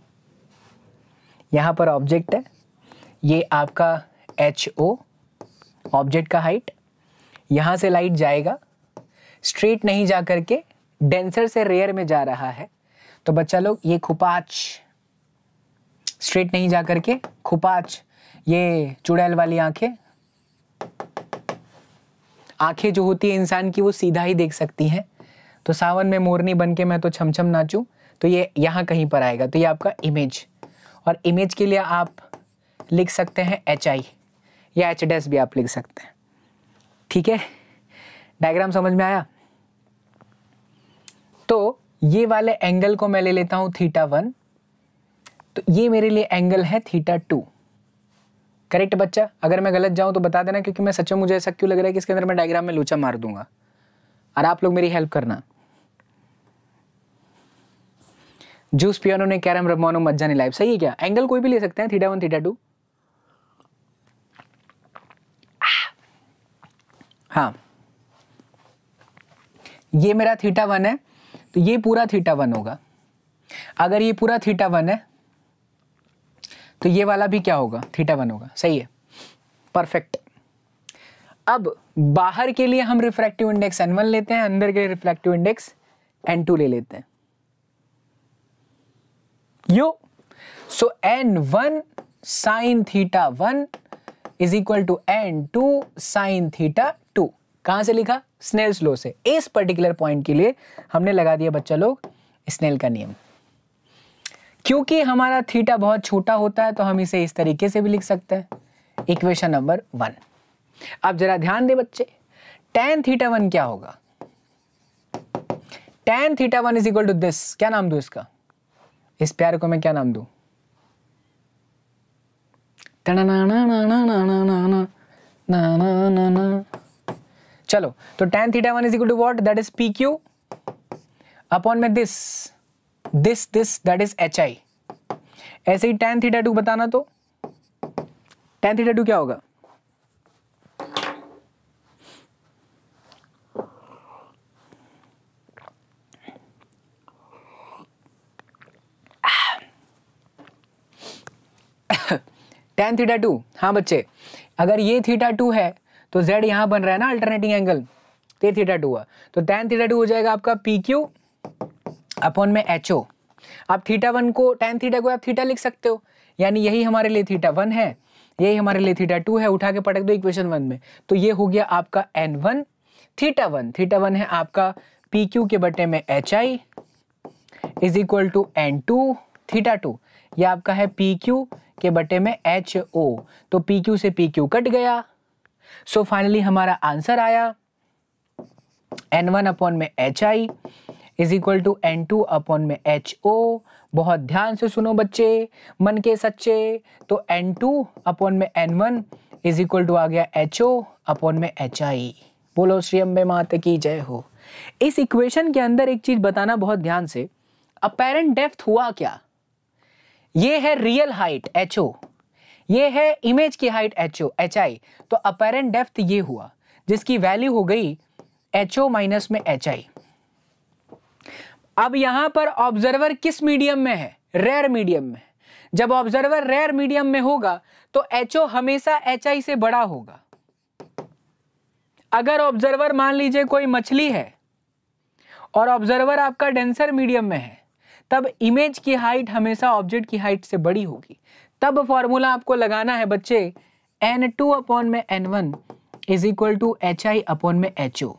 यहाँ पर ऑब्जेक्ट है ये आपका एच ओ ऑब्जेक्ट का हाइट यहाँ से लाइट जाएगा स्ट्रेट नहीं जा करके डेंसर से रेयर में जा रहा है तो बच्चा लोग ये खुपाच स्ट्रेट नहीं जा करके खुपाच ये चुड़ैल वाली आंखें आंखें जो होती है इंसान की वो सीधा ही देख सकती हैं तो सावन में मोरनी बन के मैं तो छमछम नाचूँ तो ये यहाँ कहीं पर आएगा तो ये आपका इमेज और इमेज के लिए आप लिख सकते हैं एच आई या एच डेस भी आप लिख सकते हैं ठीक है डायग्राम समझ में आया तो ये वाले एंगल को मैं ले लेता हूँ थीटा वन तो ये मेरे लिए एंगल है थीटा टू करेक्ट बच्चा अगर मैं गलत जाऊँ तो बता देना क्योंकि मैं सच में मुझे ऐसा क्यों लग रहा है कि इसके अंदर मैं डायग्राम में लोचा मार दूंगा और आप लोग मेरी हेल्प करना जूस पियानो ने कैरम रमानो मज्जानी लाइव सही है क्या एंगल कोई भी ले सकते हैं थीटा वन थीटा टू हाँ ये मेरा थीटा वन है तो ये पूरा थीटा वन होगा अगर ये पूरा थीटा वन है तो ये वाला भी क्या होगा थीटा वन होगा सही है परफेक्ट अब बाहर के लिए हम रिफ्रैक्टिव इंडेक्स एन वन लेते हैं अंदर के लिए रिफ्रैक्टिव इंडेक्स एन टू ले लेते हैं so N one sine theta one is equal to N two sine theta two कहां से लिखा स्नेल स्लो से इस पर्टिकुलर पॉइंट के लिए हमने लगा दिया बच्चा लोग स्नेल का नियम क्योंकि हमारा थीटा बहुत छोटा होता है तो हम इसे इस तरीके से भी लिख सकते हैं इक्वेशन नंबर वन अब जरा ध्यान दे बच्चे टेन थीटा वन क्या होगा tan theta one is equal to this क्या नाम दो इसका इस प्यार को मैं क्या नाम दू ना ना ना ना ना ना ना ना ना ना ना ना चलो तो tan theta one is equal to what that is P Q upon में this this this that is H I ऐसे ही tan थीटा टू बताना तो tan थीटा टू क्या होगा टेन थीटा टू हाँ बच्चे अगर ये थीटा टू है तो जेड यहाँ बन रहा है ना अल्टरनेटिंग एंगल ये थीटा टू हुआ तो टेन थीटा टू हो जाएगा आपका पी क्यू अपॉन में एच ओ आप थीटा वन को टेन थीटा को आप थीटा लिख सकते हो यानी यही हमारे लिए थीटा वन है यही हमारे लिए थीटा टू है उठा के पटक दो इक्वेशन वन में तो ये हो गया आपका N one theta one theta one है आपका पी क्यू के बटे में H I is equal to N two theta two ये आपका है पी क्यू के बटे में एच ओ तो पी क्यू से पी क्यू कट गया सो so फाइनली हमारा आंसर आया एन वन अपॉन में H I is equal to N two upon में एच ओ बहुत ध्यान से सुनो बच्चे मन के सच्चे तो एन टू अपॉन में N one is equal to आ गया एच ओ अपॉन में एच आई बोलो श्री अम्बे मात की जय हो इस इक्वेशन के अंदर एक चीज बताना बहुत ध्यान से अपेरेंट डेप्थ हुआ क्या ये है रियल हाइट एच ओ ये है इमेज की height H O H I तो अपेरेंट डेप्थ ये हुआ जिसकी वैल्यू हो गई एच ओ माइनस में एच आई अब यहां पर ऑब्जर्वर किस मीडियम में है रेयर मीडियम में जब ऑब्जर्वर रेयर मीडियम में होगा तो एच ओ हमेशा एच आई से बड़ा होगा अगर ऑब्जर्वर मान लीजिए कोई मछली है और ऑब्जर्वर आपका डेंसर मीडियम में है तब इमेज की हाइट हमेशा ऑब्जेक्ट की हाइट से बड़ी होगी तब फॉर्मूला आपको लगाना है बच्चे एन टू अपॉन में N one is equal to H I upon में एच ओ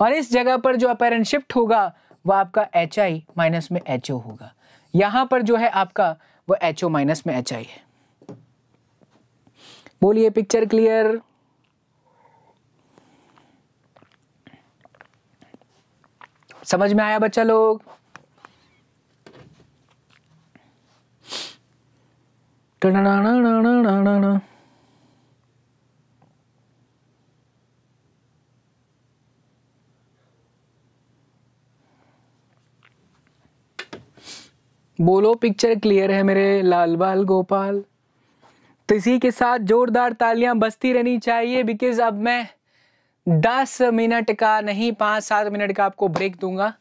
और इस जगह पर जो अपेरेंट शिफ्ट होगा वह आपका एच आई माइनस में एच ओ होगा यहां पर जो है आपका वो एच ओ माइनस में एच आई है बोलिए पिक्चर क्लियर समझ में आया बच्चा लोग बोलो पिक्चर क्लियर है मेरे लाल बाल गोपाल तो इसी के साथ जोरदार तालियां बजती रहनी चाहिए बिकॉज अब मैं दस मिनट का नहीं पांच सात मिनट का आपको ब्रेक दूंगा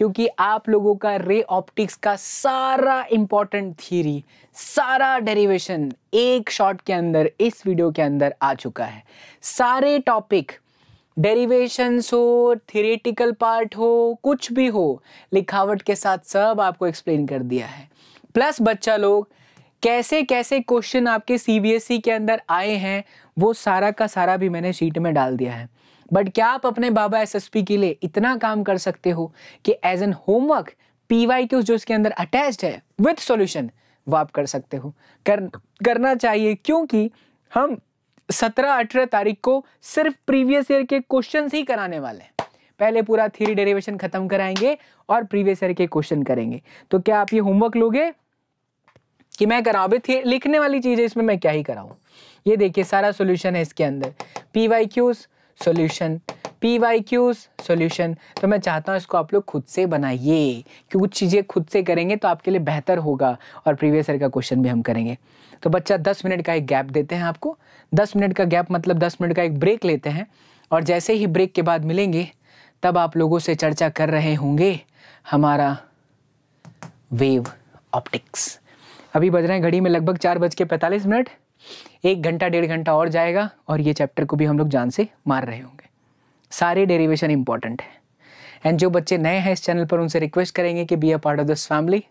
क्योंकि आप लोगों का रे ऑप्टिक्स का सारा इंपॉर्टेंट थियरी सारा डेरिवेशन एक शॉट के अंदर इस वीडियो के अंदर आ चुका है सारे टॉपिक डेरिवेशन हो थियरेटिकल पार्ट हो कुछ भी हो लिखावट के साथ सब आपको एक्सप्लेन कर दिया है प्लस बच्चा लोग कैसे कैसे क्वेश्चन आपके सी e के अंदर आए हैं वो सारा का सारा भी मैंने शीट में डाल दिया है बट क्या आप अपने बाबा एसएसपी के लिए इतना काम कर सकते हो कि as an homework P Y Q जो इसके अंदर अटैच है विथ सोल्यूशन वो आप कर सकते हो कर करना चाहिए क्योंकि हम सत्रह अठारह तारीख को सिर्फ प्रीवियस ईयर के क्वेश्चन ही कराने वाले हैं पहले पूरा थ्री डेरिवेशन खत्म कराएंगे और प्रीवियस ईयर के क्वेश्चन करेंगे तो क्या आप ये होमवर्क लोगे कि मैं कराऊँ अभी लिखने वाली चीज़ है इसमें मैं क्या ही कराऊ ये देखिए सारा सोल्यूशन है इसके अंदर P Y Qs solution P Y Qs solution तो मैं चाहता हूँ इसको आप लोग खुद से बनाइए कि कुछ चीज़ें खुद से करेंगे तो आपके लिए बेहतर होगा और प्रीवियस ईयर का क्वेश्चन भी हम करेंगे तो बच्चा दस मिनट का एक गैप देते हैं आपको दस मिनट का गैप मतलब दस मिनट का एक ब्रेक लेते हैं और जैसे ही ब्रेक के बाद मिलेंगे तब आप लोगों से चर्चा कर रहे होंगे हमारा वेव ऑप्टिक्स अभी बज रहे हैं घड़ी में लगभग चार बज के पैंतालीस मिनट एक घंटा डेढ़ घंटा और जाएगा और ये चैप्टर को भी हम लोग जान से मार रहे होंगे सारे डेरिवेशन इंपॉर्टेंट है एंड जो बच्चे नए हैं इस चैनल पर उनसे रिक्वेस्ट करेंगे कि be a part of this family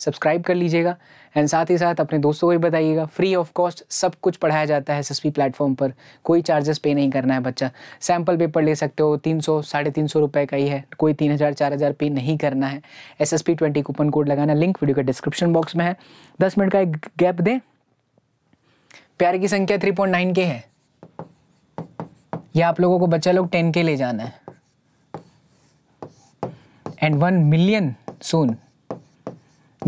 subscribe कर लीजिएगा एंड साथ ही साथ अपने दोस्तों को भी बताइएगा फ्री ऑफ कॉस्ट सब कुछ पढ़ाया जाता है एस प्लेटफॉर्म पर कोई चार्जेस पे नहीं करना है बच्चा सैम्पल पेपर ले सकते हो तीन सौ साढ़े तीन सौ रुपये का ही है कोई तीन हज़ार चार हज़ार पे नहीं करना है S S P twenty coupon code लगाना लिंक वीडियो का डिस्क्रिप्शन बॉक्स में है दस मिनट का एक गैप दें प्यार की संख्या थ्री पॉइंट नाइन के है या आप लोगों को बच्चा लोग टेन के ले जाना है एंड वन मिलियन सोन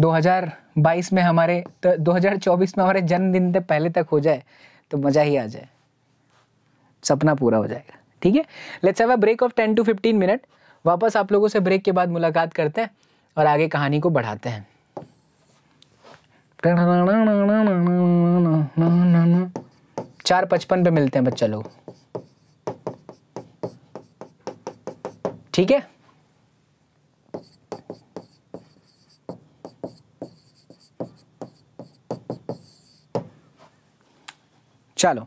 2022 में हमारे तो 2024 में हमारे जन्मदिन से पहले तक हो जाए तो मज़ा ही आ जाए सपना पूरा हो जाएगा ठीक है let's have a break of 10 two 15 minute वापस आप लोगों से ब्रेक के बाद मुलाकात करते हैं और आगे कहानी को बढ़ाते हैं चार पचपन पे मिलते हैं बच्चा लोग ठीक है चलो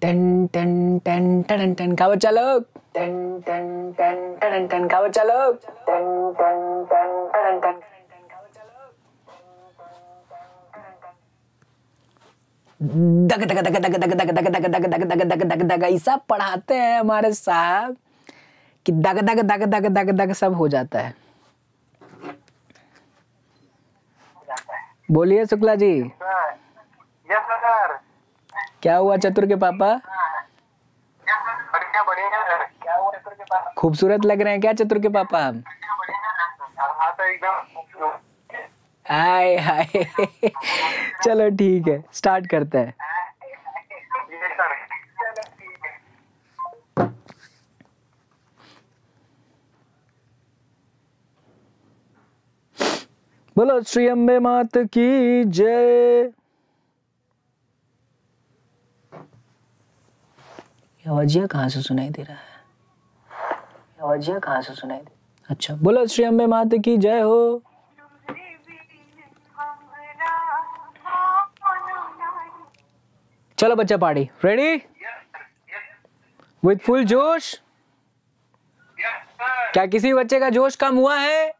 टन टन टन टन टन कावर चालक टन टन टन टन टन कावर चालक टन टन टन टन टन दग दग दग दग दग दग दग दग दग दग दग दग दग दग ऐसा पढ़ाते हैं हमारे साहब कि दग दग दग दग दग दग सब हो जाता है बोलिए शुक्ला जी यस सर क्या हुआ चतुर के पापा खूबसूरत लग रहे हैं क्या चतुर के पापा हम हाय हाय चलो ठीक है स्टार्ट करते हैं बोलो श्री अम्बे मात की जय आवाजिया कहाँ से सुनाई दे रहा है आवाजिया कहाँ से सुनाई दे अच्छा बोलो श्री अम्बे मात की जय हो चलो बच्चा पार्टी रेडी विद फुल जोश क्या किसी बच्चे का जोश कम हुआ है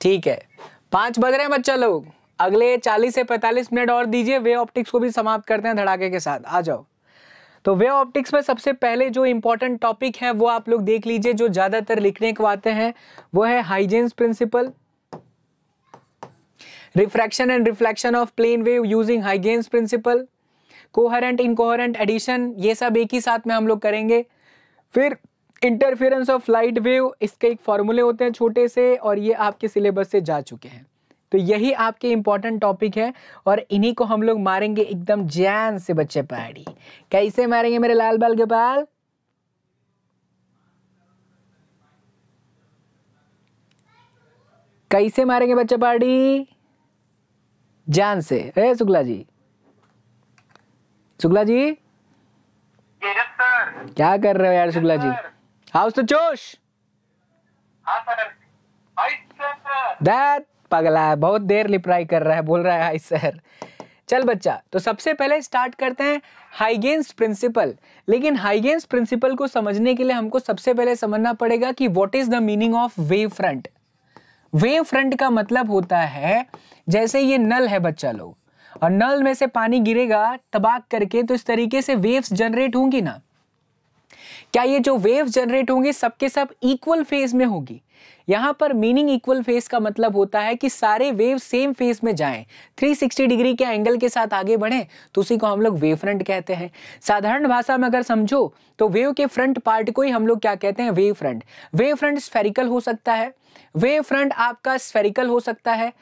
ठीक है पांच बज रहे हैं बच्चा लोग अगले चालीस से पैंतालीस मिनट और दीजिए वे ऑप्टिक्स को भी समाप्त करते हैं धड़ाके के साथ आ जाओ तो वे ऑप्टिक्स में सबसे पहले जो इम्पोर्टेंट टॉपिक है वो आप लोग देख लीजिए जो ज़्यादातर लिखने को आते हैं वो है Huygens principle refraction and reflection of plane wave using Huygens principle coherent incoherent addition ये सब एक ही साथ में हम लोग करेंगे फिर इंटरफेरेंस ऑफ लाइट वेव इसके एक फॉर्मूले होते हैं छोटे से और ये आपके सिलेबस से जा चुके हैं तो यही आपके इंपॉर्टेंट टॉपिक है और इन्हीं को हम लोग मारेंगे एकदम जैन से बच्चे पहाड़ी कैसे मारेंगे मेरे लाल बाल गोपाल कैसे मारेंगे बच्चे पहाड़ी जान से अरे शुक्ला जी शुक्ला जी क्या कर रहे हो यार शुक्ला जी हाउस तो जोश दैट हाँ, पगला है बहुत देर लिपराई कर रहा है बोल रहा है हाई सर चल बच्चा तो सबसे पहले स्टार्ट करते हैं हाइगेंस प्रिंसिपल लेकिन हाइगेंस प्रिंसिपल को समझने के लिए हमको सबसे पहले समझना पड़ेगा कि what is the meaning of wave front wave front का मतलब होता है जैसे ये नल है बच्चा लोग और नल में से पानी गिरेगा तबाक करके तो इस तरीके से वेव्स जनरेट होंगी ना क्या ये जो वेव्स जनरेट होंगी सबके सब इक्वल फेज में होगी यहां पर मीनिंग इक्वल फेस का मतलब होता है कि सारे वेव सेम फेस में जाएं 360 डिग्री के एंगल के साथ आगे बढ़े तो उसी को हम लोग वेव फ्रंट कहते हैं साधारण भाषा में अगर समझो तो वेव के फ्रंट पार्ट को ही हम लोग क्या कहते हैं wave front wave front spherical हो सकता है वेव फ्रंट आपका स्फेरिकल हो सकता है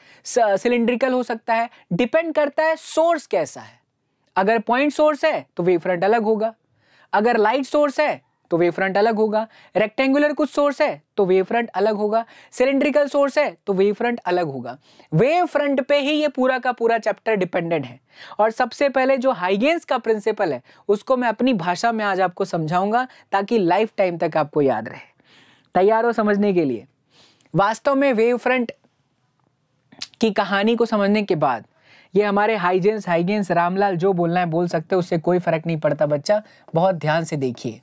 सिलिंड्रिकल हो सकता है डिपेंड करता है सोर्स कैसा है अगर पॉइंट सोर्स है तो वेव फ्रंट अलग होगा अगर लाइट सोर्स है तो वेव फ्रंट अलग होगा रेक्टेंगुलर कुछ सोर्स है तो वेव फ्रंट अलग होगा सिलेंड्रिकल सोर्स है तो वेव फ्रंट अलग होगा वेव फ्रंट पे ही ये पूरा का पूरा चैप्टर डिपेंडेंट है और सबसे पहले जो हाइगेंस का प्रिंसिपल है उसको मैं अपनी भाषा में आज आपको समझाऊंगा ताकि लाइफ टाइम तक आपको याद रहे तैयार हो समझने के लिए वास्तव में वेव फ्रंट की कहानी को समझने के बाद ये हमारे हाइजेंस हाइगेंस रामलाल जो बोलना है बोल सकते हैं उससे कोई फर्क नहीं पड़ता बच्चा बहुत ध्यान से देखिए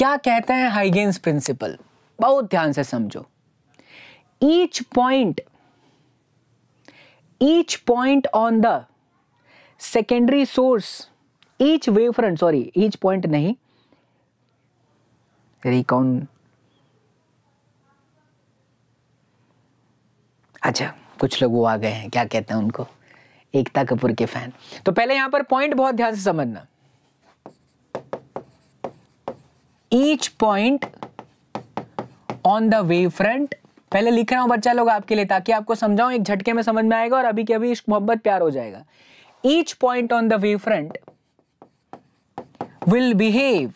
क्या कहते हैं हाइगेंस प्रिंसिपल बहुत ध्यान से समझो each point each point on the secondary source each wave front sorry each point नहीं रिकॉन अच्छा कुछ लोग वो आ गए हैं क्या कहते हैं उनको एकता कपूर के फैन तो पहले यहां पर पॉइंट बहुत ध्यान से समझना each point on the wave front पहले लिख रहा हूं बच्चा लोग आपके लिए ताकि आपको समझाऊं एक झटके में समझ में आएगा और अभी के अभी इश्क मोहब्बत प्यार हो जाएगा each point on the wave front will behave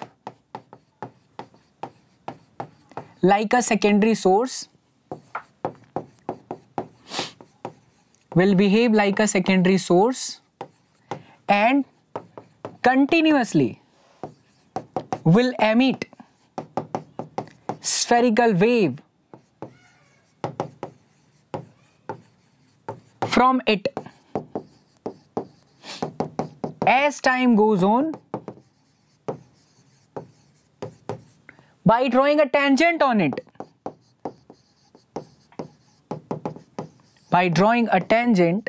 like a secondary source will behave like a secondary source and continuously will emit spherical wave from it as time goes on by drawing a tangent on it. By drawing a tangent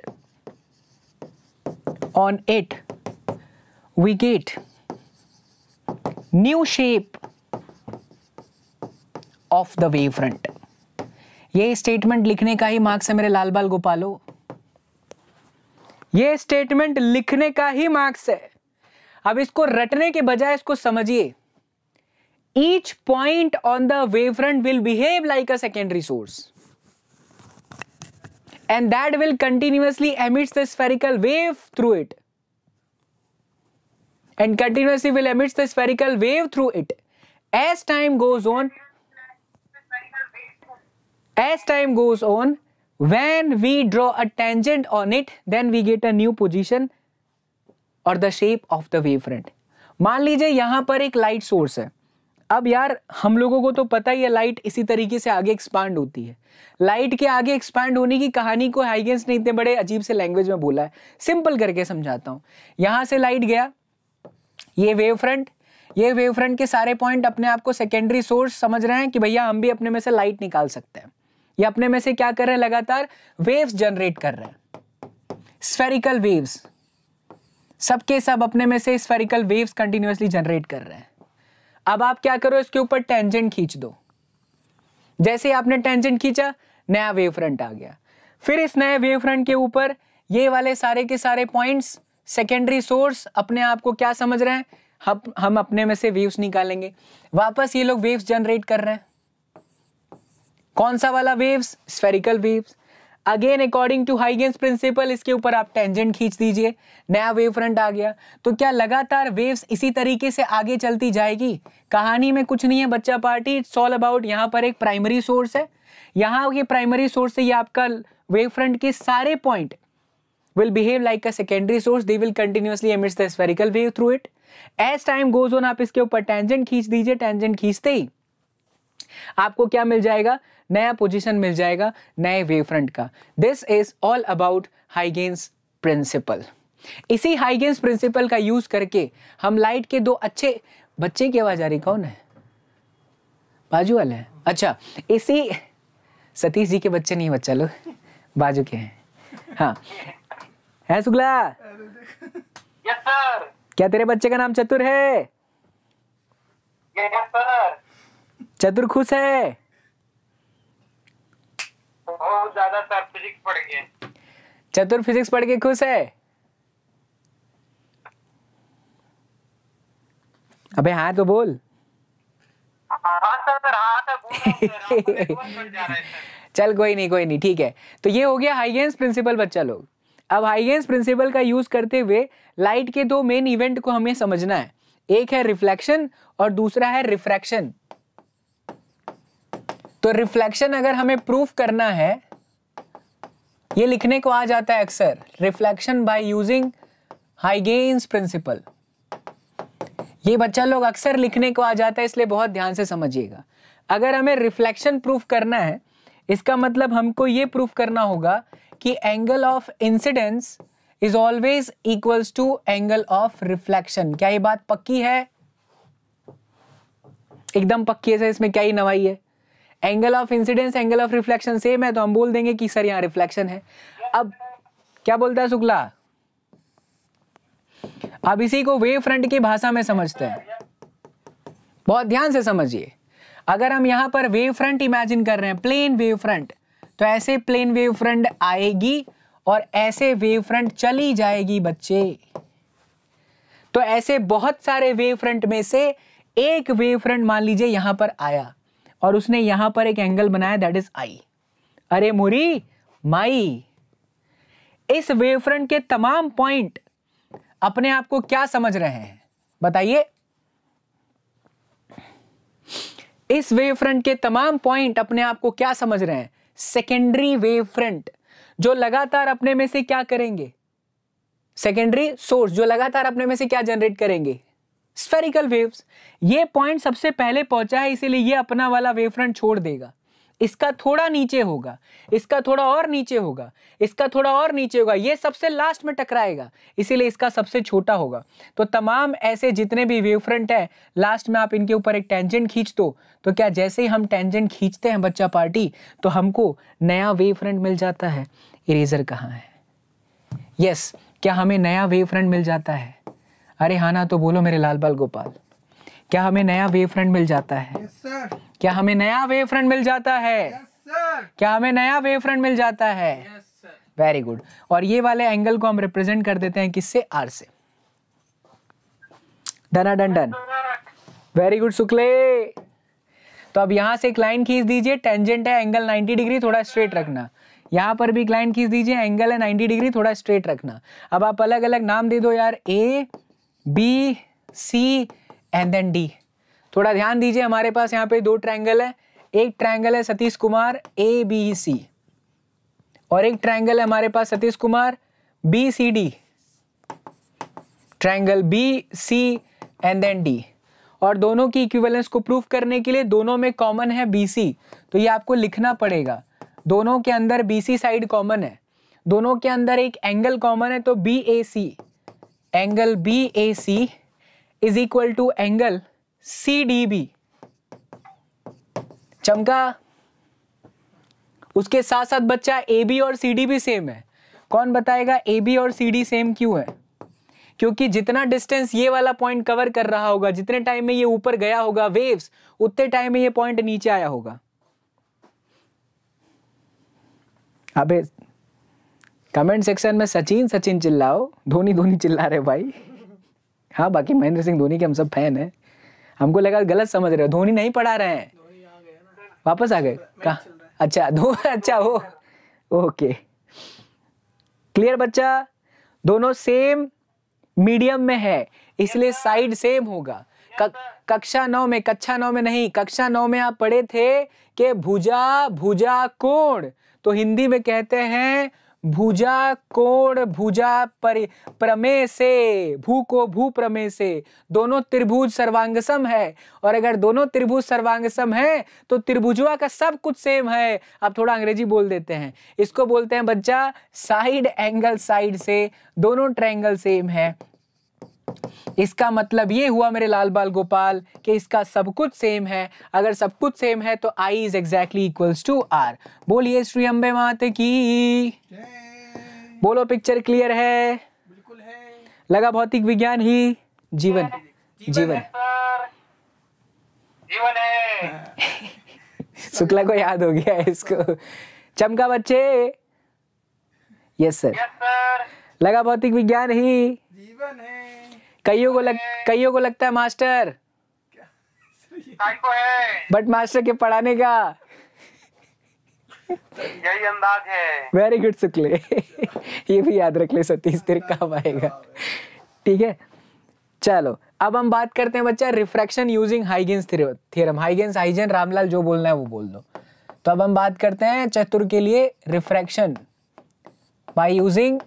on it, we get new shape of the wave front ये statement लिखने का ही marks है मेरे लाल बाल गोपालो ये statement लिखने का ही मार्क्स है अब इसको रटने के बजाय इसको समझिए each point on the wave front will behave like a secondary source and that will continuously emits the spherical wave through it and continuously will emit the spherical wave through it. As time goes on, as time goes on, when we draw a tangent on it, then we get a new position or the shape of the wave front मान लीजिए यहाँ पर एक light source है अब यार हम लोगों को तो पता ही है लाइट इसी तरीके से आगे एक्सपांड होती है लाइट के आगे एक्सपांड होने की कहानी को हाइगेंस ने इतने बड़े अजीब से लैंग्वेज में बोला है सिंपल करके समझाता हूँ यहाँ से लाइट गया ये वेव फ्रंट ये वेव फ्रंट के सारे पॉइंट अपने आप को सेकेंडरी सोर्स समझ रहे हैं कि भैया हम भी अपने में से लाइट निकाल सकते हैं ये अपने में से क्या कर रहे हैं लगातार वेव्स जनरेट कर रहे हैं स्फेरिकल वेव्स सबके सब अपने में से स्फेरिकल वेव्स कंटिन्यूसली जनरेट कर रहे हैं अब आप क्या करो इसके ऊपर टेंजेंट खींच दो जैसे ही आपने टेंजेंट खींचा नया वेव फ्रंट आ गया फिर इस नए वेव फ्रंट के ऊपर ये वाले सारे के सारे पॉइंट्स सेकेंडरी सोर्स अपने आप को क्या समझ रहे हैं हम हम अपने में से वेव्स निकालेंगे वापस ये लोग वेव्स जनरेट कर रहे हैं कौन सा वाला waves spherical waves again according to Huygens principle इसके ऊपर आप टेंजेंट खींच दीजिए नया वेव फ्रंट आ गया तो क्या लगातार वेव्स इसी तरीके से आगे चलती जाएगी कहानी में कुछ नहीं है बच्चा पार्टी इट्स ऑल अबाउट यहाँ पर एक प्राइमरी सोर्स है यहाँ ये प्राइमरी सोर्स से ये आपका वेव फ्रंट के सारे point will behave like a secondary source they will continuously emit the spherical wave through it as time goes on आप इसके ऊपर tangent खींच दीजिए tangent खींचते ही आपको क्या मिल जाएगा नया पोजीशन मिल जाएगा नए वेव फ्रंट का this is all about Huygens principle इसी हाइगेंस प्रिंसिपल का यूज करके हम लाइट के दो अच्छे बच्चे की आवाज आ रही कौन है बाजू वाले हैं अच्छा इसी सतीश जी के बच्चे नहीं बच्चा लोग बाजू के हैं हाँ है शुक्ला यस सर क्या तेरे बच्चे का नाम चतुर है यस सर चतुर खुश है बहुत ज्यादा सर फिजिक्स पढ़ के चतुर फिजिक्स पढ़ के खुश है अबे हाँ तो बोल हाँ सर हाँ सर बोल चल कोई नहीं कोई नहीं ठीक है तो ये हो गया हाइगेंस प्रिंसिपल बच्चा लोग अब हाइगेंस प्रिंसिपल का यूज करते हुए लाइट के दो मेन इवेंट को हमें समझना है एक है रिफ्लेक्शन और दूसरा है रिफ्रैक्शन तो रिफ्लेक्शन अगर हमें प्रूफ करना है ये लिखने को आ जाता है अक्सर reflection by using Huygens principle ये बच्चा लोग अक्सर लिखने को आ जाता है इसलिए बहुत ध्यान से समझिएगा अगर हमें रिफ्लेक्शन प्रूफ करना है इसका मतलब हमको ये प्रूफ करना होगा कि angle of incidence is always equals to angle of reflection क्या ये बात पक्की है एकदम पक्की है सर इसमें क्या ही नवाई है angle of incidence angle of reflection same है तो हम बोल देंगे कि सर यहां रिफ्लेक्शन है अब क्या बोलता है शुक्ला अब इसी को वेव फ्रंट की भाषा में समझते हैं बहुत ध्यान से समझिए अगर हम यहां पर वेव फ्रंट इमेजिन कर रहे हैं प्लेन वेव फ्रंट तो ऐसे प्लेन वेव फ्रंट आएगी और ऐसे वेव फ्रंट चली जाएगी बच्चे तो ऐसे बहुत सारे वेव फ्रंट में से एक वेव फ्रंट मान लीजिए यहां पर आया और उसने यहां पर एक एंगल बनाया दैट इज आई अरे मुरी माई इस वेव फ्रंट के तमाम पॉइंट अपने आप को क्या समझ रहे हैं बताइए इस वेव फ्रंट के तमाम पॉइंट अपने आप को क्या समझ रहे हैं सेकेंडरी वेव फ्रंट जो लगातार अपने में से क्या करेंगे सेकेंडरी सोर्स जो लगातार अपने में से क्या जनरेट करेंगे स्फेरिकल वेव्स ये पॉइंट सबसे पहले पहुंचा है इसीलिए ये अपना वाला वेव फ्रंट छोड़ देगा इसका थोड़ा नीचे होगा इसका थोड़ा और नीचे होगा इसका थोड़ा और नीचे होगा ये सबसे लास्ट में टकराएगा इसीलिए इसका सबसे छोटा होगा तो तमाम ऐसे जितने भी वेव फ्रंट है लास्ट में आप इनके ऊपर एक टेंजेंट खींच दो तो क्या जैसे ही हम टेंजेंट खींचते हैं बच्चा पार्टी तो हमको नया वेव फ्रंट मिल जाता है इरेजर कहाँ है यस yes, क्या हमें नया वेव फ्रंट मिल जाता है अरे हाँ ना तो बोलो मेरे लाल बाल गोपाल क्या हमें नया वेव फ्रंट मिल जाता है yes, क्या हमें नया वेव फ्रंट मिल जाता है yes, क्या हमें नया वेव फ्रंट मिल जाता है वेरी गुड और ये वाले एंगल को हम रिप्रेजेंट कर देते हैं किससे आर से डना डन डन वेरी गुड सुखले तो अब यहां से एक लाइन खींच दीजिए टेंजेंट है एंगल 90 डिग्री थोड़ा स्ट्रेट रखना यहां पर भी एक लाइन खींच दीजिए एंगल है 90 डिग्री थोड़ा स्ट्रेट रखना अब आप अलग अलग नाम दे दो यार A B C and then D थोड़ा ध्यान दीजिए हमारे पास यहाँ पे दो ट्रायंगल है एक ट्रायंगल है Satish Kumar A B C और एक ट्रायंगल है हमारे पास Satish Kumar B C D triangle B C and then D और दोनों की इक्विवेलेंस को प्रूफ करने के लिए दोनों में कॉमन है बी सी तो ये आपको लिखना पड़ेगा दोनों के अंदर बी सी साइड कॉमन है दोनों के अंदर एक एंगल कॉमन है तो B A C angle B A C is equal to angle C D B चमका उसके साथ साथ बच्चा ए बी और सी डी भी सेम है कौन बताएगा ए बी और सी डी सेम क्यों है क्योंकि जितना डिस्टेंस ये वाला पॉइंट कवर कर रहा होगा जितने टाइम में ये ऊपर गया होगा वेव्स उतने टाइम में ये पॉइंट नीचे आया होगा अबे कमेंट सेक्शन में सचिन सचिन चिल्लाओ धोनी धोनी चिल्ला रहे भाई हाँ बाकी महेंद्र सिंह धोनी के हम सब फैन हैं हमको लगा गलत समझ रहे हो धोनी नहीं पढ़ा रहे हैं वापस आ गए कहा अच्छा दो अच्छा हो ओके क्लियर बच्चा दोनों सेम मीडियम में है इसलिए साइड सेम होगा कक्षा नौ में कक्षा नौ में नहीं कक्षा नौ में आप पढ़े थे कि भुजा भुजा कोण तो हिंदी में कहते हैं भुजा कोण भुजा परि प्रमेय से भू को भू प्रमेय से दोनों त्रिभुज सर्वांगसम है और अगर दोनों त्रिभुज सर्वांगसम है तो त्रिभुजवा का सब कुछ सेम है अब थोड़ा अंग्रेजी बोल देते हैं इसको बोलते हैं बच्चा साइड एंगल साइड से दोनों ट्रायंगल सेम है इसका मतलब ये हुआ मेरे लाल बाल गोपाल कि इसका सब कुछ सेम है अगर सब कुछ सेम है तो I is exactly equals to R बोलिए श्री अम्बे मात की बोलो पिक्चर क्लियर है बिल्कुल है लगा भौतिक विज्ञान ही जीवन जीवन जीवन है शुक्ला को याद हो गया इसको चमका बच्चे यस सर लगा भौतिक विज्ञान ही जीवन है कईयों को लग कईयों को लगता है मास्टर बट मास्टर के पढ़ाने का यही अंदाज है वेरी गुड शुक्ले ये भी याद रख ले सतीश तेरे काम आएगा ठीक है चलो अब हम बात करते हैं बच्चा refraction using Huygens theorem Huygens Huygens Ramlal जो बोलना है वो बोल दो तो अब हम बात करते हैं चतुर के लिए refraction by using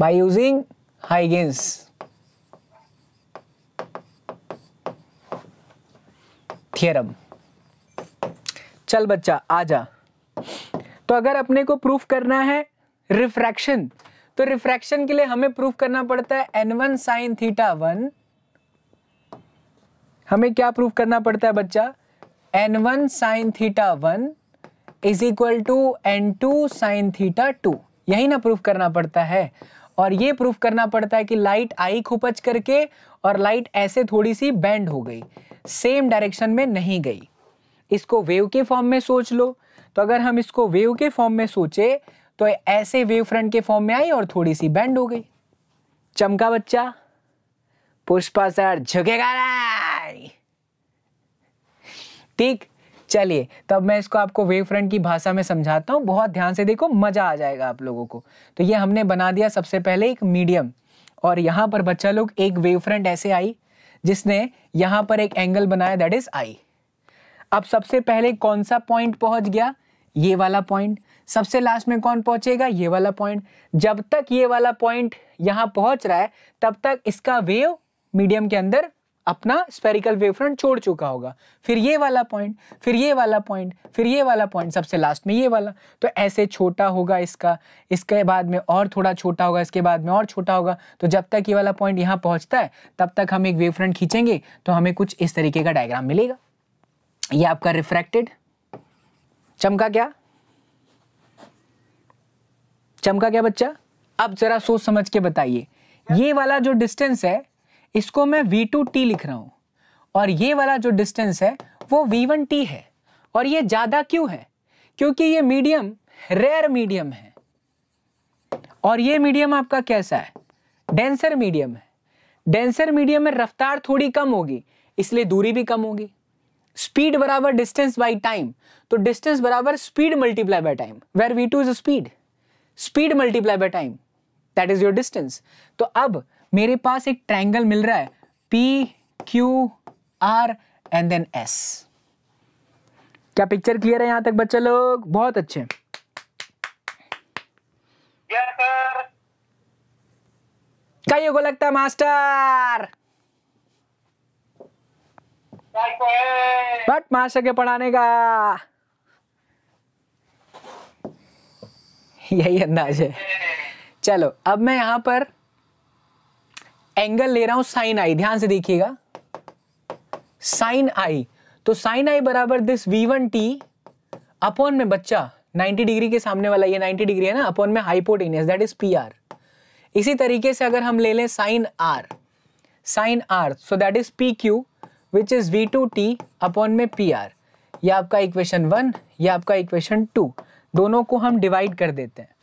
by using Huygens theorem चल बच्चा जा तो अगर अपने को प्रूफ करना है रिफ्रैक्शन तो रिफ्रैक्शन के लिए हमें प्रूफ करना पड़ता है N one sine theta one हमें क्या प्रूफ करना पड़ता है बच्चा N one sine theta one is equal to N two sine theta two यही ना प्रूफ करना पड़ता है और ये प्रूफ करना पड़ता है कि लाइट आई खुपच करके और लाइट ऐसे थोड़ी सी बैंड हो गई सेम डायरेक्शन में नहीं गई इसको वेव के फॉर्म में सोच लो तो अगर हम इसको वेव के फॉर्म में सोचे तो ऐसे वेव फ्रंट के फॉर्म में आई और थोड़ी सी बैंड हो गई चमका बच्चा पुष्पा सर झुकेगा ठीक चलिए तब मैं इसको आपको वेव फ्रंट की भाषा में समझाता हूँ बहुत ध्यान से देखो मज़ा आ जाएगा आप लोगों को तो ये हमने बना दिया सबसे पहले एक मीडियम और यहाँ पर बच्चा लोग एक वेव फ्रंट ऐसे आई जिसने यहाँ पर एक एंगल बनाया दैट इज़ आई अब सबसे पहले कौन सा पॉइंट पहुंच गया ये वाला पॉइंट सबसे लास्ट में कौन पहुंचेगा ये वाला पॉइंट जब तक ये वाला पॉइंट यहां पहुंच रहा है तब तक इसका वेव मीडियम के अंदर अपना स्पेरिकल वेव फ्रंट छोड़ चुका होगा फिर ये वाला पॉइंट फिर ये वाला पॉइंट फिर ये वाला पॉइंट सबसे लास्ट में ये वाला तो ऐसे छोटा होगा इसका इसके बाद में और थोड़ा छोटा होगा इसके बाद में और छोटा होगा तो जब तक ये वाला पॉइंट यहाँ पहुँचता है तब तक हम एक वेव फ्रंट खींचेंगे तो हमें कुछ इस तरीके का डायग्राम मिलेगा ये आपका रिफ्रैक्टेड चमका क्या चमका क्या बच्चा अब जरा सोच समझ के बताइए ये वाला जो डिस्टेंस है इसको मैं वी टू टी लिख रहा हूं और ये वाला जो डिस्टेंस है वो वी वन टी है और ये ज़्यादा क्यों है क्योंकि ये मीडियम रेयर मीडियम है और ये मीडियम आपका कैसा है डेंसर मीडियम है डेंसर मीडियम में रफ्तार थोड़ी कम होगी इसलिए दूरी भी कम होगी स्पीड बराबर डिस्टेंस बाय टाइम तो डिस्टेंस बराबर speed multiply by time where V two is speed speed multiply by time that is your distance तो अब मेरे पास एक ट्रैंगल मिल रहा है P Q R and then S क्या पिक्चर क्लियर है यहां तक बच्चे लोग बहुत अच्छे कई को लगता है मास्टर बट मास्टर के पढ़ाने का यही अंदाज है चलो अब मैं यहां पर एंगल ले रहा हूं साइन आई ध्यान से देखिएगा साइन आई तो साइन आई बराबर this V one T upon में बच्चा 90 डिग्री के सामने वाला ये 90 डिग्री है ना अपॉन में hypotenuse that is P R इसी तरीके से अगर हम ले लें sine R sine R so that is P Q which is V two T upon में पी आर यह आपका इक्वेशन वन या आपका इक्वेशन टू दोनों को हम डिवाइड कर देते हैं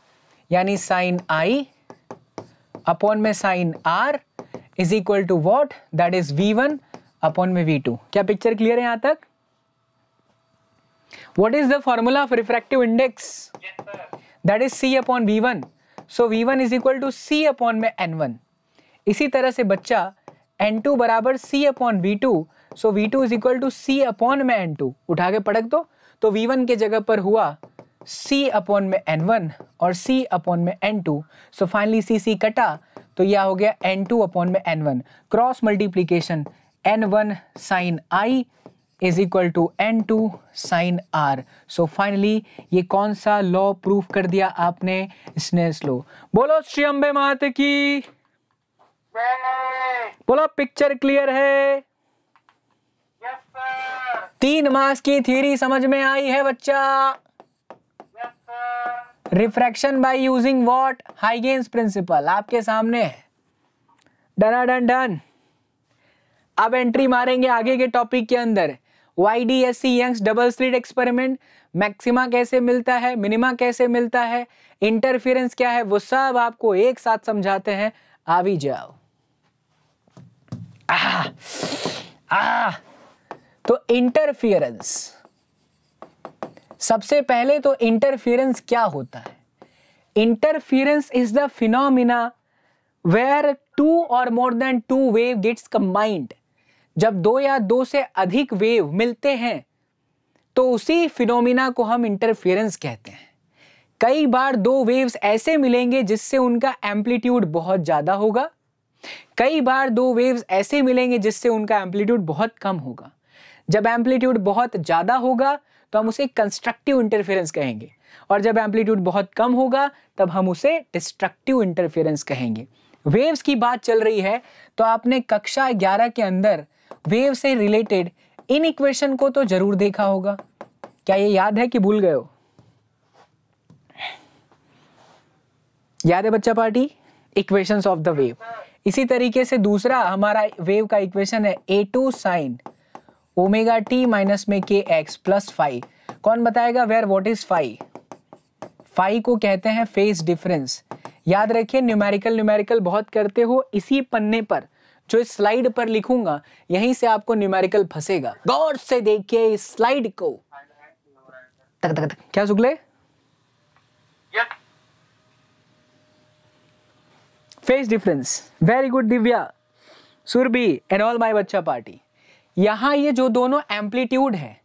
यानी साइन आई अपॉन में sine R is equal to what that is V one upon में वी टू क्या पिक्चर क्लियर है यहां तक what is the formula of refractive index that is C upon V one so V one is equal to C upon में N one इसी तरह से बच्चा एन टू बराबर C upon V two so V two is equal to C upon में N two उठा के पड़क दो तो वी वन के जगह पर हुआ C अपॉन में N1 और C अपॉन में N2 सो फाइनली सी सी कटा तो यह हो गया N2 अपॉन में N1 cross multiplication N1 sine I is equal to N two sine R so finally ये कौन सा लॉ प्रूफ कर दिया आपने स्नेस लो बोलो श्री अम्बे मात की बोलो पिक्चर क्लियर है तीन मास की थ्योरी समझ में आई है बच्चा refraction by using what Huygens principle आपके सामने है डना डन डन अब एंट्री मारेंगे आगे के टॉपिक के अंदर Y D S C Young's double slit experiment maxima कैसे मिलता है मिनिमा कैसे मिलता है इंटरफियरेंस क्या है वो सब आपको एक साथ समझाते हैं आ भी जाओ आ, आ, तो इंटरफियरेंस सबसे पहले तो इंटरफियरेंस क्या होता है interference is the phenomena where two or more than two wave gets combined जब दो या दो से अधिक वेव मिलते हैं तो उसी फिनोमिना को हम इंटरफियरेंस कहते हैं कई बार दो वेव्स ऐसे मिलेंगे जिससे उनका एम्पलीट्यूड बहुत ज़्यादा होगा कई बार दो वेव्स ऐसे मिलेंगे जिससे उनका एम्पलीट्यूड बहुत कम होगा जब एम्पलीट्यूड बहुत ज़्यादा होगा तो हम उसे कंस्ट्रक्टिव इंटरफेरेंस कहेंगे और जब एम्पलीट्यूड बहुत कम होगा तब हम उसे डिस्ट्रक्टिव इंटरफेरेंस कहेंगे वेव्स की बात चल रही है तो आपने कक्षा ग्यारह के अंदर वेव से रिलेटेड इन इक्वेशन को तो जरूर देखा होगा क्या ये याद है कि भूल गए हो याद है बच्चा party equations of the wave इसी तरीके से दूसरा हमारा वेव का इक्वेशन है A two sine omega T minus में के एक्स प्लस फाइव कौन बताएगा where what is phi phi को कहते हैं फेस डिफरेंस याद रखिए न्यूमेरिकल न्यूमेरिकल बहुत करते हो इसी पन्ने पर जो इस स्लाइड पर लिखूंगा यहीं से आपको न्यूमेरिकल फंसेगा गौर से देखिए इस स्लाइड को तक तक तक क्या सुख ले phase difference very good Divya Surabhi and all my बच्चा पार्टी यहां ये जो दोनों एम्पलीट्यूड है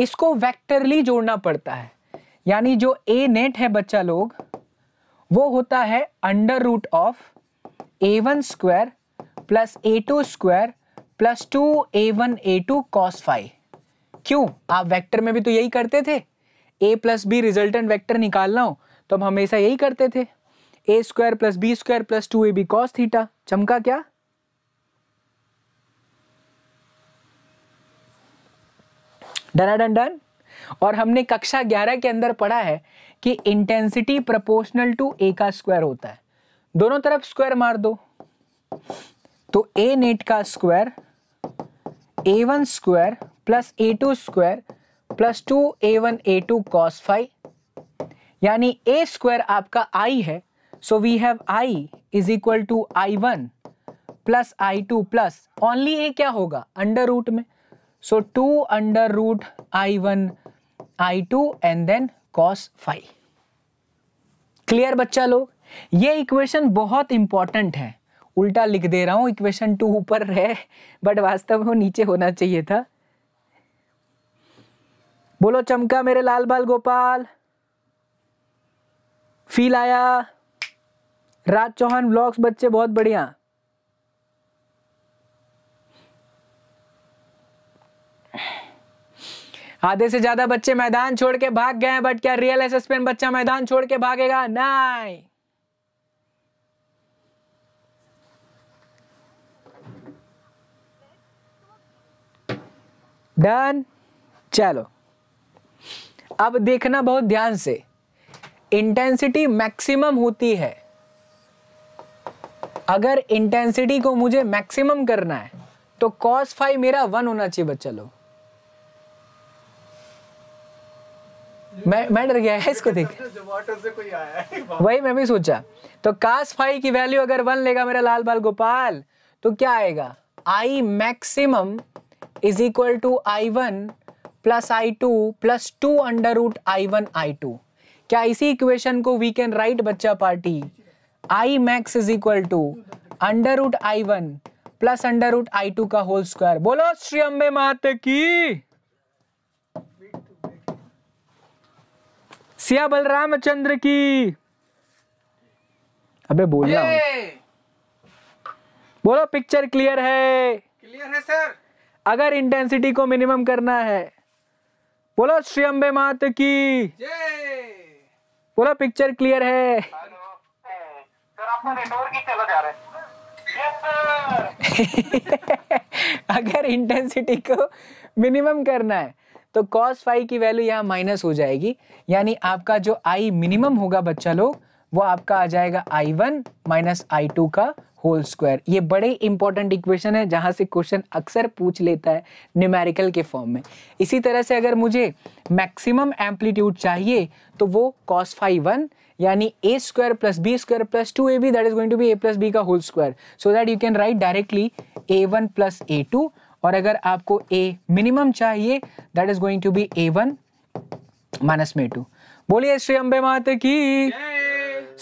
इसको वैक्टरली जोड़ना पड़ता है यानी जो ए नेट है बच्चा लोग वो होता है under root of A one square plus A two square plus two A one A two cos phi क्यों आप वेक्टर में भी तो यही करते थे A plus B resultant vector निकालना हो तो हम हमेशा यही करते थे A square plus B square plus two A B cos theta चमका क्या डना डन डन और हमने कक्षा ग्यारह के अंदर पढ़ा है कि इंटेंसिटी प्रपोर्शनल टू ए का स्क्वायर होता है दोनों तरफ स्क्वायर मार दो तो ए नेट का square A one square plus A two square plus two A one A two cos phi यानी ए स्क्वायर आपका आई है so we have I is equal to I one plus I two plus only A क्या होगा under root में two under root I one I two and then cos phi clear बच्चा लोग ये equation बहुत important है उल्टा लिख दे रहा हूं इक्वेशन टू ऊपर है बट वास्तव में वो नीचे होना चाहिए था बोलो चमका मेरे लाल बाल गोपाल फील आया राज चौहान ब्लॉग्स बच्चे बहुत बढ़िया आधे से ज्यादा बच्चे मैदान छोड़ के भाग गए हैं बट क्या रियल एसएसपीएन बच्चा मैदान छोड़ के भागेगा नहीं डन चलो अब देखना बहुत ध्यान से इंटेंसिटी मैक्सिमम होती है अगर इंटेंसिटी को मुझे मैक्सिमम करना है तो कॉस फाइव मेरा वन होना चाहिए बच्चा लोग मैं मैं डर गया है इसको देख वही मैं भी सोचा तो कास फाई की वैल्यू अगर वन लेगा मेरा लाल बाल गोपाल तो क्या आएगा I maximum is equal to I one plus I two plus two under root I one I two क्या इसी इक्वेशन को वी कैन राइट बच्चा party I max is equal to under root I one plus under root I two का whole square बोलो श्री अम्बे मात की सिया बलराम चंद्र की अबे हूं। बोलो पिक्चर क्लियर है क्लियर है सर अगर इंटेंसिटी को मिनिमम करना है बोलो श्री अम्बे मात की बोलो पिक्चर क्लियर है अगर इंटेंसिटी को मिनिमम करना है तो कॉस फाइव की वैल्यू यहाँ माइनस हो जाएगी यानी आपका जो आई मिनिमम होगा बच्चा लोग वो आपका आ जाएगा I one minus I two का होल स्क्वायर ये बड़े इंपॉर्टेंट इक्वेशन है जहाँ से क्वेश्चन अक्सर पूछ लेता है न्यूमेरिकल के फॉर्म में इसी तरह से अगर मुझे मैक्सिमम एम्पलीट्यूड चाहिए तो वो कॉस फाइव वन यानी A square plus B square plus two A B that is going to be A plus B का whole square so that you can write directly A one plus A two और अगर आपको A minimum चाहिए that is going to be A one minus मे two बोलिए श्री अम्बे मात की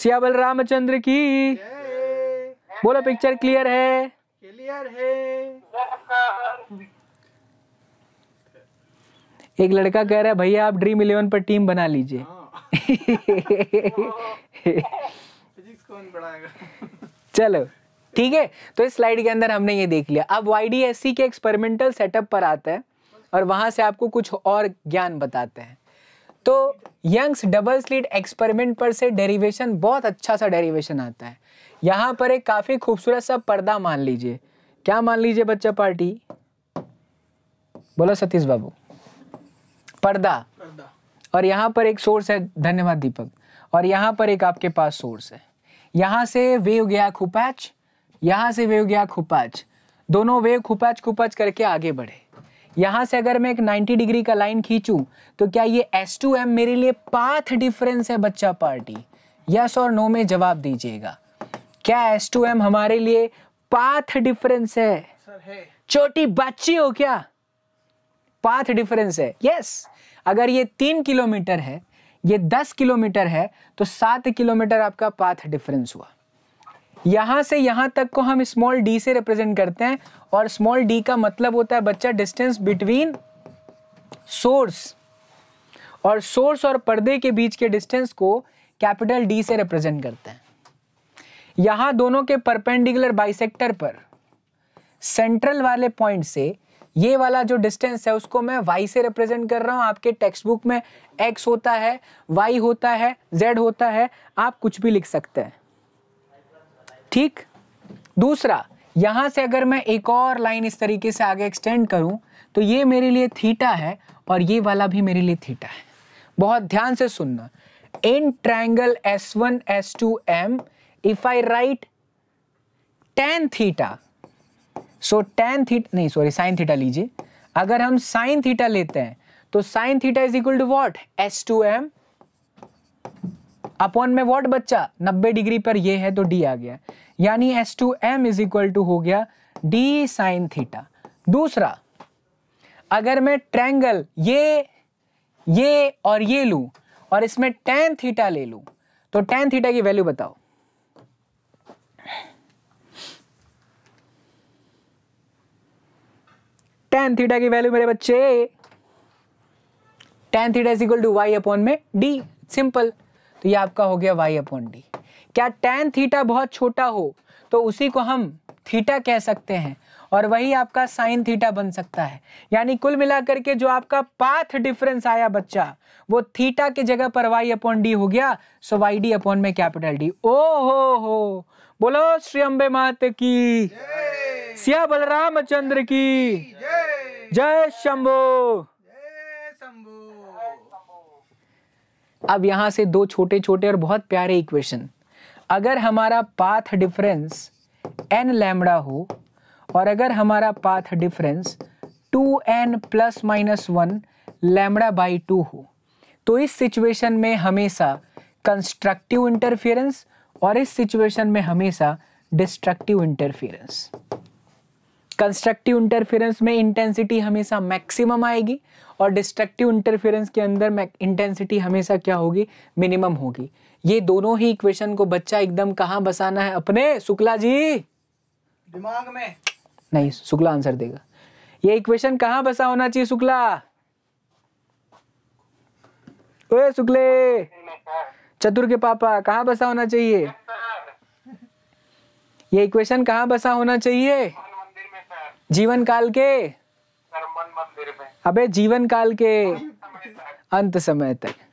सियाबल रामचंद्र की बोलो पिक्चर क्लियर है क्लियर है एक लड़का कह रहा है भैया आप ड्रीम इलेवन पर टीम बना लीजिए हाँ। चलो ठीक है तो इस स्लाइड के अंदर हमने ये देख लिया अब वाई के एक्सपेरिमेंटल सेटअप पर आते हैं और वहां से आपको कुछ और ज्ञान बताते हैं तो यंग्स डबल स्लिट एक्सपेरिमेंट पर से डेरिवेशन बहुत अच्छा सा डेरिवेशन आता है यहाँ पर एक काफ़ी खूबसूरत सा पर्दा मान लीजिए क्या मान लीजिए बच्चा पार्टी बोलो सतीश बाबू पर्दा और यहाँ पर एक सोर्स है धन्यवाद दीपक और यहाँ पर एक आपके पास सोर्स है यहाँ से वेव गया खुपैच यहां से वेव गया खुपाच दोनों वेव खुपाच खुपाच करके आगे बढ़े यहां से अगर मैं एक 90 डिग्री का लाइन खींचू तो क्या ये एस टू एम मेरे लिए पाथ डिफरेंस है बच्चा पार्टी यस और नो में जवाब दीजिएगा क्या एस टू एम हमारे लिए पाथ डिफरेंस है छोटी बच्ची हो क्या पाथ डिफरेंस है यस अगर ये तीन किलोमीटर है ये दस किलोमीटर है तो सात किलोमीटर आपका पाथ डिफरेंस हुआ यहां से यहां तक को हम स्मॉल डी से रिप्रेजेंट करते हैं और स्मॉल डी का मतलब होता है बच्चा डिस्टेंस बिटवीन सोर्स और सोर्स और पर्दे के बीच के डिस्टेंस को कैपिटल डी से रिप्रेजेंट करते हैं यहां दोनों के परपेंडिकुलर बाइसेक्टर पर सेंट्रल वाले पॉइंट से ये वाला जो डिस्टेंस है उसको मैं वाई से रिप्रेजेंट कर रहा हूँ आपके टेक्स्ट बुक में एक्स होता है वाई होता है जेड होता है आप कुछ भी लिख सकते हैं ठीक दूसरा यहां से अगर मैं एक और लाइन इस तरीके से आगे एक्सटेंड करूं तो ये मेरे लिए थीटा है और ये वाला भी मेरे लिए थीटा है बहुत ध्यान से सुनना in triangle S one S two M if I write tan theta so tan theta नहीं सॉरी साइन थीटा लीजिए अगर हम साइन थीटा लेते हैं तो sine theta is equal to what S two M upon में वॉट बच्चा 90 degree पर ये है तो डी आ गया यानी S two M is equal to हो गया डी साइन थीटा दूसरा अगर मैं ट्रैंगल ये ये और ये लू और इसमें टेन थीटा ले लू तो टेन थीटा की वैल्यू बताओ टेन थीटा की वैल्यू मेरे बच्चे tan theta is equal to Y upon में डी सिंपल तो ये आपका हो गया वाई अपॉन डी क्या टेन थीटा बहुत छोटा हो तो उसी को हम थीटा कह सकते हैं और वही आपका साइन थीटा बन सकता है यानी कुल मिलाकर के जो आपका पाथ डिफरेंस आया बच्चा वो थीटा के जगह पर वाई अपॉन डी हो गया सो वाई डी अपॉन में कैपिटल डी ओ हो हो बोलो श्री अम्बे मात की सिया बलराम चंद्र की जय शंभो अब यहां से दो छोटे छोटे और बहुत प्यारे इक्वेशन अगर हमारा पाथ डिफरेंस एन लैमड़ा हो और अगर हमारा path difference two N plus minus one lambda by two हो तो इस सिचुएशन में हमेशा कंस्ट्रक्टिव इंटरफेरेंस और इस सिचुएशन में हमेशा डिस्ट्रक्टिव इंटरफेरेंस कंस्ट्रक्टिव इंटरफेरेंस में इंटेंसिटी हमेशा मैक्सिमम आएगी और डिस्ट्रक्टिव इंटरफेरेंस के अंदर इंटेंसिटी हमेशा क्या होगी मिनिमम होगी ये दोनों ही इक्वेशन को बच्चा एकदम कहाँ बसाना है अपने शुक्ला जी दिमाग में नहीं शुक्ला आंसर देगा ये इक्वेशन कहाँ बसा होना चाहिए शुक्ला शुक्ले चतुर के पापा कहाँ बसा होना चाहिए ये इक्वेशन कहाँ बसा होना चाहिए जीवन काल के अबे जीवन काल के अंत समय तक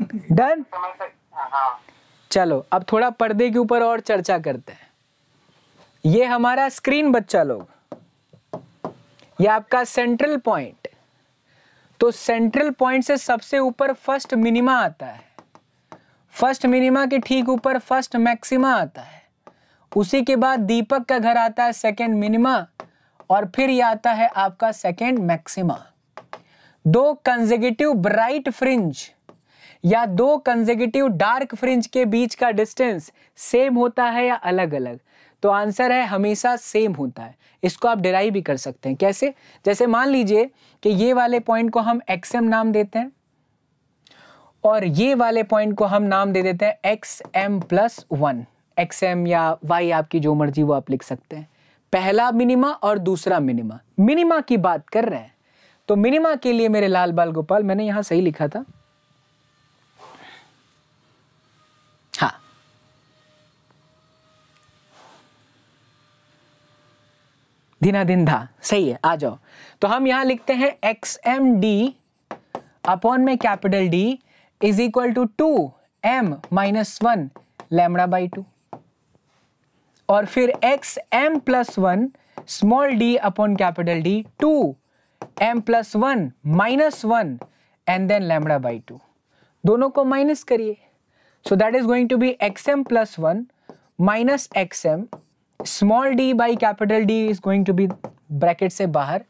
डन हाँ। चलो अब थोड़ा पर्दे के ऊपर और चर्चा करते हैं ये हमारा स्क्रीन बच्चा लोग ये आपका सेंट्रल पॉइंट तो सेंट्रल पॉइंट से सबसे ऊपर फर्स्ट मिनिमा आता है फर्स्ट मिनिमा के ठीक ऊपर फर्स्ट मैक्सिमा आता है उसी के बाद दीपक का घर आता है सेकेंड मिनिमा और फिर ये आता है आपका सेकेंड मैक्सिमा दो कंजेगेटिव ब्राइट फ्रिंज या दो कंजेगेटिव डार्क फ्रिंज के बीच का डिस्टेंस सेम होता है या अलग अलग तो आंसर है हमेशा सेम होता है इसको आप डिराइव भी कर सकते हैं कैसे जैसे मान लीजिए कि ये वाले पॉइंट को हम एक्सएम नाम देते हैं और ये वाले पॉइंट को हम नाम दे देते हैं X M plus one X M या वाई आपकी जो मर्जी वो आप लिख सकते हैं पहला मिनिमा और दूसरा मिनिमा मिनिमा की बात कर रहे हैं तो मिनिमा के लिए मेरे लाल बाल गोपाल मैंने यहां सही लिखा था धीना दिन धा सही है आ जाओ तो हम यहां लिखते हैं एक्स एम डी अपॉन में capital D is equal to two M minus one lambda by two और फिर X M plus one small D upon capital D two M plus one minus one and then lambda by two दोनों को minus करिए so that is going to be X M plus one minus X M small D by capital D is going to be bracket से बाहर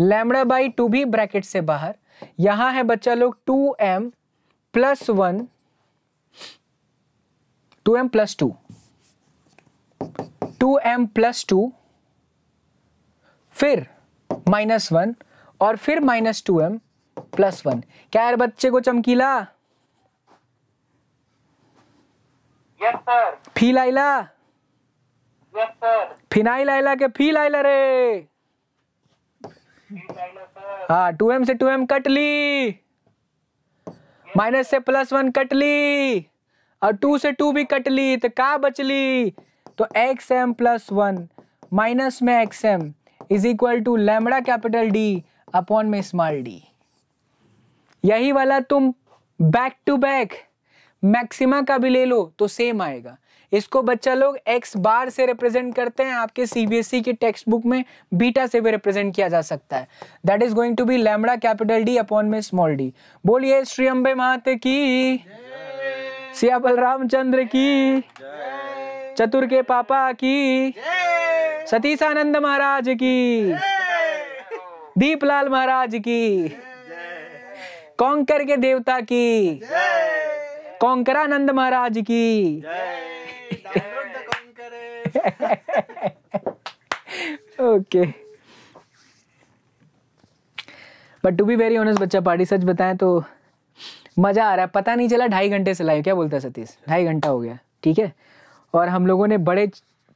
lambda by two भी bracket से बाहर यहां है बच्चा लोग two M plus one two M plus two two M plus two फिर माइनस वन और फिर minus two M plus one क्या यार बच्चे को चमकीला yes, फील आईला फिनाइल आइला के फील आइला रे हाँ टू एम से टू एम कट ली माइनस से प्लस वन कट ली और टू से टू भी कट ली तो का बचली तो X M plus one minus में X M is equal to lambda capital D upon में स्मॉल डी यही वाला तुम बैक टू बैक मैक्सिमा का भी ले लो तो सेम आएगा इसको बच्चा लोग एक्स बार से रिप्रेजेंट करते हैं आपके सीबीएसई के टेक्स्ट बुक में बीटा से भी रिप्रेजेंट किया जा सकता है that is going to be lambda capital D upon में स्मॉल डी बोलिए श्री अम्बे महात की सिया बलराम चंद्र की चतुर के पापा की सतीश आनंद महाराज की दीपलाल महाराज की कौकर के देवता की कौंकरानंद महाराज की okay but to be very honest बच्चा पार्टी सच बताएं तो मज़ा आ रहा है पता नहीं चला ढाई घंटे से लाइव क्या बोलता है सतीश ढाई घंटा हो गया ठीक है और हम लोगों ने बड़े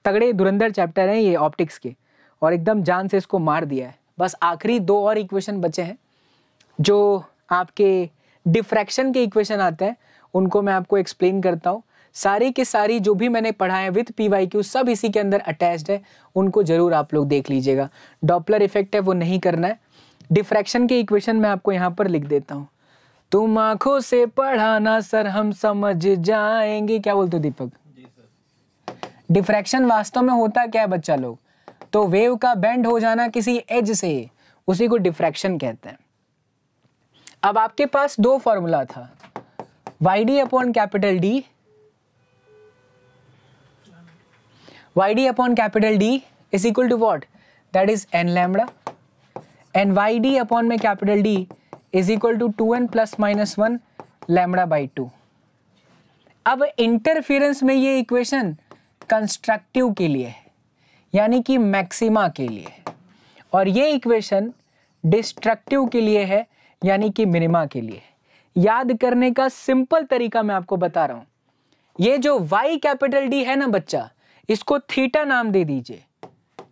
तगड़े धुरंधर चैप्टर हैं ये ऑप्टिक्स के और एकदम जान से इसको मार दिया है बस आखिरी दो और इक्वेशन बचे हैं जो आपके डिफ्रैक्शन के इक्वेशन आते हैं उनको मैं आपको एक्सप्लेन करता हूँ सारी की सारी जो भी मैंने पढ़ा है विथ पी वाई क्यू सब इसी के अंदर अटैच्ड है उनको ज़रूर आप लोग देख लीजिएगा डॉपलर इफेक्ट है वो नहीं करना है डिफ्रैक्शन के इक्वेशन मैं आपको यहाँ पर लिख देता हूँ तुम आंखों से पढ़ाना सर हम समझ जाएंगे क्या बोलते दीपक डिफ्रैक्शन वास्तव में होता क्या है बच्चा लोग तो वेव का बेंड हो जाना किसी एज से उसी को डिफ्रैक्शन कहते हैं अब आपके पास दो फॉर्मूला था Y D upon capital D Y D upon capital D is equal to what that is N lambda and Y D upon में capital D is equal to two N plus minus one lambda by two अब interference में ये equation constructive के लिए है यानी कि maxima के लिए और ये इक्वेशन डिस्ट्रक्टिव के लिए है यानी कि मिनिमा के लिए याद करने का सिंपल तरीका मैं आपको बता रहा हूं ये जो y कैपिटल D है ना बच्चा इसको थीटा नाम दे दीजिए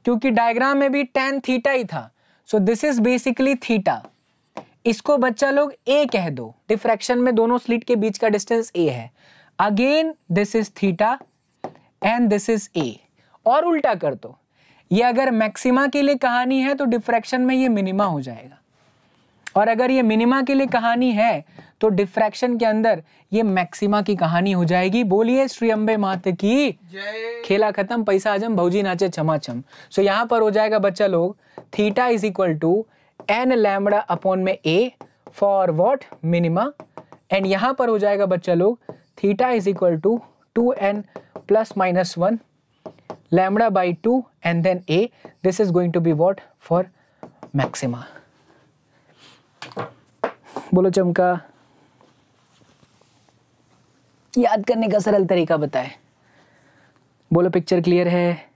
क्योंकि डायग्राम में भी टेन थीटा ही था so this is basically theta इसको बच्चा लोग ए कह दो डिफ्रैक्शन में दोनों स्लिट के बीच का डिस्टेंस ए है again this is theta and this is A और उल्टा कर दो ये अगर मैक्सिमा के लिए कहानी है तो डिफ्रैक्शन में ये मिनिमा हो जाएगा और अगर ये मिनिमा के लिए कहानी है तो डिफ्रैक्शन के अंदर ये मैक्सिमा की कहानी हो जाएगी बोलिए श्री अम्बे मात की खेला खत्म पैसा आजम भौजी नाचे छमा छम सो यहाँ पर हो जाएगा बच्चा लोग theta is equal to N lambda upon में A for what minima and यहाँ पर हो जाएगा बच्चा लोग theta is equal to two N plus minus one lambda by two and then A this is going to be what for maxima बोलो चमका याद करने का सरल तरीका बताए बोलो पिक्चर क्लियर है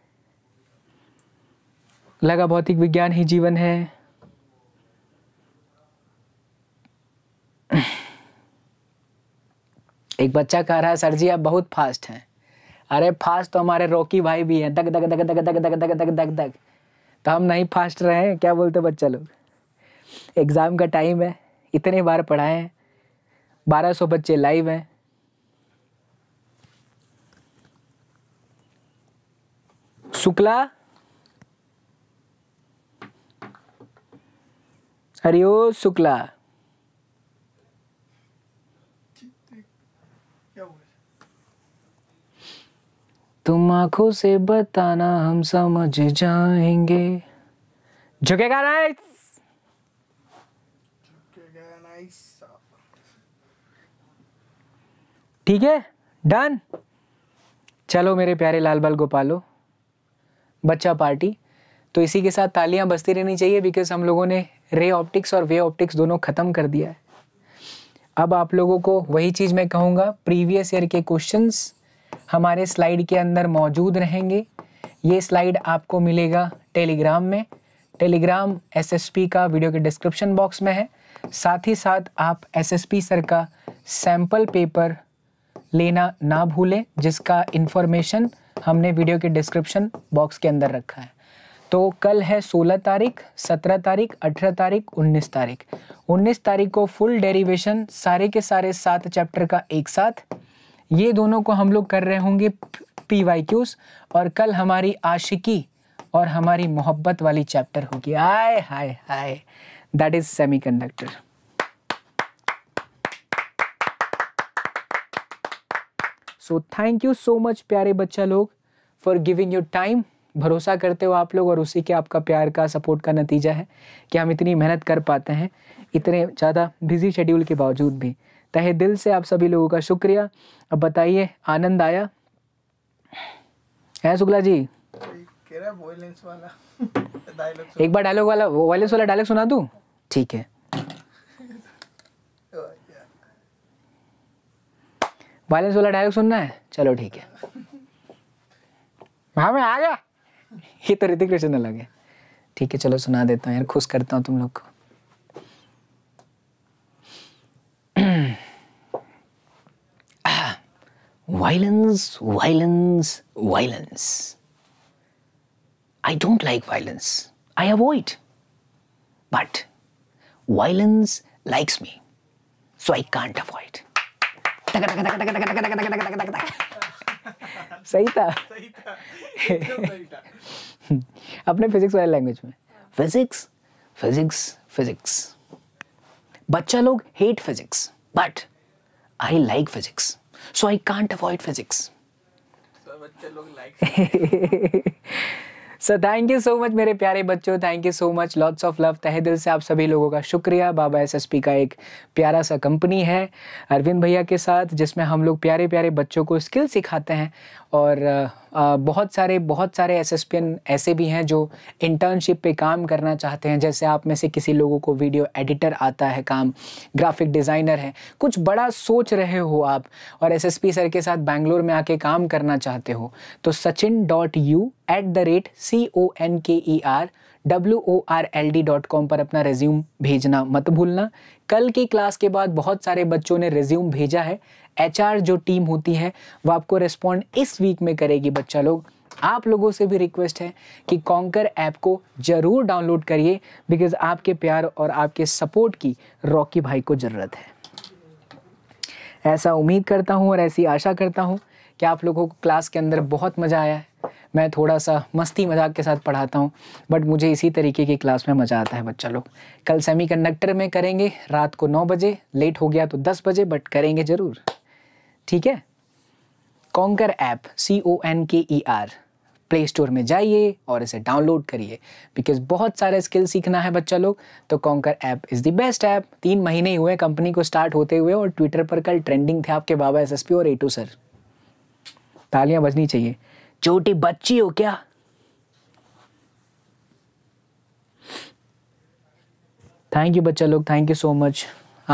लगा भौतिक विज्ञान ही जीवन है एक बच्चा कह रहा है सर जी आप बहुत फास्ट हैं अरे फास्ट तो हमारे रोकी भाई भी हैं दग दग दग दग दग दग दग दग दग दग तो हम नहीं फास्ट रहे हैं क्या बोलते बच्चा लोग एग्ज़ाम का टाइम है इतने बार पढ़ाए हैं बारह सौ बच्चे लाइव हैं शुक्ला हरिओ शुक्ला तुम आंखों से बताना हम समझ जाएंगे झुकेगा राइट ठीक है डन चलो मेरे प्यारे लाल बाल गोपालो बच्चा पार्टी तो इसी के साथ तालियां बजती रहनी चाहिए बिकॉज हम लोगों ने रे ऑप्टिक्स और वे ऑप्टिक्स दोनों ख़त्म कर दिया है अब आप लोगों को वही चीज़ मैं कहूंगा प्रीवियस ईयर के क्वेश्चंस हमारे स्लाइड के अंदर मौजूद रहेंगे ये स्लाइड आपको मिलेगा टेलीग्राम में टेलीग्राम एसएसपी का वीडियो के डिस्क्रिप्शन बॉक्स में है साथ ही साथ आप एसएसपी सर का सैम्पल पेपर लेना ना भूलें जिसका इन्फॉर्मेशन हमने वीडियो के डिस्क्रिप्शन बॉक्स के अंदर रखा है तो कल है 16 तारीख 17 तारीख 18 तारीख 19 तारीख 19 तारीख को फुल डेरिवेशन सारे के सारे सात चैप्टर का एक साथ ये दोनों को हम लोग कर रहे होंगे पी वाई क्यूज और कल हमारी आशिकी और हमारी मोहब्बत वाली चैप्टर होगी आय हाय हाय that is semiconductor. So thank you so much प्यारे बच्चा लोग फॉर गिविंग योर टाइम भरोसा करते हो आप लोग और उसी के आपका प्यार का सपोर्ट का नतीजा है कि हम इतनी मेहनत कर पाते हैं इतने ज़्यादा बिजी शेड्यूल के बावजूद भी तहे दिल से आप सभी लोगों का शुक्रिया अब बताइए आनंद आया है शुक्ला जी वाला। एक बार डायलॉग वाला वायलेंस वाला डायलॉग सुना दूँ ठीक है वायलेंस वाला डायलॉग सुनना है चलो ठीक है हाँ मैं आ गया ये तो ऋतिक रोशन अलग है ठीक है चलो सुना देता हूँ यार खुश करता हूँ तुम लोग को violence violence violence I don't like violence I avoid but violence likes me so I can't avoid. सही था अपने फिजिक्स वाले लैंग्वेज में फिजिक्स फिजिक्स फिजिक्स बच्चा लोग hate physics but I like physics so I can't avoid physics बच्चे लोग like sir thank you so much मेरे प्यारे बच्चों thank you so much lots of love तहे दिल से आप सभी लोगों का शुक्रिया बाबा एसएसपी का एक प्यारा सा कंपनी है अरविंद भैया के साथ जिसमें हम लोग प्यारे प्यारे बच्चों को स्किल सिखाते हैं और बहुत सारे बहुत सारे एस ऐसे भी हैं जो इंटर्नशिप पे काम करना चाहते हैं जैसे आप में से किसी लोगों को वीडियो एडिटर आता है काम ग्राफिक डिज़ाइनर है कुछ बड़ा सोच रहे हो आप और एस सर के साथ बैंगलोर में आके काम करना चाहते हो तो Sachin dot U at the rate C O N K E R W O R L D dot com पर अपना रेज्यूम भेजना मत भूलना कल की क्लास के बाद बहुत सारे बच्चों ने रेज्यूम भेजा है एच आर जो टीम होती है वो आपको रिस्पॉन्ड इस वीक में करेगी बच्चा लोग आप लोगों से भी रिक्वेस्ट है कि कॉन्कर ऐप को ज़रूर डाउनलोड करिए बिकॉज आपके प्यार और आपके सपोर्ट की रॉकी भाई को ज़रूरत है ऐसा उम्मीद करता हूँ और ऐसी आशा करता हूँ कि आप लोगों को क्लास के अंदर बहुत मज़ा आया है मैं थोड़ा सा मस्ती मजाक के साथ पढ़ाता हूँ बट मुझे इसी तरीके की क्लास में मज़ा आता है बच्चा लोग कल सेमीकंडक्टर में करेंगे रात को नौ बजे लेट हो गया तो दस बजे बट करेंगे ज़रूर ठीक है Conker app C O N K E are play store में जाइए और इसे डाउनलोड करिए बिकॉज बहुत सारे स्किल सीखना है बच्चा लोग तो Conker app is the best app तीन महीने ही हुए कंपनी को स्टार्ट होते हुए और ट्विटर पर कल ट्रेंडिंग थे आपके बाबा एसएसपी और एटू सर तालियां बजनी चाहिए छोटी बच्ची हो क्या थैंक यू बच्चा लोग थैंक यू सो मच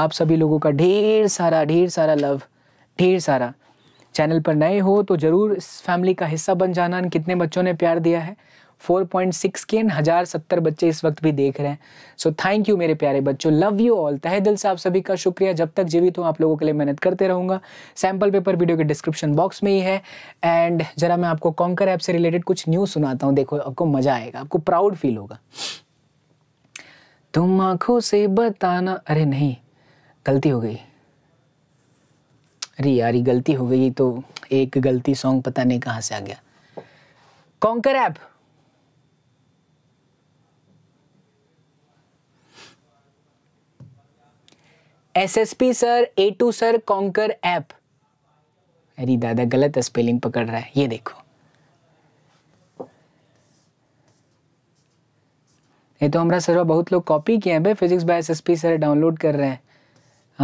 आप सभी लोगों का ढेर सारा ढेर सारा लव ढेर सारा चैनल पर नए हो तो ज़रूर इस फैमिली का हिस्सा बन जाना कितने बच्चों ने प्यार दिया है फोर पॉइंट सिक्स के हजार सत्तर बच्चे इस वक्त भी देख रहे हैं सो थैंक यू मेरे प्यारे बच्चों लव यू ऑल तहे दिल से आप सभी का शुक्रिया जब तक जीवित हूँ आप लोगों के लिए मेहनत करते रहूंगा सैंपल पेपर वीडियो के डिस्क्रिप्शन बॉक्स में ही है एंड ज़रा मैं आपको कॉन्कर ऐप से रिलेटेड कुछ न्यूज़ सुनाता हूँ देखो आपको मज़ा आएगा आपको प्राउड फील होगा तुम आंखों से बताना अरे नहीं गलती हो गई अरे यार गलती हो गई तो एक गलती सॉन्ग पता नहीं कहाँ से आ गया Conker app SSP sir A two sir Conker app अरे दादा गलत स्पेलिंग पकड़ रहा है ये देखो ये तो हमारा सर बहुत लोग कॉपी किए हैं भाई physics by SSP sir download कर रहे हैं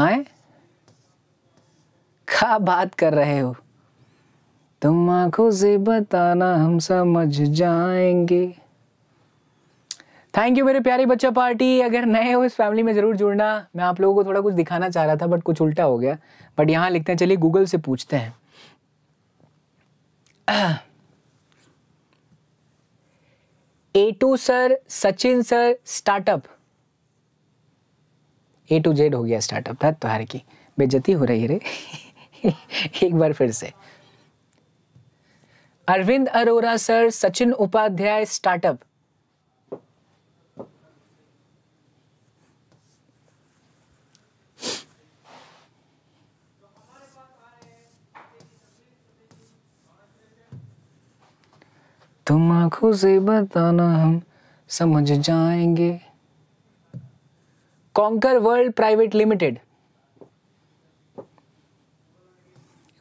आए का बात कर रहे हो तुम आंखों से बताना हम समझ जाएंगे थैंक यू मेरे प्यारे बच्चा पार्टी अगर नए हो इस फैमिली में ज़रूर जुड़ना मैं आप लोगों को थोड़ा कुछ दिखाना चाह रहा था बट कुछ उल्टा हो गया बट यहाँ लिखते हैं चलिए गूगल से पूछते हैं A two sir Sachin sir startup A to Z हो गया स्टार्टअप है तो हर की बेजती हो रही है रे एक बार फिर से अरविंद अरोरा सर सचिन उपाध्याय स्टार्टअप तुम आंखों से बताना हम समझ जाएंगे कॉन्कर वर्ल्ड प्राइवेट लिमिटेड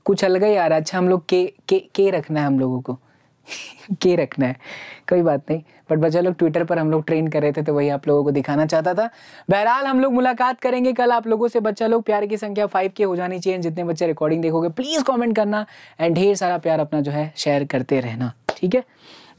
कुछ अलग ही आ रहा है अच्छा हम लोग के के के रखना है हम लोगों को के रखना है कोई बात नहीं बट बच्चा लोग ट्विटर पर हम लोग ट्रेन कर रहे थे तो वही आप लोगों को दिखाना चाहता था बहरहाल हम लोग मुलाकात करेंगे कल आप लोगों से बच्चा लोग प्यार की संख्या फाइव के हो जानी चाहिए जितने बच्चे रिकॉर्डिंग देखोगे प्लीज़ कॉमेंट करना एंड ढेर सारा प्यार अपना जो है शेयर करते रहना ठीक है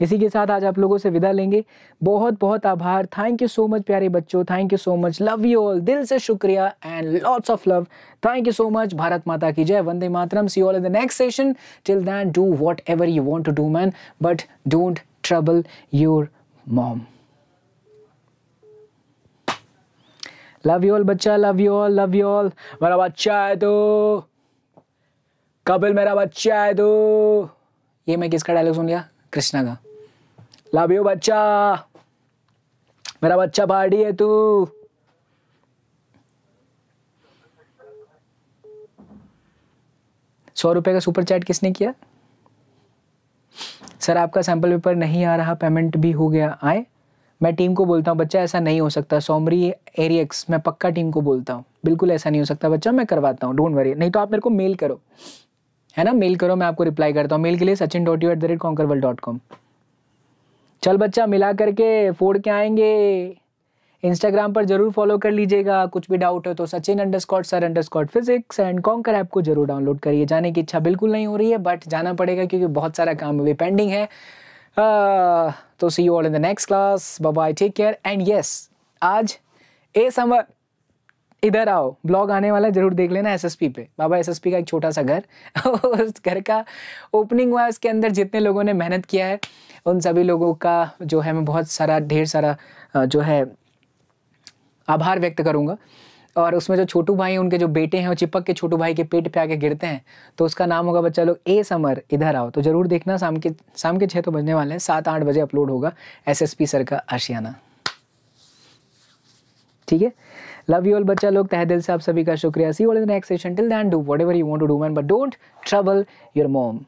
इसी के साथ आज आप लोगों से विदा लेंगे बहुत बहुत आभार थैंक यू सो मच प्यारे बच्चों thank you so much love you all दिल से शुक्रिया and lots of love thank you so much Bharat माता की जय वंदे मातरम see all in the next session till then do whatever you want to do man but don't trouble your mom love you all बच्चा love you all love you all मेरा बच्चा है तो कपिल मेरा बच्चा है तो ये मैं किसका डायलॉग सुन लिया कृष्णा का लव यू बच्चा मेरा बच्चा पार्टी है तू सौ रुपए का सुपर चैट किसने किया सर आपका सैंपल पेपर नहीं आ रहा पेमेंट भी हो गया आए मैं टीम को बोलता हूँ बच्चा ऐसा नहीं हो सकता सोमरी एरियक्स मैं पक्का टीम को बोलता हूँ बिल्कुल ऐसा नहीं हो सकता बच्चा मैं करवाता हूँ डोंट वरी नहीं तो आप मेरे को मेल करो है ना मेल करो मैं आपको रिप्लाई करता हूँ मेल के लिए Sachin dot U at the rate Conker world dot com चल बच्चा मिला करके फोड़ के आएंगे इंस्टाग्राम पर जरूर फॉलो कर लीजिएगा कुछ भी डाउट हो तो Sachin underscore sir underscore physics and Conker app को जरूर डाउनलोड करिए जाने की इच्छा बिल्कुल नहीं हो रही है बट जाना पड़ेगा क्योंकि बहुत सारा काम अभी पेंडिंग है तो see you all in the next class bye take care and yes आज ए समर इधर आओ ब्लॉग आने वाला जरूर देख लेना एसएसपी पे बाबा एसएसपी का एक छोटा सा घर और उस घर का ओपनिंग हुआ उसके अंदर जितने लोगों ने मेहनत किया है उन सभी लोगों का जो है मैं बहुत सारा ढेर सारा जो है आभार व्यक्त करूँगा और उसमें जो छोटू भाई उनके जो बेटे हैं वो चिपक के छोटू भाई के पेट पे आके गिरते हैं तो उसका नाम होगा बच्चा लोग ए समर इधर आओ तो ज़रूर देखना शाम के शाम के छः तो बजने वाले हैं सात आठ बजे अपलोड होगा एसएसपी सर का आशियाना ठीक है लव यू ऑल बच्चा लोग तहे दिल से आप सभी का शुक्रिया see all in next session till then do whatever you want to do man but don't trouble your mom